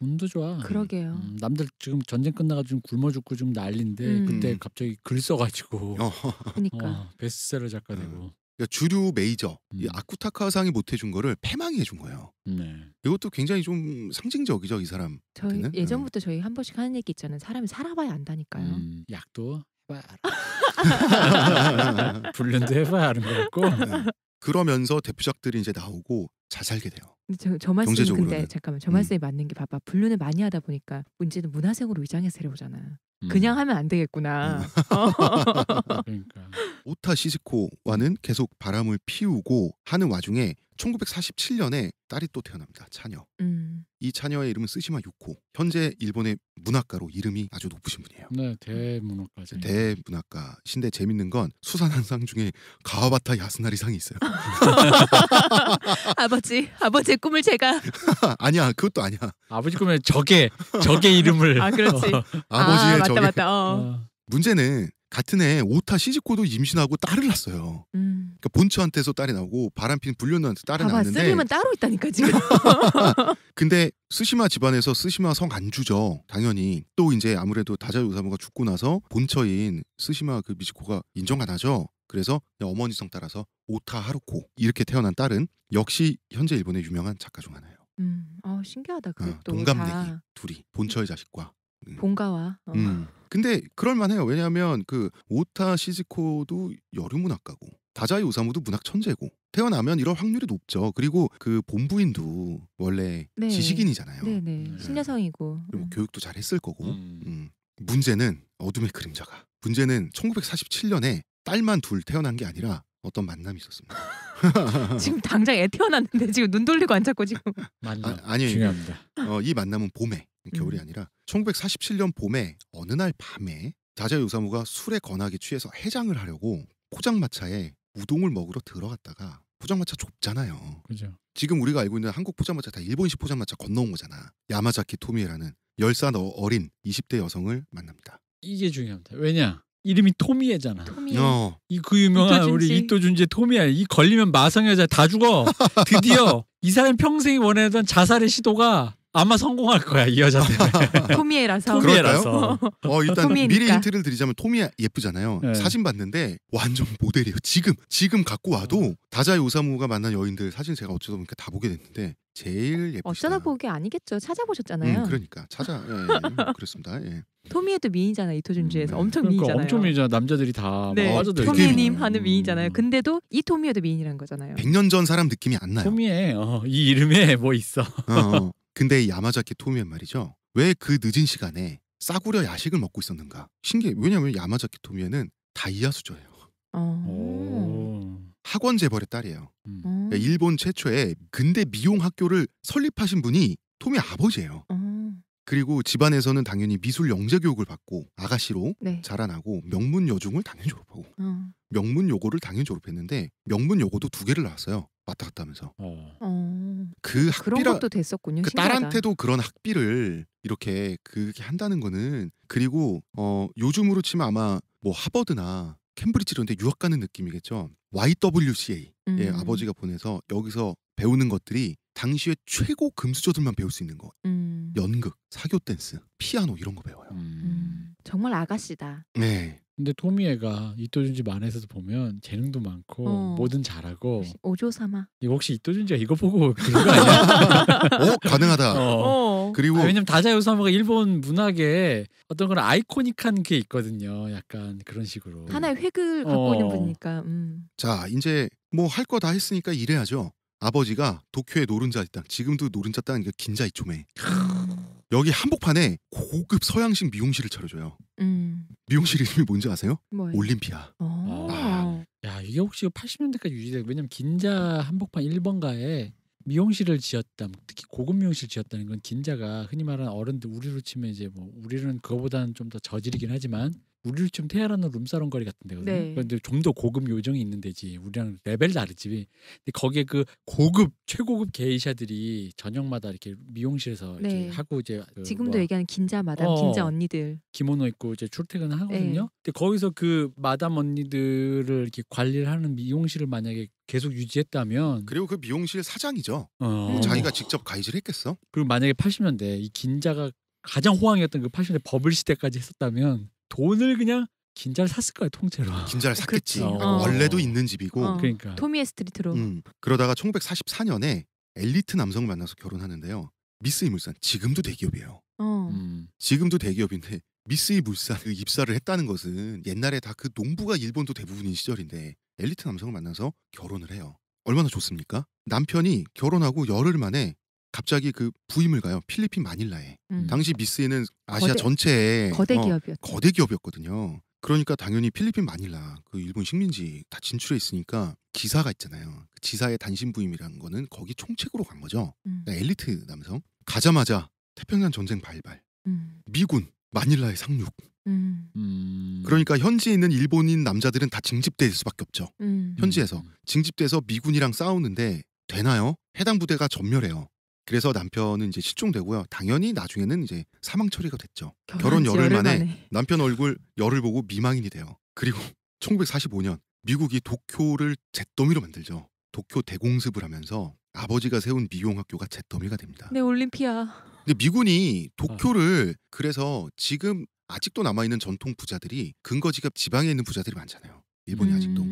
운도 좋아. 그러게요. 음, 남들 지금 전쟁 끝나가 지금 굶어 죽고 좀 난리인데 음. 그때 갑자기 글 써가지고 그러니까 어, 베스트셀러 작가 되고. 그러니까 주류 메이저 음. 이 아쿠타카상이 못 해준 거를 패망이 해준 거예요. 네. 이것도 굉장히 좀 상징적이죠 이 사람. 저희 예전부터 음. 저희 한 번씩 하는 얘기 있잖아요. 사람이 살아봐야 안다니까요. 음, 약도 해봐야 알아. 불륜도 해봐야 아는 거 같고 네. 그러면서 대표작들이 이제 나오고 잘 살게 돼요. 저, 저 말씀은 경제적으로는. 근데 잠깐만 저 음. 말씀이 음. 맞는 게 봐봐 불륜을 많이 하다 보니까 문제는 문화생으로 위장해서 데려오잖아. 음. 그냥 하면 안 되겠구나. 음. 그러니까. 오타 시즈코와는 계속 바람을 피우고 하는 와중에 1947년에 딸이 또 태어납니다. 차녀. 음. 이 차녀의 이름은 쓰시마 유코. 현재 일본의 문학가로 이름이 아주 높으신 분이에요. 네, 대문학가죠. 음. 대문학가신데 재밌는 건 수산한상 중에 가와바타 야스나리상이 있어요. 아버지, 아버지의 꿈을 제가 아니야, 그것도 아니야. 아버지 꿈에 적의 적의 이름을. 아, 그렇지. 아버지의 아, 맞다, 맞다. 어. 어. 문제는 같은 해 오타 시즈코도 임신하고 딸을 낳았어요. 음. 그러니까 본처한테서 딸이 나오고 바람핀 불륜녀한테 딸이 봐봐, 났는데 쓰리만 따로 있다니까 지금. 근데 스시마 집안에서 스시마 성 안 주죠. 당연히 또 이제 아무래도 다자유 사모가 죽고 나서 본처인 스시마 그미즈코가 인정 안 하죠. 그래서 어머니 성 따라서 오타 하루코 이렇게 태어난 딸은 역시 현재 일본의 유명한 작가 중 하나예요. 음, 어 신기하다. 그 어, 동갑내기 둘이 본처의 자식과 음. 본가와. 어. 음. 근데 그럴만해요. 왜냐하면 그 오타 시즈코도 여류문학가고 다자이 우사무도 문학 천재고 태어나면 이럴 확률이 높죠. 그리고 그 본부인도 원래 네. 지식인이잖아요. 네네. 네. 음. 신여성이고. 그리고 음. 교육도 잘했을 거고. 음. 음. 문제는 어둠의 그림자가. 문제는 1947년에 딸만 둘 태어난 게 아니라 어떤 만남이 있었습니다. 지금 당장 애 태어났는데 지금 눈 돌리고 앉았고 지금. 만남. 아, 아니요. 중요합니다. 어, 이 만남은 봄에 겨울이 음. 아니라 1947년 봄에 어느 날 밤에 다자 요사무가 술에 건하게 취해서 해장을 하려고 포장마차에 우동을 먹으러 들어갔다가 포장마차 좁잖아요. 그죠. 지금 우리가 알고 있는 한국 포장마차 다 일본식 포장마차 건너온 거잖아. 야마자키 토미에라는 10살 어린 20대 여성을 만납니다. 이게 중요합니다. 왜냐? 이름이 토미에잖아. 토미에. 어. 이 그 유명한 이토준지. 우리 이또준지토미야이 걸리면 마성 여자 다 죽어. 드디어 이 사람 평생이 원해던 자살의 시도가 아마 성공할 거야 이 여자 때문에. 토미에라서. 토미에라서. 어 일단 토미에니까. 미리 힌트를 드리자면 토미에 예쁘잖아요. 네. 사진 봤는데 완전 모델이에요. 지금 지금 갖고 와도 다자이 오사무가 만난 여인들 사진 제가 어쩌다 보니까 다 보게 됐는데 제일 예쁘다. 어쩌다 보게 아니겠죠. 찾아보셨잖아요. 음, 그러니까 찾아 예, 예. 음, 그렇습니다. 예. 토미에도 미인이잖아 이토준주에서 음, 네. 엄청 그러니까 미인이잖아요. 엄청 미인이잖아 남자들이 다 네. 빠 토미님 하는 음. 미인이잖아요. 근데도 이 토미에도 미인이란 거잖아요. 100년 전 사람 느낌이 안 나요. 토미에 어, 이 이름에 뭐 있어. 어, 어. 근데 야마자키 토미는 말이죠. 왜 그 늦은 시간에 싸구려 야식을 먹고 있었는가? 신기해. 왜냐면 야마자키 토미에은 다이아수저예요. 어. 학원 재벌의 딸이에요. 음. 어. 그러니까 일본 최초의 근대 미용 학교를 설립하신 분이 토미 아버지예요. 어. 그리고 집안에서는 당연히 미술 영재 교육을 받고 아가씨로 네. 자라나고 명문 여중을 당연히 졸업하고 음. 명문 요고를 당연히 졸업했는데 명문 요고도 두 개를 나왔어요. 왔다 갔다 하면서 어. 어. 그 학비라 것도 됐었군요. 그 딸한테도 그런 학비를 이렇게 그게 한다는 거는 그리고 어 요즘으로 치면 아마 뭐 하버드나 캠브리지 이런 데 유학 가는 느낌이겠죠. YWCA의 예, 음. 아버지가 보내서 여기서 배우는 것들이 당시의 최고 금수저들만 배울 수 있는 거. 음. 연극, 사교 댄스, 피아노 이런 거 배워요. 음. 음. 정말 아가씨다. 네. 근데 토미애가 이토준지 만에서도 보면 재능도 많고 어. 뭐든 잘하고 오조삼아 이거 혹시 이토준지가 이거 보고 그런 거 아니야? 어 가능하다. 어. 어. 그리고 아, 왜냐면 다자요사마가 일본 문학에 어떤 그런 아이코닉한 게 있거든요. 약간 그런 식으로 하나의 획을 갖고 어. 있는 분이니까. 음. 자 이제 뭐 할 거 다 했으니까 일해야죠. 아버지가 도쿄의 노른자 땅 지금도 노른자 땅이니 긴자이초메 여기 한복판에 고급 서양식 미용실을 차려줘요. 음. 미용실 이름이 뭔지 아세요? 뭐예요? 올림피아. 어. 아, 야 이게 혹시 80년대까지 유지돼? 왜냐면 긴자 한복판 1번가에 미용실을 지었다. 특히 고급 미용실 지었다는 건 긴자가 흔히 말하는 어른들 우리로 치면 이제 뭐 우리는 그거보다는 좀 더 저질이긴 하지만 우리를 좀태어나는 룸사롱 거리 같은 데거든요. 네. 근데 좀 더 고급 요정이 있는 데지. 우리랑 레벨 다르지. 근데 거기에 그 고급 최고급 게이샤들이 저녁마다 이렇게 미용실에서 네. 이렇게 하고 이제 그 지금도 뭐, 얘기하는 긴자 마담, 어, 긴자 언니들 기모노 입고 이제 출퇴근을 하거든요. 네. 근데 거기서 그 마담 언니들을 이렇게 관리를 하는 미용실을 만약에 계속 유지했다면 그리고 그 미용실 사장이죠. 어. 네. 뭐 자기가 직접 가이질 했겠어? 그리고 만약에 80년대 이 긴자가 가장 호황이었던 그 80년대 버블 시대까지 했었다면 돈을 그냥 긴자를 샀을 거야 통째로. 아, 긴자를 샀겠지. 그러니까 어. 원래도 있는 집이고. 어. 그러니까. 토미의 스트리트로. 음. 그러다가 1944년에 엘리트 남성을 만나서 결혼하는데요. 미스 이물산 지금도 대기업이에요. 어. 음. 지금도 대기업인데 미스 이물산 그 입사를 했다는 것은 옛날에 다 그 농부가 일본도 대부분인 시절인데 엘리트 남성을 만나서 결혼을 해요. 얼마나 좋습니까? 남편이 결혼하고 열흘 만에 갑자기 그 부임을 가요. 필리핀 마닐라에. 음. 당시 미스에는 아시아 전체에 거대 기업이었 어, 거대 기업이었거든요. 그러니까 당연히 필리핀 마닐라 그 일본 식민지 다 진출해 있으니까 기사가 있잖아요. 그 지사의 단신 부임이라는 거는 거기 총책으로 간 거죠. 음. 그러니까 엘리트 남성 가자마자 태평양 전쟁 발발. 음. 미군 마닐라에 상륙. 음. 음. 그러니까 현지에 있는 일본인 남자들은 다 징집될 수밖에 없죠. 음. 현지에서 음. 징집돼서 미군이랑 싸우는데 되나요? 해당 부대가 전멸해요. 그래서 남편은 이제 실종되고요. 당연히 나중에는 이제 사망 처리가 됐죠. 결혼, 결혼 열흘 만에, 만에 남편 얼굴 열을 보고 미망인이 돼요. 그리고 1945년 미국이 도쿄를 잿더미로 만들죠. 도쿄 대공습을 하면서 아버지가 세운 미용학교가 잿더미가 됩니다. 네, 올림피아. 근데 미군이 도쿄를 아. 그래서 지금 아직도 남아있는 전통 부자들이 근거지가 지방에 있는 부자들이 많잖아요. 일본이 음... 아직도.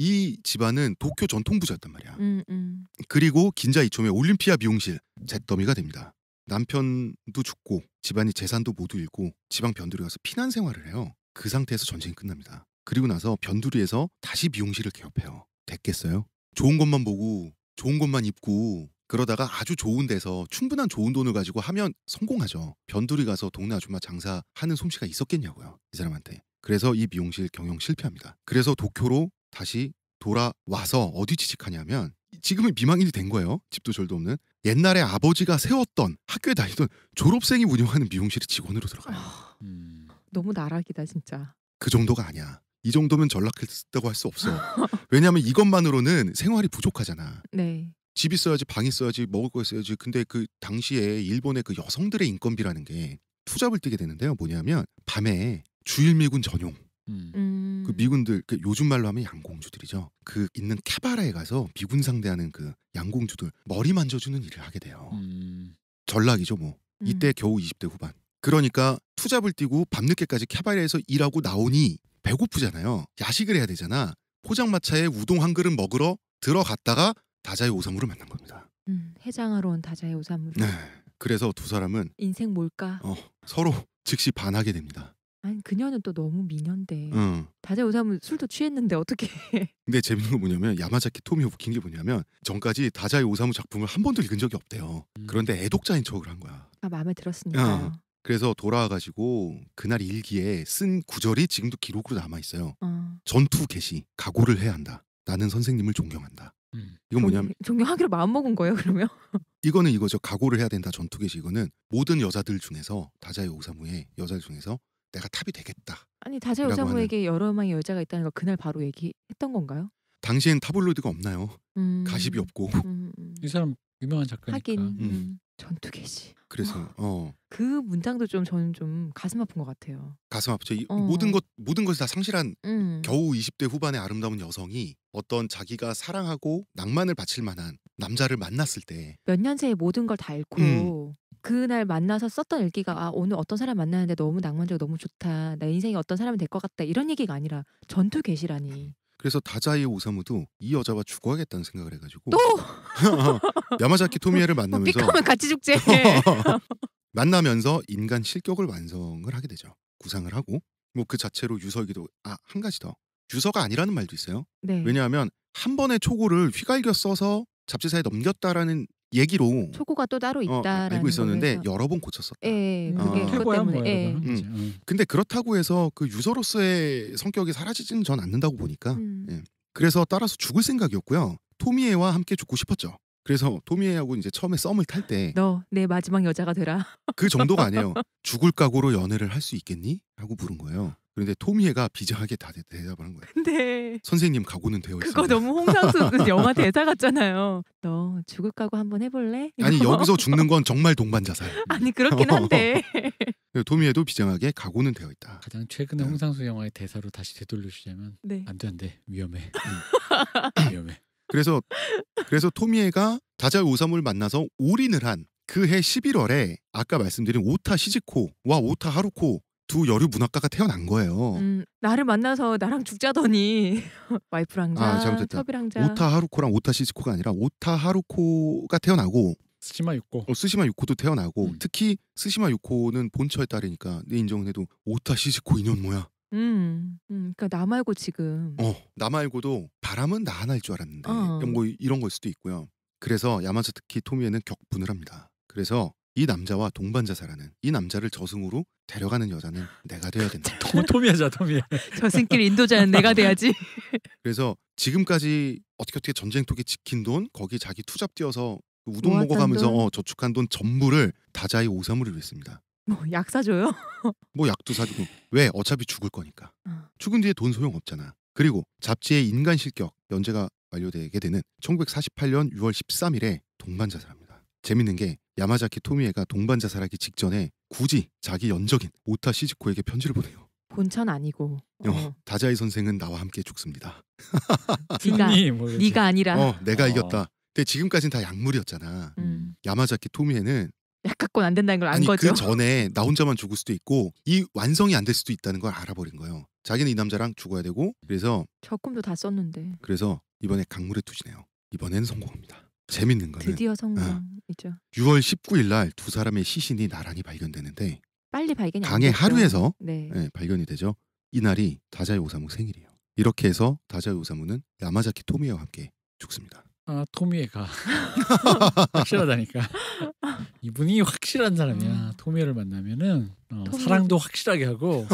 이 집안은 도쿄 전통 부자였단 말이야. 음, 음. 그리고 긴자 이초의 올림피아 미용실 잿더미가 됩니다. 남편도 죽고 집안이 재산도 모두 잃고 지방 변두리 가서 피난 생활을 해요. 그 상태에서 전쟁이 끝납니다. 그리고 나서 변두리에서 다시 미용실을 개업해요. 됐겠어요? 좋은 것만 보고 좋은 것만 입고 그러다가 아주 좋은 데서 충분한 좋은 돈을 가지고 하면 성공하죠. 변두리 가서 동네 아줌마 장사하는 솜씨가 있었겠냐고요. 이 사람한테. 그래서 이 미용실 경영 실패합니다. 그래서 도쿄로 다시 돌아와서 어디 취직하냐면 지금은 미망인이 된 거예요. 집도 절도 없는 옛날에 아버지가 세웠던 학교에 다니던 졸업생이 운영하는 미용실에 직원으로 들어가요. 아, 음. 너무 나락이다 진짜. 그 정도가 아니야. 이 정도면 전락했다고 할 수 없어. 왜냐하면 이것만으로는 생활이 부족하잖아. 네. 집 있어야지 방 있어야지 먹을 거 있어야지. 근데 그 당시에 일본의 그 여성들의 인건비라는 게 투잡을 뛰게 되는데요. 뭐냐면 밤에 주일미군 전용 음. 음. 그 미군들 그 요즘 말로 하면 양공주들이죠. 그 있는 캐바라에 가서 미군 상대하는 그 양공주들 머리 만져주는 일을 하게 돼요. 음. 전락이죠 뭐. 이때 음. 겨우 20대 후반. 그러니까 투잡을 뛰고 밤늦게까지 캐바라에서 일하고 나오니 배고프잖아요. 야식을 해야 되잖아. 포장마차에 우동 한 그릇 먹으러 들어갔다가 다자의 오사무를 만난 겁니다. 음, 해장하러 온 다자의 오사무. 네. 그래서 두 사람은 인생 뭘까? 어, 서로 즉시 반하게 됩니다. 아니 그녀는 또 너무 미녀인데 응. 다자요사무 술도 취했는데 어떻게? 근데 재밌는 건 뭐냐면 야마자키 토미 웃긴 게 뭐냐면 전까지 다자요사무 작품을 한 번도 읽은 적이 없대요. 음. 그런데 애독자인 척을 한 거야. 아 마음에 들었습니다 어. 그래서 돌아와가지고 그날 일기에 쓴 구절이 지금도 기록으로 남아 있어요. 어. 전투 개시 각오를 해야 한다. 나는 선생님을 존경한다. 음. 이건 뭐냐면 존경하기로 마음 먹은 거예요. 그러면 이거는 이거죠. 각오를 해야 된다. 전투 개시 이거는 모든 여자들 중에서 다자의 오사무의 여자들 중에서 내가 탑이 되겠다. 아니 다자 여자부에게 여러 명의 여자가 있다는 걸 그날 바로 얘기했던 건가요? 당시엔 타블로드가 없나요? 음. 가십이 없고 음, 음, 음. 이 사람 유명한 작가니까. 하긴. 음. 음. 전투 개시. 그래서 아, 어. 그 문장도 좀 저는 좀 가슴 아픈 것 같아요. 가슴 아프죠. 어. 모든 것 모든 것을 다 상실한 음. 겨우 20대 후반의 아름다운 여성이 어떤 자기가 사랑하고 낭만을 바칠 만한 남자를 만났을 때 몇 년 새에 모든 걸 다 잃고 음. 그날 만나서 썼던 일기가 아 오늘 어떤 사람 만나는데 너무 낭만적이고 너무 좋다 나 인생이 어떤 사람이 될 것 같다 이런 얘기가 아니라 전투 개시라니 그래서 다자이 오사무도 이 여자와 죽어야겠다는 생각을 해가지고 또 야마자키 토미에를 뭐 만나면서 삐까면 같이 죽지 만나면서 인간 실격을 완성을 하게 되죠. 구상을 하고 뭐 그 자체로 유서이기도 아한 가지 더 유서가 아니라는 말도 있어요. 네. 왜냐하면 한 번의 초고를 휘갈겨 써서 잡지사에 넘겼다라는 얘기로 초고가 또 따로 있다 어, 알고 있었는데 거에서. 여러 번 고쳤었다. 예, 음, 그게 뭐, 예. 음. 어. 그것 때문에. 예. 음. 음. 근데 그렇다고 해서 그 유서로서의 성격이 사라지진 전 않는다고 보니까. 음. 예. 그래서 따라서 죽을 생각이었고요. 토미에와 함께 죽고 싶었죠. 그래서 토미에하고 이제 처음에 썸을 탈 때 너 내 마지막 여자가 되라. 그 정도가 아니에요. 죽을 각오로 연애를 할 수 있겠니? 하고 부른 거예요. 그런데 토미애가 비장하게 다 대, 대답을 한 거예요. 근데 선생님 각오는 되어 있어요. 그거 너무 홍상수 그 영화 대사 같잖아요. 너 죽을 각오 한번 해볼래? 아니 여기서 죽는 건 정말 동반자살. 아니 그렇긴 한데 토미애도 비장하게 각오는 되어 있다. 가장 최근에 네. 홍상수 영화의 대사로 다시 되돌려주자면 네. 안돼 안돼 위험해 음. 위험해. 그래서 그래서 토미애가 다자우 오삼을 만나서 올인을 한 그 해 11월에 아까 말씀드린 오타 시즈코와 오타 하루코 두 여류 문학가가 태어난 거예요. 음, 나를 만나서 나랑 죽자더니 와이프랑자, 아, 첩이랑자. 오타 하루코랑 오타 시즈코가 아니라 오타 하루코가 태어나고 스시마 유코 어, 스시마 유코도 태어나고 음. 특히 스시마 유코는 본처의 딸이니까 내 인정은 해도 오타 시즈코 인연 뭐야? 음, 음, 그러니까 나 말고 지금. 어, 나 말고도 바람은 나 하나일 줄 알았는데 어. 뭐 이런 걸 수도 있고요. 그래서 야마자 특히 토미에는 격분을 합니다. 그래서 이 남자와 동반자사라는 이 남자를 저승으로 데려가는 여자는 내가 돼야 된다. 토미야자 토미. 저승길 인도자는 내가 돼야지. 그래서 지금까지 어떻게 어떻게 전쟁 톡에 지킨 돈 거기 자기 투잡 뛰어서 우동 먹어가면서 어, 저축한 돈 전부를 다자의 오사무리로 했습니다. 뭐 약 사줘요? 뭐 약도 사주고 왜 어차피 죽을 거니까. 어. 죽은 뒤에 돈 소용 없잖아. 그리고 잡지의 인간 실격 연재가 완료되게 되는 1948년 6월 13일에 동반자 사람 재밌는 게 야마자키 토미에가 동반 자살하기 직전에 굳이 자기 연적인 오타 시즈코에게 편지를 보내요. 본천 아니고. 어. 어, 다자이 선생은 나와 함께 죽습니다. 네가 네가 아니라. 어, 내가 어. 이겼다. 근데 지금까지는 다 약물이었잖아. 음. 야마자키 토미에는 약갖고는 안 된다는 걸안 그 거죠. 그 전에 나 혼자만 죽을 수도 있고 이 완성이 안 될 수도 있다는 걸 알아버린 거예요. 자기는 이 남자랑 죽어야 되고 그래서 적금도 다 썼는데. 그래서 이번에 강물에 투신해요. 이번엔 성공합니다. 재밌는 거는 드디어 성공이죠. 어, 6월 19일 날 두 사람의 시신이 나란히 발견되는데 빨리 발견이 강의 하루에서 네. 네, 발견이 되죠. 이날이 다자이 오사무 생일이에요. 이렇게 해서 다자이 오사무는 야마자키 토미와 함께 죽습니다. 아 토미에가 확실하다니까 이분이 확실한 사람이야 음. 토미를 에 만나면은 어, 토미... 사랑도 확실하게 하고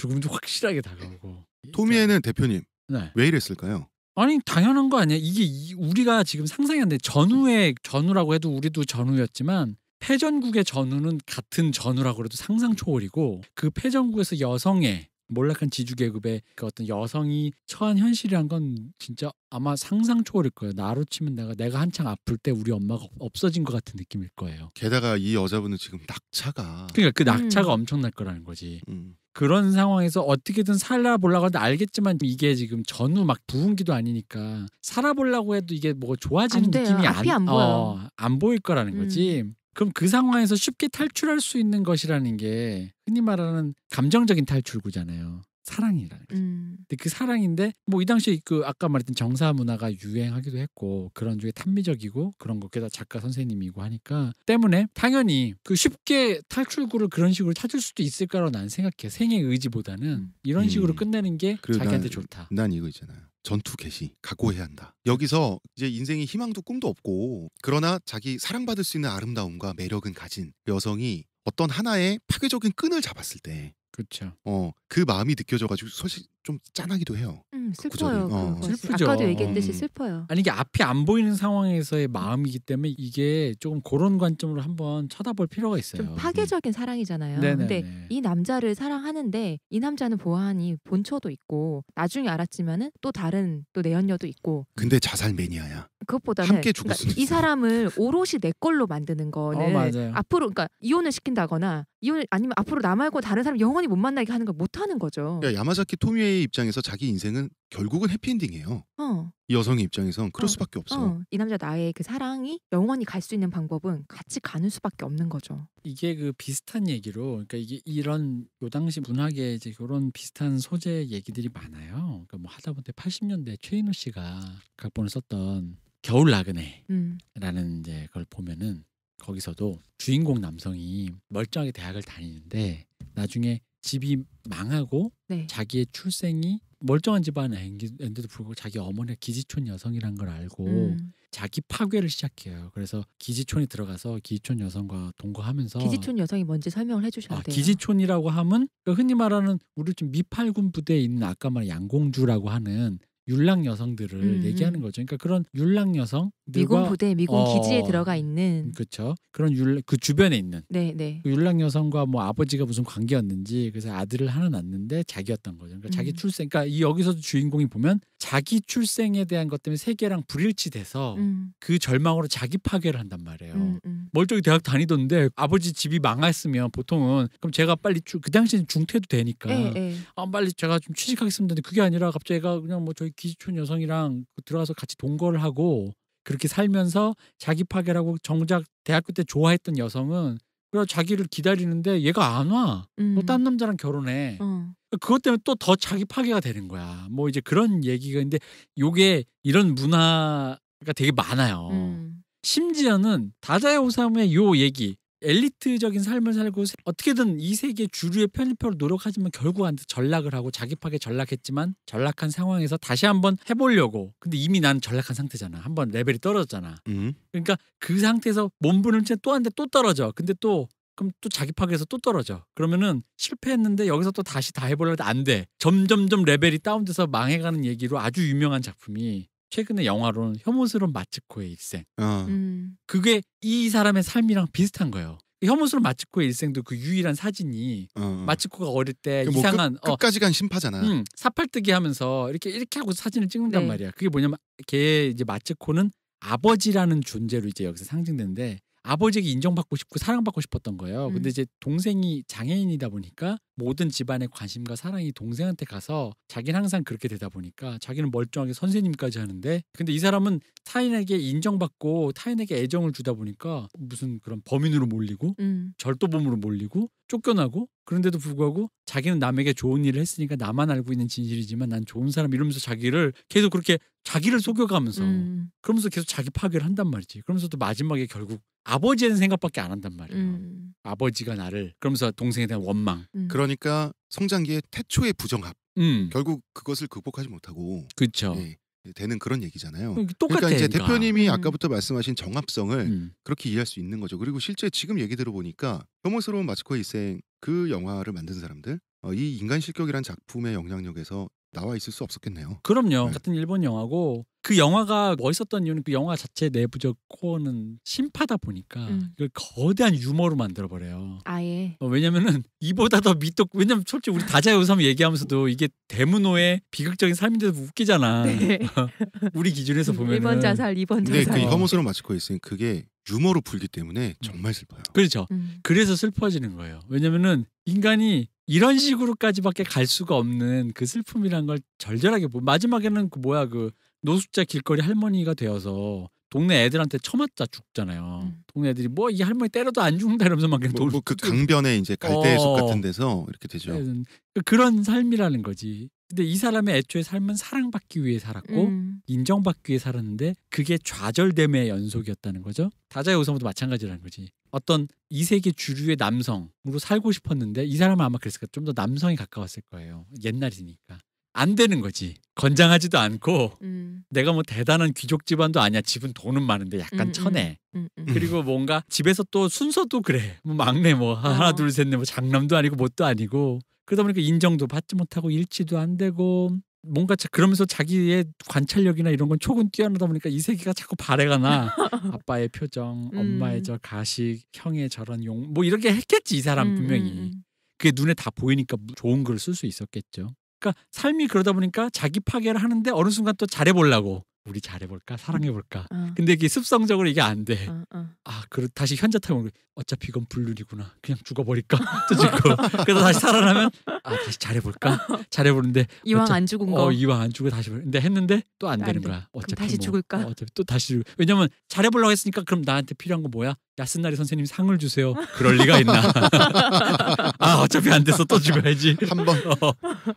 죽음도 확실하게 다가오고 토미에는 대표님 네. 왜 이랬을까요? 아니 당연한 거 아니야. 이게 우리가 지금 상상이 안 돼. 전후의 전후라고 해도 우리도 전후였지만 패전국의 전후는 같은 전후라고 해도 상상 초월이고 그 패전국에서 여성의 몰락한 지주 계급의 그 어떤 여성이 처한 현실이란 건 진짜 아마 상상 초월일 거예요. 나로 치면 내가 내가 한창 아플 때 우리 엄마가 없어진 것 같은 느낌일 거예요. 게다가 이 여자분은 지금 낙차가 그러니까 그 음. 낙차가 음. 엄청날 거라는 거지. 음. 그런 상황에서 어떻게든 살아보려고 하는데 알겠지만 이게 지금 전후 막 부흥기도 아니니까 살아보려고 해도 이게 뭐 좋아지는 안 느낌이 안, 안, 어, 안, 보일 거라는 음. 거지. 그럼 그 상황에서 쉽게 탈출할 수 있는 것이라는 게 흔히 말하는 감정적인 탈출구잖아요. 사랑이라는 거죠. 음. 근데 그 사랑인데 뭐 이 당시 그 아까 말했던 정사 문화가 유행하기도 했고 그런 쪽에 탐미적이고 그런 것 게다 작가 선생님이고 하니까 때문에 당연히 그 쉽게 탈출구를 그런 식으로 찾을 수도 있을까라고 난 생각해. 생의 의지보다는 음. 이런 음. 식으로 끝내는 게 자기한테 난, 좋다. 난 이거 있잖아요. 전투 개시 각오해야 한다. 여기서 이제 인생이 희망도 꿈도 없고 그러나 자기 사랑받을 수 있는 아름다움과 매력은 가진 여성이 어떤 하나의 파괴적인 끈을 잡았을 때 그렇죠. 어, 그 마음이 느껴져가지고 사실 좀 짠하기도 해요. 음, 그 슬퍼요. 어. 슬프죠. 아까도 어. 얘기했듯이 슬퍼요. 아니 이게 앞이 안 보이는 상황에서의 마음이기 때문에 이게 조금 그런 관점으로 한번 쳐다볼 필요가 있어요. 좀 음. 파괴적인 음. 사랑이잖아요. 네네네. 근데 이 남자를 사랑하는데 이 남자는 보아하니 본처도 있고 나중에 알았지만은 또 다른 또 내연녀도 있고. 근데 자살 매니아야. 그것보다는 함께 죽을 그러니까 이 사람을 오롯이 내 걸로 만드는 거는 어, 앞으로 그러니까 이혼을 시킨다거나 이혼 아니면 앞으로 나 말고 다른 사람 영원히 못 만나게 하는 걸못 하는 거죠. 야, 야마자키 토미의 남자의 입장에서 자기 인생은 결국은 해피엔딩이에요. 어. 이 여성의 입장에선 그럴 어. 수밖에 없어. 어. 이 남자 나의 그 사랑이 영원히 갈 수 있는 방법은 같이 가는 수밖에 없는 거죠. 이게 그 비슷한 얘기로 그러니까 이게 이런 요 당시 문학에 이제 그런 비슷한 소재 얘기들이 많아요. 그러니까 뭐 하다못해 80년대 최인호 씨가 각본을 썼던 겨울 나그네라는 음. 이제 그걸 보면은 거기서도 주인공 남성이 멀쩡하게 대학을 다니는데 나중에 집이 망하고 네. 자기의 출생이 멀쩡한 집안에 앤데도 불구하고 자기 어머니가 기지촌 여성이란 걸 알고 음. 자기 파괴를 시작해요. 그래서 기지촌에 들어가서 기지촌 여성과 동거하면서 기지촌 여성이 뭔지 설명을 해주셔야 아, 돼요. 기지촌이라고 하면 그러니까 흔히 말하는 우리 지금 미팔군 부대에 있는 아까 말한 양공주라고 하는 율랑 여성들을 음. 얘기하는 거죠. 그러니까 그런 율랑 여성 미군 부대, 미군 어, 기지에 들어가 있는 그렇죠. 그런 율그 주변에 있는 네, 네. 그율랑 여성과 뭐 아버지가 무슨 관계였는지 그래서 아들을 하나 낳는데 자기였던 거죠. 그러니까 음. 자기 출생, 그러니까 이 여기서도 주인공이 보면 자기 출생에 대한 것 때문에 세계랑 불일치돼서 음. 그 절망으로 자기 파괴를 한단 말이에요. 멀쩡히 음, 음. 뭐 대학 다니던데 아버지 집이 망했으면 보통은 그럼 제가 빨리 그 당시에 중퇴도 되니까 에, 예, 에. 예. 아 빨리 제가 좀 취직하겠습니다. 그게 아니라 갑자기 가 그냥 뭐 저희 기지촌 여성이랑 그 들어가서 같이 동거를 하고 그렇게 살면서 자기 파괴라고 정작 대학교 때 좋아했던 여성은 그래 자기를 기다리는데 얘가 안 와. 음. 또딴 남자랑 결혼해. 어. 그것 때문에 또 더 자기 파괴가 되는 거야. 뭐 이제 그런 얘기가 있는데 요게 이런 문화가 되게 많아요. 음. 심지어는 다자야 오사무의 요 얘기 엘리트적인 삶을 살고 어떻게든 이 세계 주류의 편입표려 노력하지만 결국한테 전락을 하고 자기파게 전락했지만 전락한 상황에서 다시 한번 해보려고 근데 이미 난 전락한 상태잖아 한번 레벨이 떨어졌잖아 음. 그러니까 그 상태에서 몸부림치는 또한 대 또 떨어져 근데 또 그럼 또 자기 파괴에서또 떨어져. 그러면은 실패했는데 여기서 또 다시 다 해보려도 안 돼. 점점점 레벨이 다운돼서 망해가는 얘기로 아주 유명한 작품이 최근에 영화로는 혐오스러운 마츠코의 일생. 어. 음. 그게 이 사람의 삶이랑 비슷한 거예요. 그 혐오스러운 마츠코의 일생도 그 유일한 사진이 어. 어. 마츠코가 어릴 때뭐 이상한 끝, 어, 끝까지 간 심파잖아. 음, 사팔뜨기 하면서 이렇게 이렇게 하고 사진을 찍는단 네. 말이야. 그게 뭐냐면 걔 이제 마츠코는 아버지라는 존재로 이제 여기서 상징되는데 아버지에게 인정받고 싶고 사랑받고 싶었던 거예요. 음. 근데 이제 동생이 장애인이다 보니까 모든 집안의 관심과 사랑이 동생한테 가서 자기는 항상 그렇게 되다 보니까 자기는 멀쩡하게 선생님까지 하는데 근데 이 사람은 타인에게 인정받고 타인에게 애정을 주다 보니까 무슨 그런 범인으로 몰리고 음. 절도범으로 몰리고 쫓겨나고 그런데도 불구하고 자기는 남에게 좋은 일을 했으니까 나만 알고 있는 진실이지만 난 좋은 사람 이러면서 자기를 계속 그렇게 자기를 속여가면서 음. 그러면서 계속 자기 파괴를 한단 말이지. 그러면서 도 마지막에 결국 아버지는 생각밖에 안 한단 말이에요. 음. 아버지가 나를 그러면서 동생에 대한 원망. 음. 그러니까 성장기의 태초의 부정합. 음. 결국 그것을 극복하지 못하고 그렇죠. 예, 되는 그런 얘기잖아요. 그러니까 그러니까 똑같아, 그러니까 이제 대표님이 음. 아까부터 말씀하신 정합성을 음. 그렇게 이해할 수 있는 거죠. 그리고 실제 지금 얘기 들어보니까 혐오스러운 마츠코 일생 그 영화를 만든 사람들 어, 이 인간 실격이란 작품의 영향력에서 나와 있을 수 없었겠네요. 그럼요. 네. 같은 일본 영화고 그 영화가 멋있었던 이유는 그 영화 자체 내부적 코어는 심파다 보니까 음. 이걸 거대한 유머로 만들어버려요. 아예. 어, 왜냐면은 이보다 더 밑도 왜냐면 솔직히 우리 다자요섬 얘기하면서도 이게 대문호의 비극적인 삶인데도 웃기잖아. 네. 우리 기준에서 보면 1번 음, 자살, 2번 자살. 근데 그 혐오스러운 마치코 있으니 그게 유머로 풀기 때문에 정말 슬퍼요. 그렇죠. 음. 그래서 슬퍼지는 거예요. 왜냐면은 인간이 이런 식으로까지밖에 갈 수가 없는 그 슬픔이란 걸 절절하게 마지막에는 그 뭐야 그 노숙자 길거리 할머니가 되어서 동네 애들한테 처맞자 죽잖아요. 음. 동네 애들이 뭐 이 할머니 때려도 안 죽는다 이러면서 막 그냥 뭐, 돌... 뭐 그 강변에 이제 갈대숲 어. 같은 데서 이렇게 되죠. 네, 네. 그 그런 삶이라는 거지. 근데 이 사람의 애초에 삶은 사랑받기 위해 살았고 음. 인정받기 위해 살았는데 그게 좌절됨의 연속이었다는 거죠. 다자의 우상도 마찬가지라는 거지. 어떤 이 세계 주류의 남성으로 살고 싶었는데 이 사람은 아마 그랬을까 좀 더 남성이 가까웠을 거예요. 옛날이니까. 안 되는 거지. 건장하지도 않고 음. 내가 뭐 대단한 귀족 집안도 아니야. 집은 돈은 많은데 약간 음, 음. 천해. 음, 음, 그리고 뭔가 집에서 또 순서도 그래. 뭐 막내 뭐 어. 하나 어. 둘셋넷 뭐 장남도 아니고 뭣도 아니고 그러다 보니까 인정도 받지 못하고 일치도 안 되고 뭔가 그러면서 자기의 관찰력이나 이런 건 초근 뛰어나다 보니까 이세기가 자꾸 발해가 나 아빠의 표정, 엄마의 음. 저 가식, 형의 저런 용 뭐 이렇게 했겠지 이 사람 분명히 그게 눈에 다 보이니까 좋은 글을 쓸 수 있었겠죠. 그러니까 삶이 그러다 보니까 자기 파괴를 하는데 어느 순간 또 잘해보려고 우리 잘해볼까 사랑해볼까 음, 어. 근데 이게 습성적으로 이게 안돼 어, 어. 아 그렇 다시 현자 타면 어차피 이건 불륜이구나 그냥 죽어버릴까 또 죽고 그래서 다시 살아나면 아 다시 잘해볼까 어. 잘해보는데 이왕 안 죽은 어, 거 어, 이왕 안 죽고 다시 근데 했는데 또 안 되는 거야 어차피 다시 뭐, 죽을까 어, 어차피 또 다시 죽 왜냐면 잘해보려고 했으니까 그럼 나한테 필요한 거 뭐야 야스나리 선생님 상을 주세요 그럴 리가 있나 아 어차피 안 돼서 또 죽어야지 한번 어.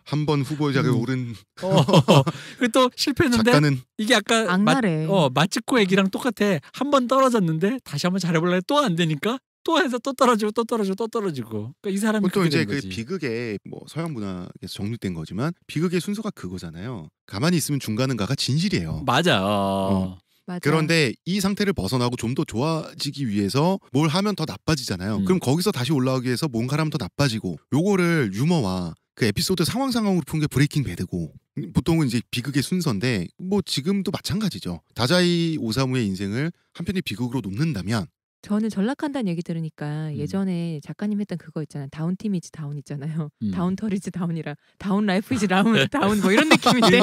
한번 후보자가 음. 오른 어, 그리고 또 실패했는데 작가는 이게 아까 악랄해. 마, 어 마츠코 얘기랑 똑같아 한 번 떨어졌는데 다시 한번 잘해보려고 또안 되니까 또 해서 또 떨어지고 또 떨어지고 또 떨어지고 그러니까 이 사람이 또 이제 그 비극의 뭐 서양 문화에서 정립된 거지만 비극의 순서가 그거잖아요. 가만히 있으면 중간은가가 진실이에요. 맞아. 어. 맞아. 그런데 이 상태를 벗어나고 좀 더 좋아지기 위해서 뭘 하면 더 나빠지잖아요. 음. 그럼 거기서 다시 올라오기 위해서 뭔가 하면 더 나빠지고 요거를 유머와 그 에피소드 상황 상황으로 푼게 브레이킹 배드고 보통은 이제 비극의 순서인데 뭐 지금도 마찬가지죠. 다자이 오사무의 인생을 한편의 비극으로 놓는다면 저는 전락한다는 얘기 들으니까 음. 예전에 작가님 했던 그거 있잖아요. 다운 팀이지 다운 있잖아요. 음. 다운 터리지 다운이라 다운 라이프이지 다운 다운 뭐 이런 느낌인데.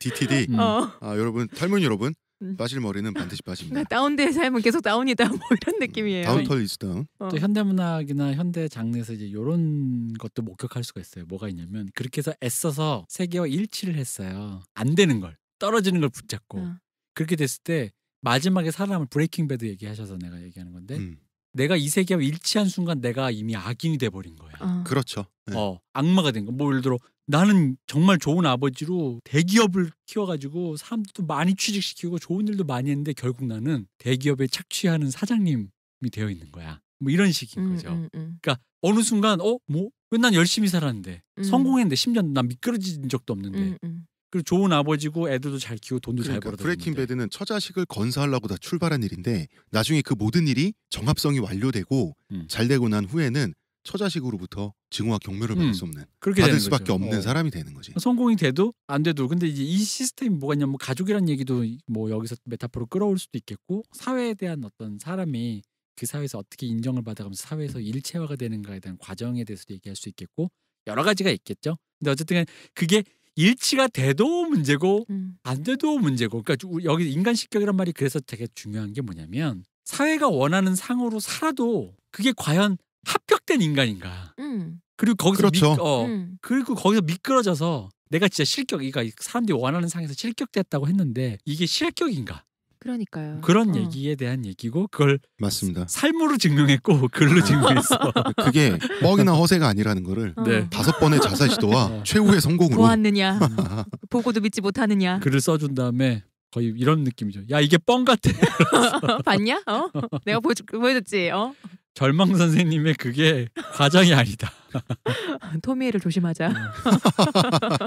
DTD. 음. 어. 아 여러분 탈문 여러분 음. 빠질 머리는 반드시 빠집니다. 다운된 삶은 계속 다운이다 뭐 이런 느낌이에요. 다운 터리지 다운. 또 현대 문학이나 현대 장르에서 이제 이런 것도 목격할 수가 있어요. 뭐가 있냐면 그렇게 해서 애써서 세계와 일치를 했어요. 안 되는 걸 떨어지는 걸 붙잡고 어. 그렇게 됐을 때 마지막에 사람을 브레이킹 배드 얘기하셔서 내가 얘기하는 건데 음. 내가 이 세계와 일치한 순간 내가 이미 악인이 돼버린 거야. 어. 그렇죠. 네. 어 악마가 된 거. 뭐 예를 들어 나는 정말 좋은 아버지로 대기업을 키워가지고 사람들도 많이 취직시키고 좋은 일도 많이 했는데 결국 나는 대기업에 착취하는 사장님이 되어 있는 거야. 뭐 이런 식인 음, 거죠. 음, 음. 그니까 어느 순간 어뭐왜난 열심히 살았는데 음. 성공했는데 10년 난 미끄러진 적도 없는데 음, 음. 그리고 좋은 아버지고 애들도 잘 키우고 돈도 그러니까, 잘 벌어. 브레이킹 배드는 처자식을 건사하려고 다 출발한 일인데 나중에 그 모든 일이 정합성이 완료되고 음. 잘 되고 난 후에는 처자식으로부터 증오와 경멸을 받을 음. 수 없는 그렇게 받을 수밖에 거죠. 없는 어. 사람이 되는 거지. 성공이 돼도 안 돼도 근데 이제 이 시스템이 뭐가 있냐면 뭐 가족이란 얘기도 뭐 여기서 메타포로 끌어올 수도 있겠고 사회에 대한 어떤 사람이 그 사회에서 어떻게 인정을 받아가면서 사회에서 일체화가 되는가에 대한 과정에 대해서도 얘기할 수 있겠고 여러 가지가 있겠죠. 근데 어쨌든 그게 일치가 돼도 문제고 음. 안 돼도 문제고 그러니까 여기 인간 식격이란 말이 그래서 되게 중요한 게 뭐냐면 사회가 원하는 상으로 살아도 그게 과연 합격된 인간인가 음. 그리고 거기서 그렇죠. 미, 어, 음. 그리고 거기서 미끄러져서 내가 진짜 실격 이가 그러니까 사람들이 원하는 상에서 실격됐다고 했는데 이게 실격인가 그러니까요. 그런 어. 얘기에 대한 얘기고 그걸 맞습니다. 삶으로 증명했고 글로 증명했어. 아, 그게 뻥이나 허세가 아니라는 거를 어. 네. 다섯 번의 자살 시도와 어. 최후의 성공으로 보았느냐 뭐 보고도 믿지 못하느냐 글을 써준 다음에 거의 이런 느낌이죠. 야 이게 뻥 같아. 봤냐? 어? 내가 보여, 보여줬지. 어? 절망 선생님의 그게 과장이 아니다. 토미애를 조심하자.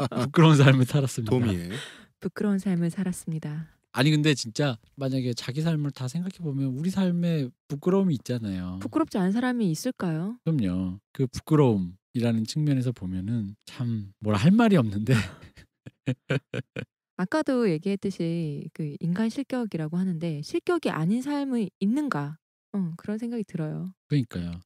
어. 부끄러운 삶을 살았습니다. 토미애. 부끄러운 삶을 살았습니다. 아니 근데 진짜 만약에 자기 삶을 다 생각해 보면 우리 삶에 부끄러움이 있잖아요. 부끄럽지 않은 사람이 있을까요? 그럼요. 그 부끄러움이라는 측면에서 보면은 참 뭐라 할 말이 없는데. 아까도 얘기했듯이 그 인간 실격이라고 하는데 실격이 아닌 삶이 있는가? 어, 그런 생각이 들어요. 그러니까요.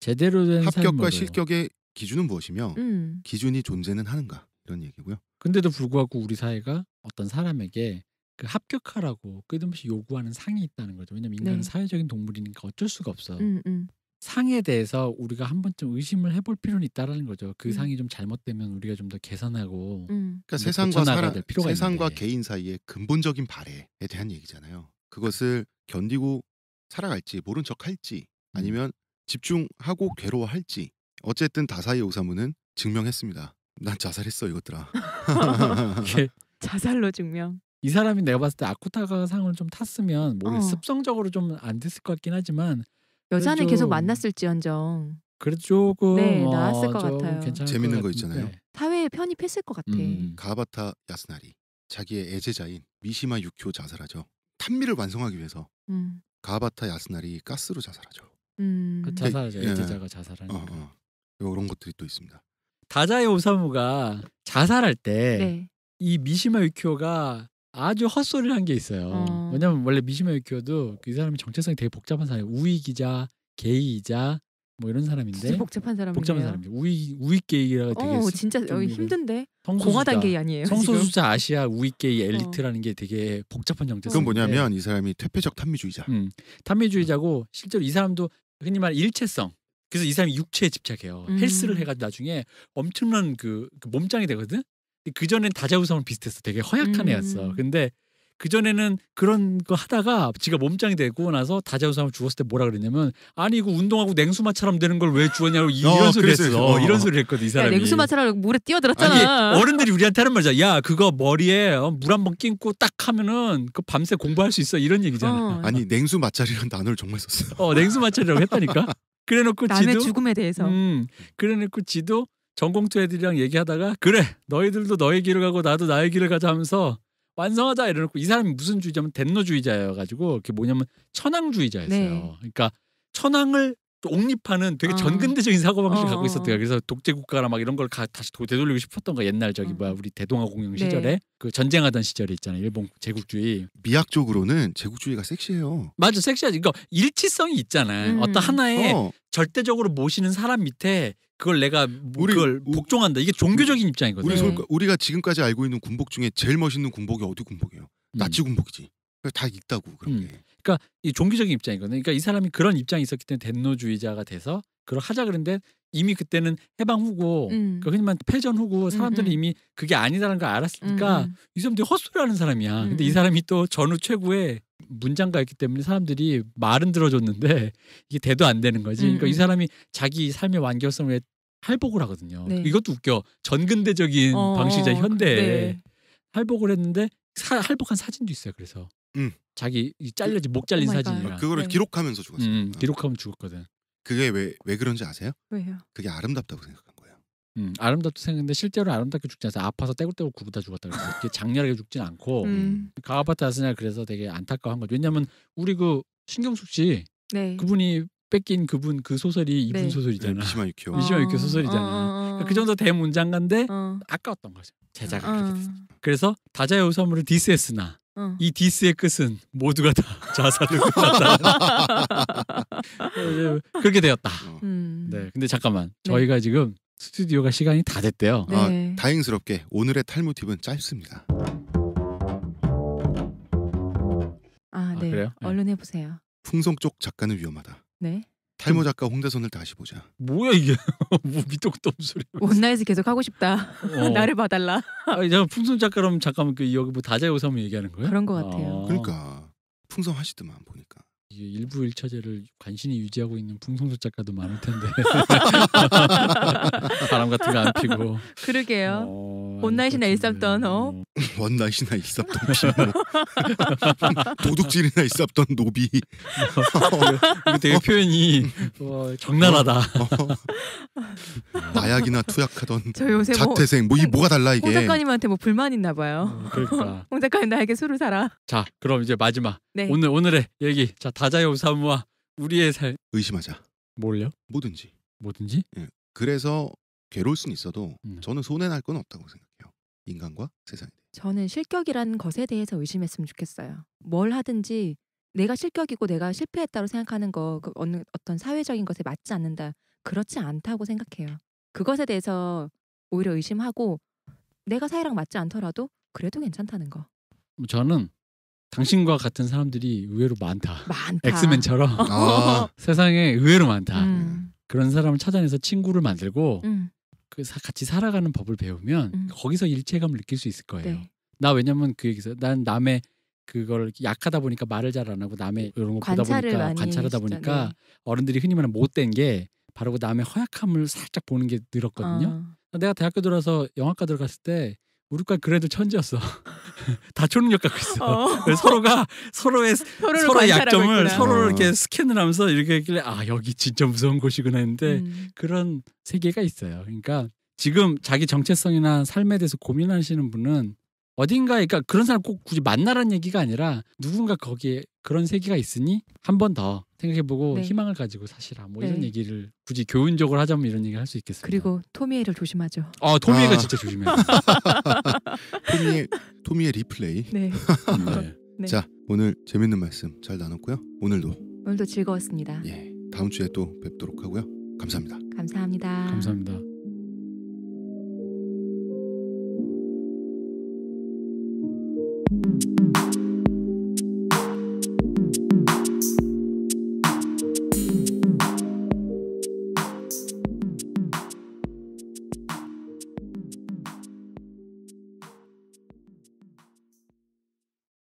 제대로 된 합격과 삶으로요. 실격의 기준은 무엇이며 음. 기준이 존재는 하는가 이런 얘기고요. 근데도 불구하고 우리 사회가 어떤 사람에게 그 합격하라고 끊임없이 요구하는 상이 있다는 거죠. 왜냐면 인간은 네. 사회적인 동물이니까 어쩔 수가 없어. 음, 음. 상에 대해서 우리가 한 번쯤 의심을 해볼 필요는 있다라는 거죠. 그 음. 상이 좀 잘못되면 우리가 좀 더 개선하고 음. 그러니까 세상과 사람, 세상과 있는데. 개인 사이의 근본적인 발해에 대한 얘기잖아요. 그것을 견디고 살아갈지 모른 척할지 음. 아니면 집중하고 괴로워할지 어쨌든 다사의 오사문은 증명했습니다. 난 자살했어 이것들아. 예. 자살로 증명. 이 사람이 내가 봤을 때 아쿠타가 상을 좀 탔으면 모르 어. 습성적으로 좀 안 됐을 것 같긴 하지만 여자는 좀, 계속 만났을지언정 그래도 조금 네, 나았을 어, 것 같아요. 재밌는 것거 있잖아요. 사회에 편입했을 것 같아. 음. 가바타 야스나리 자기의 애제자인 미시마 유키오 자살하죠. 탄미를 완성하기 위해서 음. 가바타 야스나리 가스로 자살하죠. 음. 그 네. 자살하죠. 예. 애제자가 자살하니까. 어, 어. 이런 것들이 또 있습니다. 다자의 오사무가 자살할 때이 네. 미시마 유키오가 아주 헛소리를 한 게 있어요. 어. 왜냐면 원래 미시마 유키오도 이 사람이 정체성이 되게 복잡한 사람이에요. 우이 기자, 게이 이자 뭐 이런 사람인데 복잡한 사람 복잡한 사람이 우이 우이 게이가 되게 어, 진짜 여 어, 힘든데 공화당 게이 아니에요 성소수자 아시아 우이 게이 어. 엘리트라는 어. 게 되게 복잡한 어. 정체 그건 뭐냐면 이 사람이 퇴폐적 탐미주의자 음, 탐미주의자고 음. 실제로 이 사람도 흔히 말하는 일체성 그래서 이 사람이 육체에 집착해요 음. 헬스를 해가지고 나중에 엄청난 그, 그 몸짱이 되거든 그 전엔 다자우성은 비슷했어. 되게 허약한 음. 애였어. 근데 그 전에는 그런 거 하다가 지가 몸짱이 되고 나서 다자우상을 주었을 때 뭐라 그랬냐면 아니 이거 운동하고 냉수마처럼 되는 걸 왜 주었냐고 이, 런 어, 소리 했어 어, 이런 소리를 했거든 이 사람이 야, 냉수마처럼 물에 뛰어들었잖아 아니, 어른들이 우리한테 하는 말이야 야 그거 머리에 어, 물한번 낀고 딱 하면은 그 밤새 공부할 수 있어 이런 얘기잖아 어. 아니 냉수마찰이라는 단어를 정말 썼어요 어 냉수마찰이라고 했다니까 그래놓고 남의 지도, 죽음에 대해서 음, 그래놓고 지도 전공투 애들이랑 얘기하다가 그래 너희들도 너의 길을 가고 나도 나의 길을 가자 하면서 완성하자 이래놓고 이 사람이 무슨 주의자면 덴노주의자여가지고 그게 뭐냐면 천황주의자였어요. 네. 그러니까 천황을 또옹립하는 되게 음. 전근대적인 사고방식을 어, 갖고 어. 있었대요. 그래서 독재국가라 막 이런 걸 가, 다시 도, 되돌리고 싶었던 거 옛날 저기 음. 뭐야 우리 대동아 공영 네. 시절에 네. 그 전쟁하던 시절이 있잖아요. 일본 제국주의. 미학적으로는 제국주의가 섹시해요. 맞아 섹시하지. 그러니까 일치성이 있잖아. 음. 어떤 하나의 어. 절대적으로 모시는 사람 밑에 그걸 내가 뭐 우리, 그걸 복종한다. 이게 종교적인 입장이거든. 우리 네. 우리가 지금까지 알고 있는 군복 중에 제일 멋있는 군복이 어디 군복이에요? 나치 군복이지. 다 있다고 그런 게. 음. 그러니까 이 종교적인 입장이거든요. 그러니까 이 사람이 그런 입장이 있었기 때문에 덴노주의자가 돼서 그걸 하자 그런데 이미 그때는 해방 후고 음. 그러니까 흔히 말 패전 후고 음, 사람들은 음, 음. 이미 그게 아니라는걸 알았으니까 음, 음. 이 사람들이 헛소리하는 사람이야. 근데 이 사람이 또 전후 최고의 문장가였기 때문에 사람들이 말은 들어줬는데 이게 대도안 되는 거지. 그러니까 이 사람이 자기 삶의 완결성을 할복을 하거든요. 네. 이것도 웃겨. 전근대적인 어, 방식이자 현대에 그, 네. 할복을 했는데 사, 할복한 사진도 있어요. 그래서 음. 자기 이잘려지목 그 잘린 어, 오마 사진이랑 그거를 네. 기록하면서 죽었어요. 음, 어. 기록하면 죽었거든. 그게 왜 왜 그런지 아세요? 왜요? 그게 아름답다고 생각한 거예요. 음, 아름답다 생각했는데 실제로 아름답게 죽지 않아서 아파서 떼굴떼굴 구부다 죽었다 그렇게 장렬하게 죽진 않고 음. 음. 가와바 아스냐 그래서 되게 안타까워 거죠. 왜냐면 우리 그 신경숙 씨 네. 그분이 뺏긴 그분 그 소설이 네. 이분 네. 어, 소설이잖아. 미시마 유키오. 미시마 유키오 소설이잖아. 어. 그 정도 대문장인데 어. 아까웠던 거죠. 제자가 어 그래서 다자의 우선물을 디스했으나 어. 이 디스의 끝은 모두가 다 자살을 끝났다. 네, 그렇게 되었다. 어. 음. 네. 근데 잠깐만. 네. 저희가 지금 스튜디오가 시간이 다 됐대요. 네. 아, 다행스럽게 오늘의 탈모 팁은 짧습니다. 아, 네. 아, 그래요? 네. 얼른 해보세요. 풍성 쪽 작가는 위험하다. 네. 탈모 작가 홍대선을 다시 보자. 뭐야 이게? 뭐 밑도 끝도 없는 소리. 온라인에서 계속 하고 싶다. 어. 나를 봐달라. 아 풍선 작가라면 잠깐만 그 여기 뭐다자요삼 얘기하는 거예요? 그런 것 같아요. 아. 그러니까 풍선 하시더만 보니까. 일부 일처제를 관심이 유지하고 있는 풍성수 작가도 많을 텐데 바람 같은 거 안 피고 그러게요 온 어, 원나잇이나 일삼던어 원나잇이나 일삼던 도둑질이나 일삼던 노비 이거 어, 되게 표현이 어, 적나라다 마약이나 어, 투약하던 저 요새 뭐 자퇴생 뭐이 뭐, 가 달라 이게 홍 작가님한테 뭐 불만 있나 봐요 어, 그러니까. 홍 작가님 나에게 술을 사라 자 그럼 이제 마지막 네. 오늘 오늘의 얘기 자 다. 가자요 사무와 우리의 살 의심하자. 뭘요? 뭐든지. 뭐든지? 예. 그래서 괴로울 수는 있어도 음. 저는 손해 날 건 없다고 생각해요. 인간과 세상에. 저는 실격이라는 것에 대해서 의심했으면 좋겠어요. 뭘 하든지 내가 실격이고 내가 실패했다고 생각하는 거 그 어느 어떤 사회적인 것에 맞지 않는다. 그렇지 않다고 생각해요. 그것에 대해서 오히려 의심하고 내가 사회랑 맞지 않더라도 그래도 괜찮다는 거. 저는 당신과 같은 사람들이 의외로 많다. 많다. 엑스맨처럼 어. 아. 세상에 의외로 많다. 음. 그런 사람을 찾아내서 친구를 만들고 음. 그 사, 같이 살아가는 법을 배우면 음. 거기서 일체감을 느낄 수 있을 거예요. 네. 나 왜냐면 그 얘기서 난 남의 그걸 약하다 보니까 말을 잘 안 하고 남의 이런 거 보다 보니까 관찰하다 보니까 네. 어른들이 흔히 말하는 못된 게 바로 그 남의 허약함을 살짝 보는 게 늘었거든요. 어. 내가 대학교 들어서 영화과 들어갔을 때 우루과이 그래도 천재였어. 다 초능력 갖고 있어. 어. 서로가 서로의 서로의 약점을 있구나. 서로를 어. 이렇게 스캔을 하면서 이렇게 했길래 아 여기 진짜 무서운 곳이구나 했는데 음. 그런 세계가 있어요. 그러니까 지금 자기 정체성이나 삶에 대해서 고민하시는 분은 어딘가에 그러니까 그런 사람 꼭 굳이 만나라는 얘기가 아니라 누군가 거기에 그런 세계가 있으니 한 번 더 생각해보고 네. 희망을 가지고 사시라 뭐 이런 네. 얘기를 굳이 교훈적으로 하자면 이런 얘기를 할 수 있겠습니다. 그리고 토미에를 조심하죠. 아 토미에가 아. 진짜 조심해요. 토미에 토미에 리플레이. 네. 음, 네. 네. 자 오늘 재밌는 말씀 잘 나눴고요. 오늘도 오늘도 즐거웠습니다. 예 다음 주에 또 뵙도록 하고요. 감사합니다. 감사합니다. 감사합니다.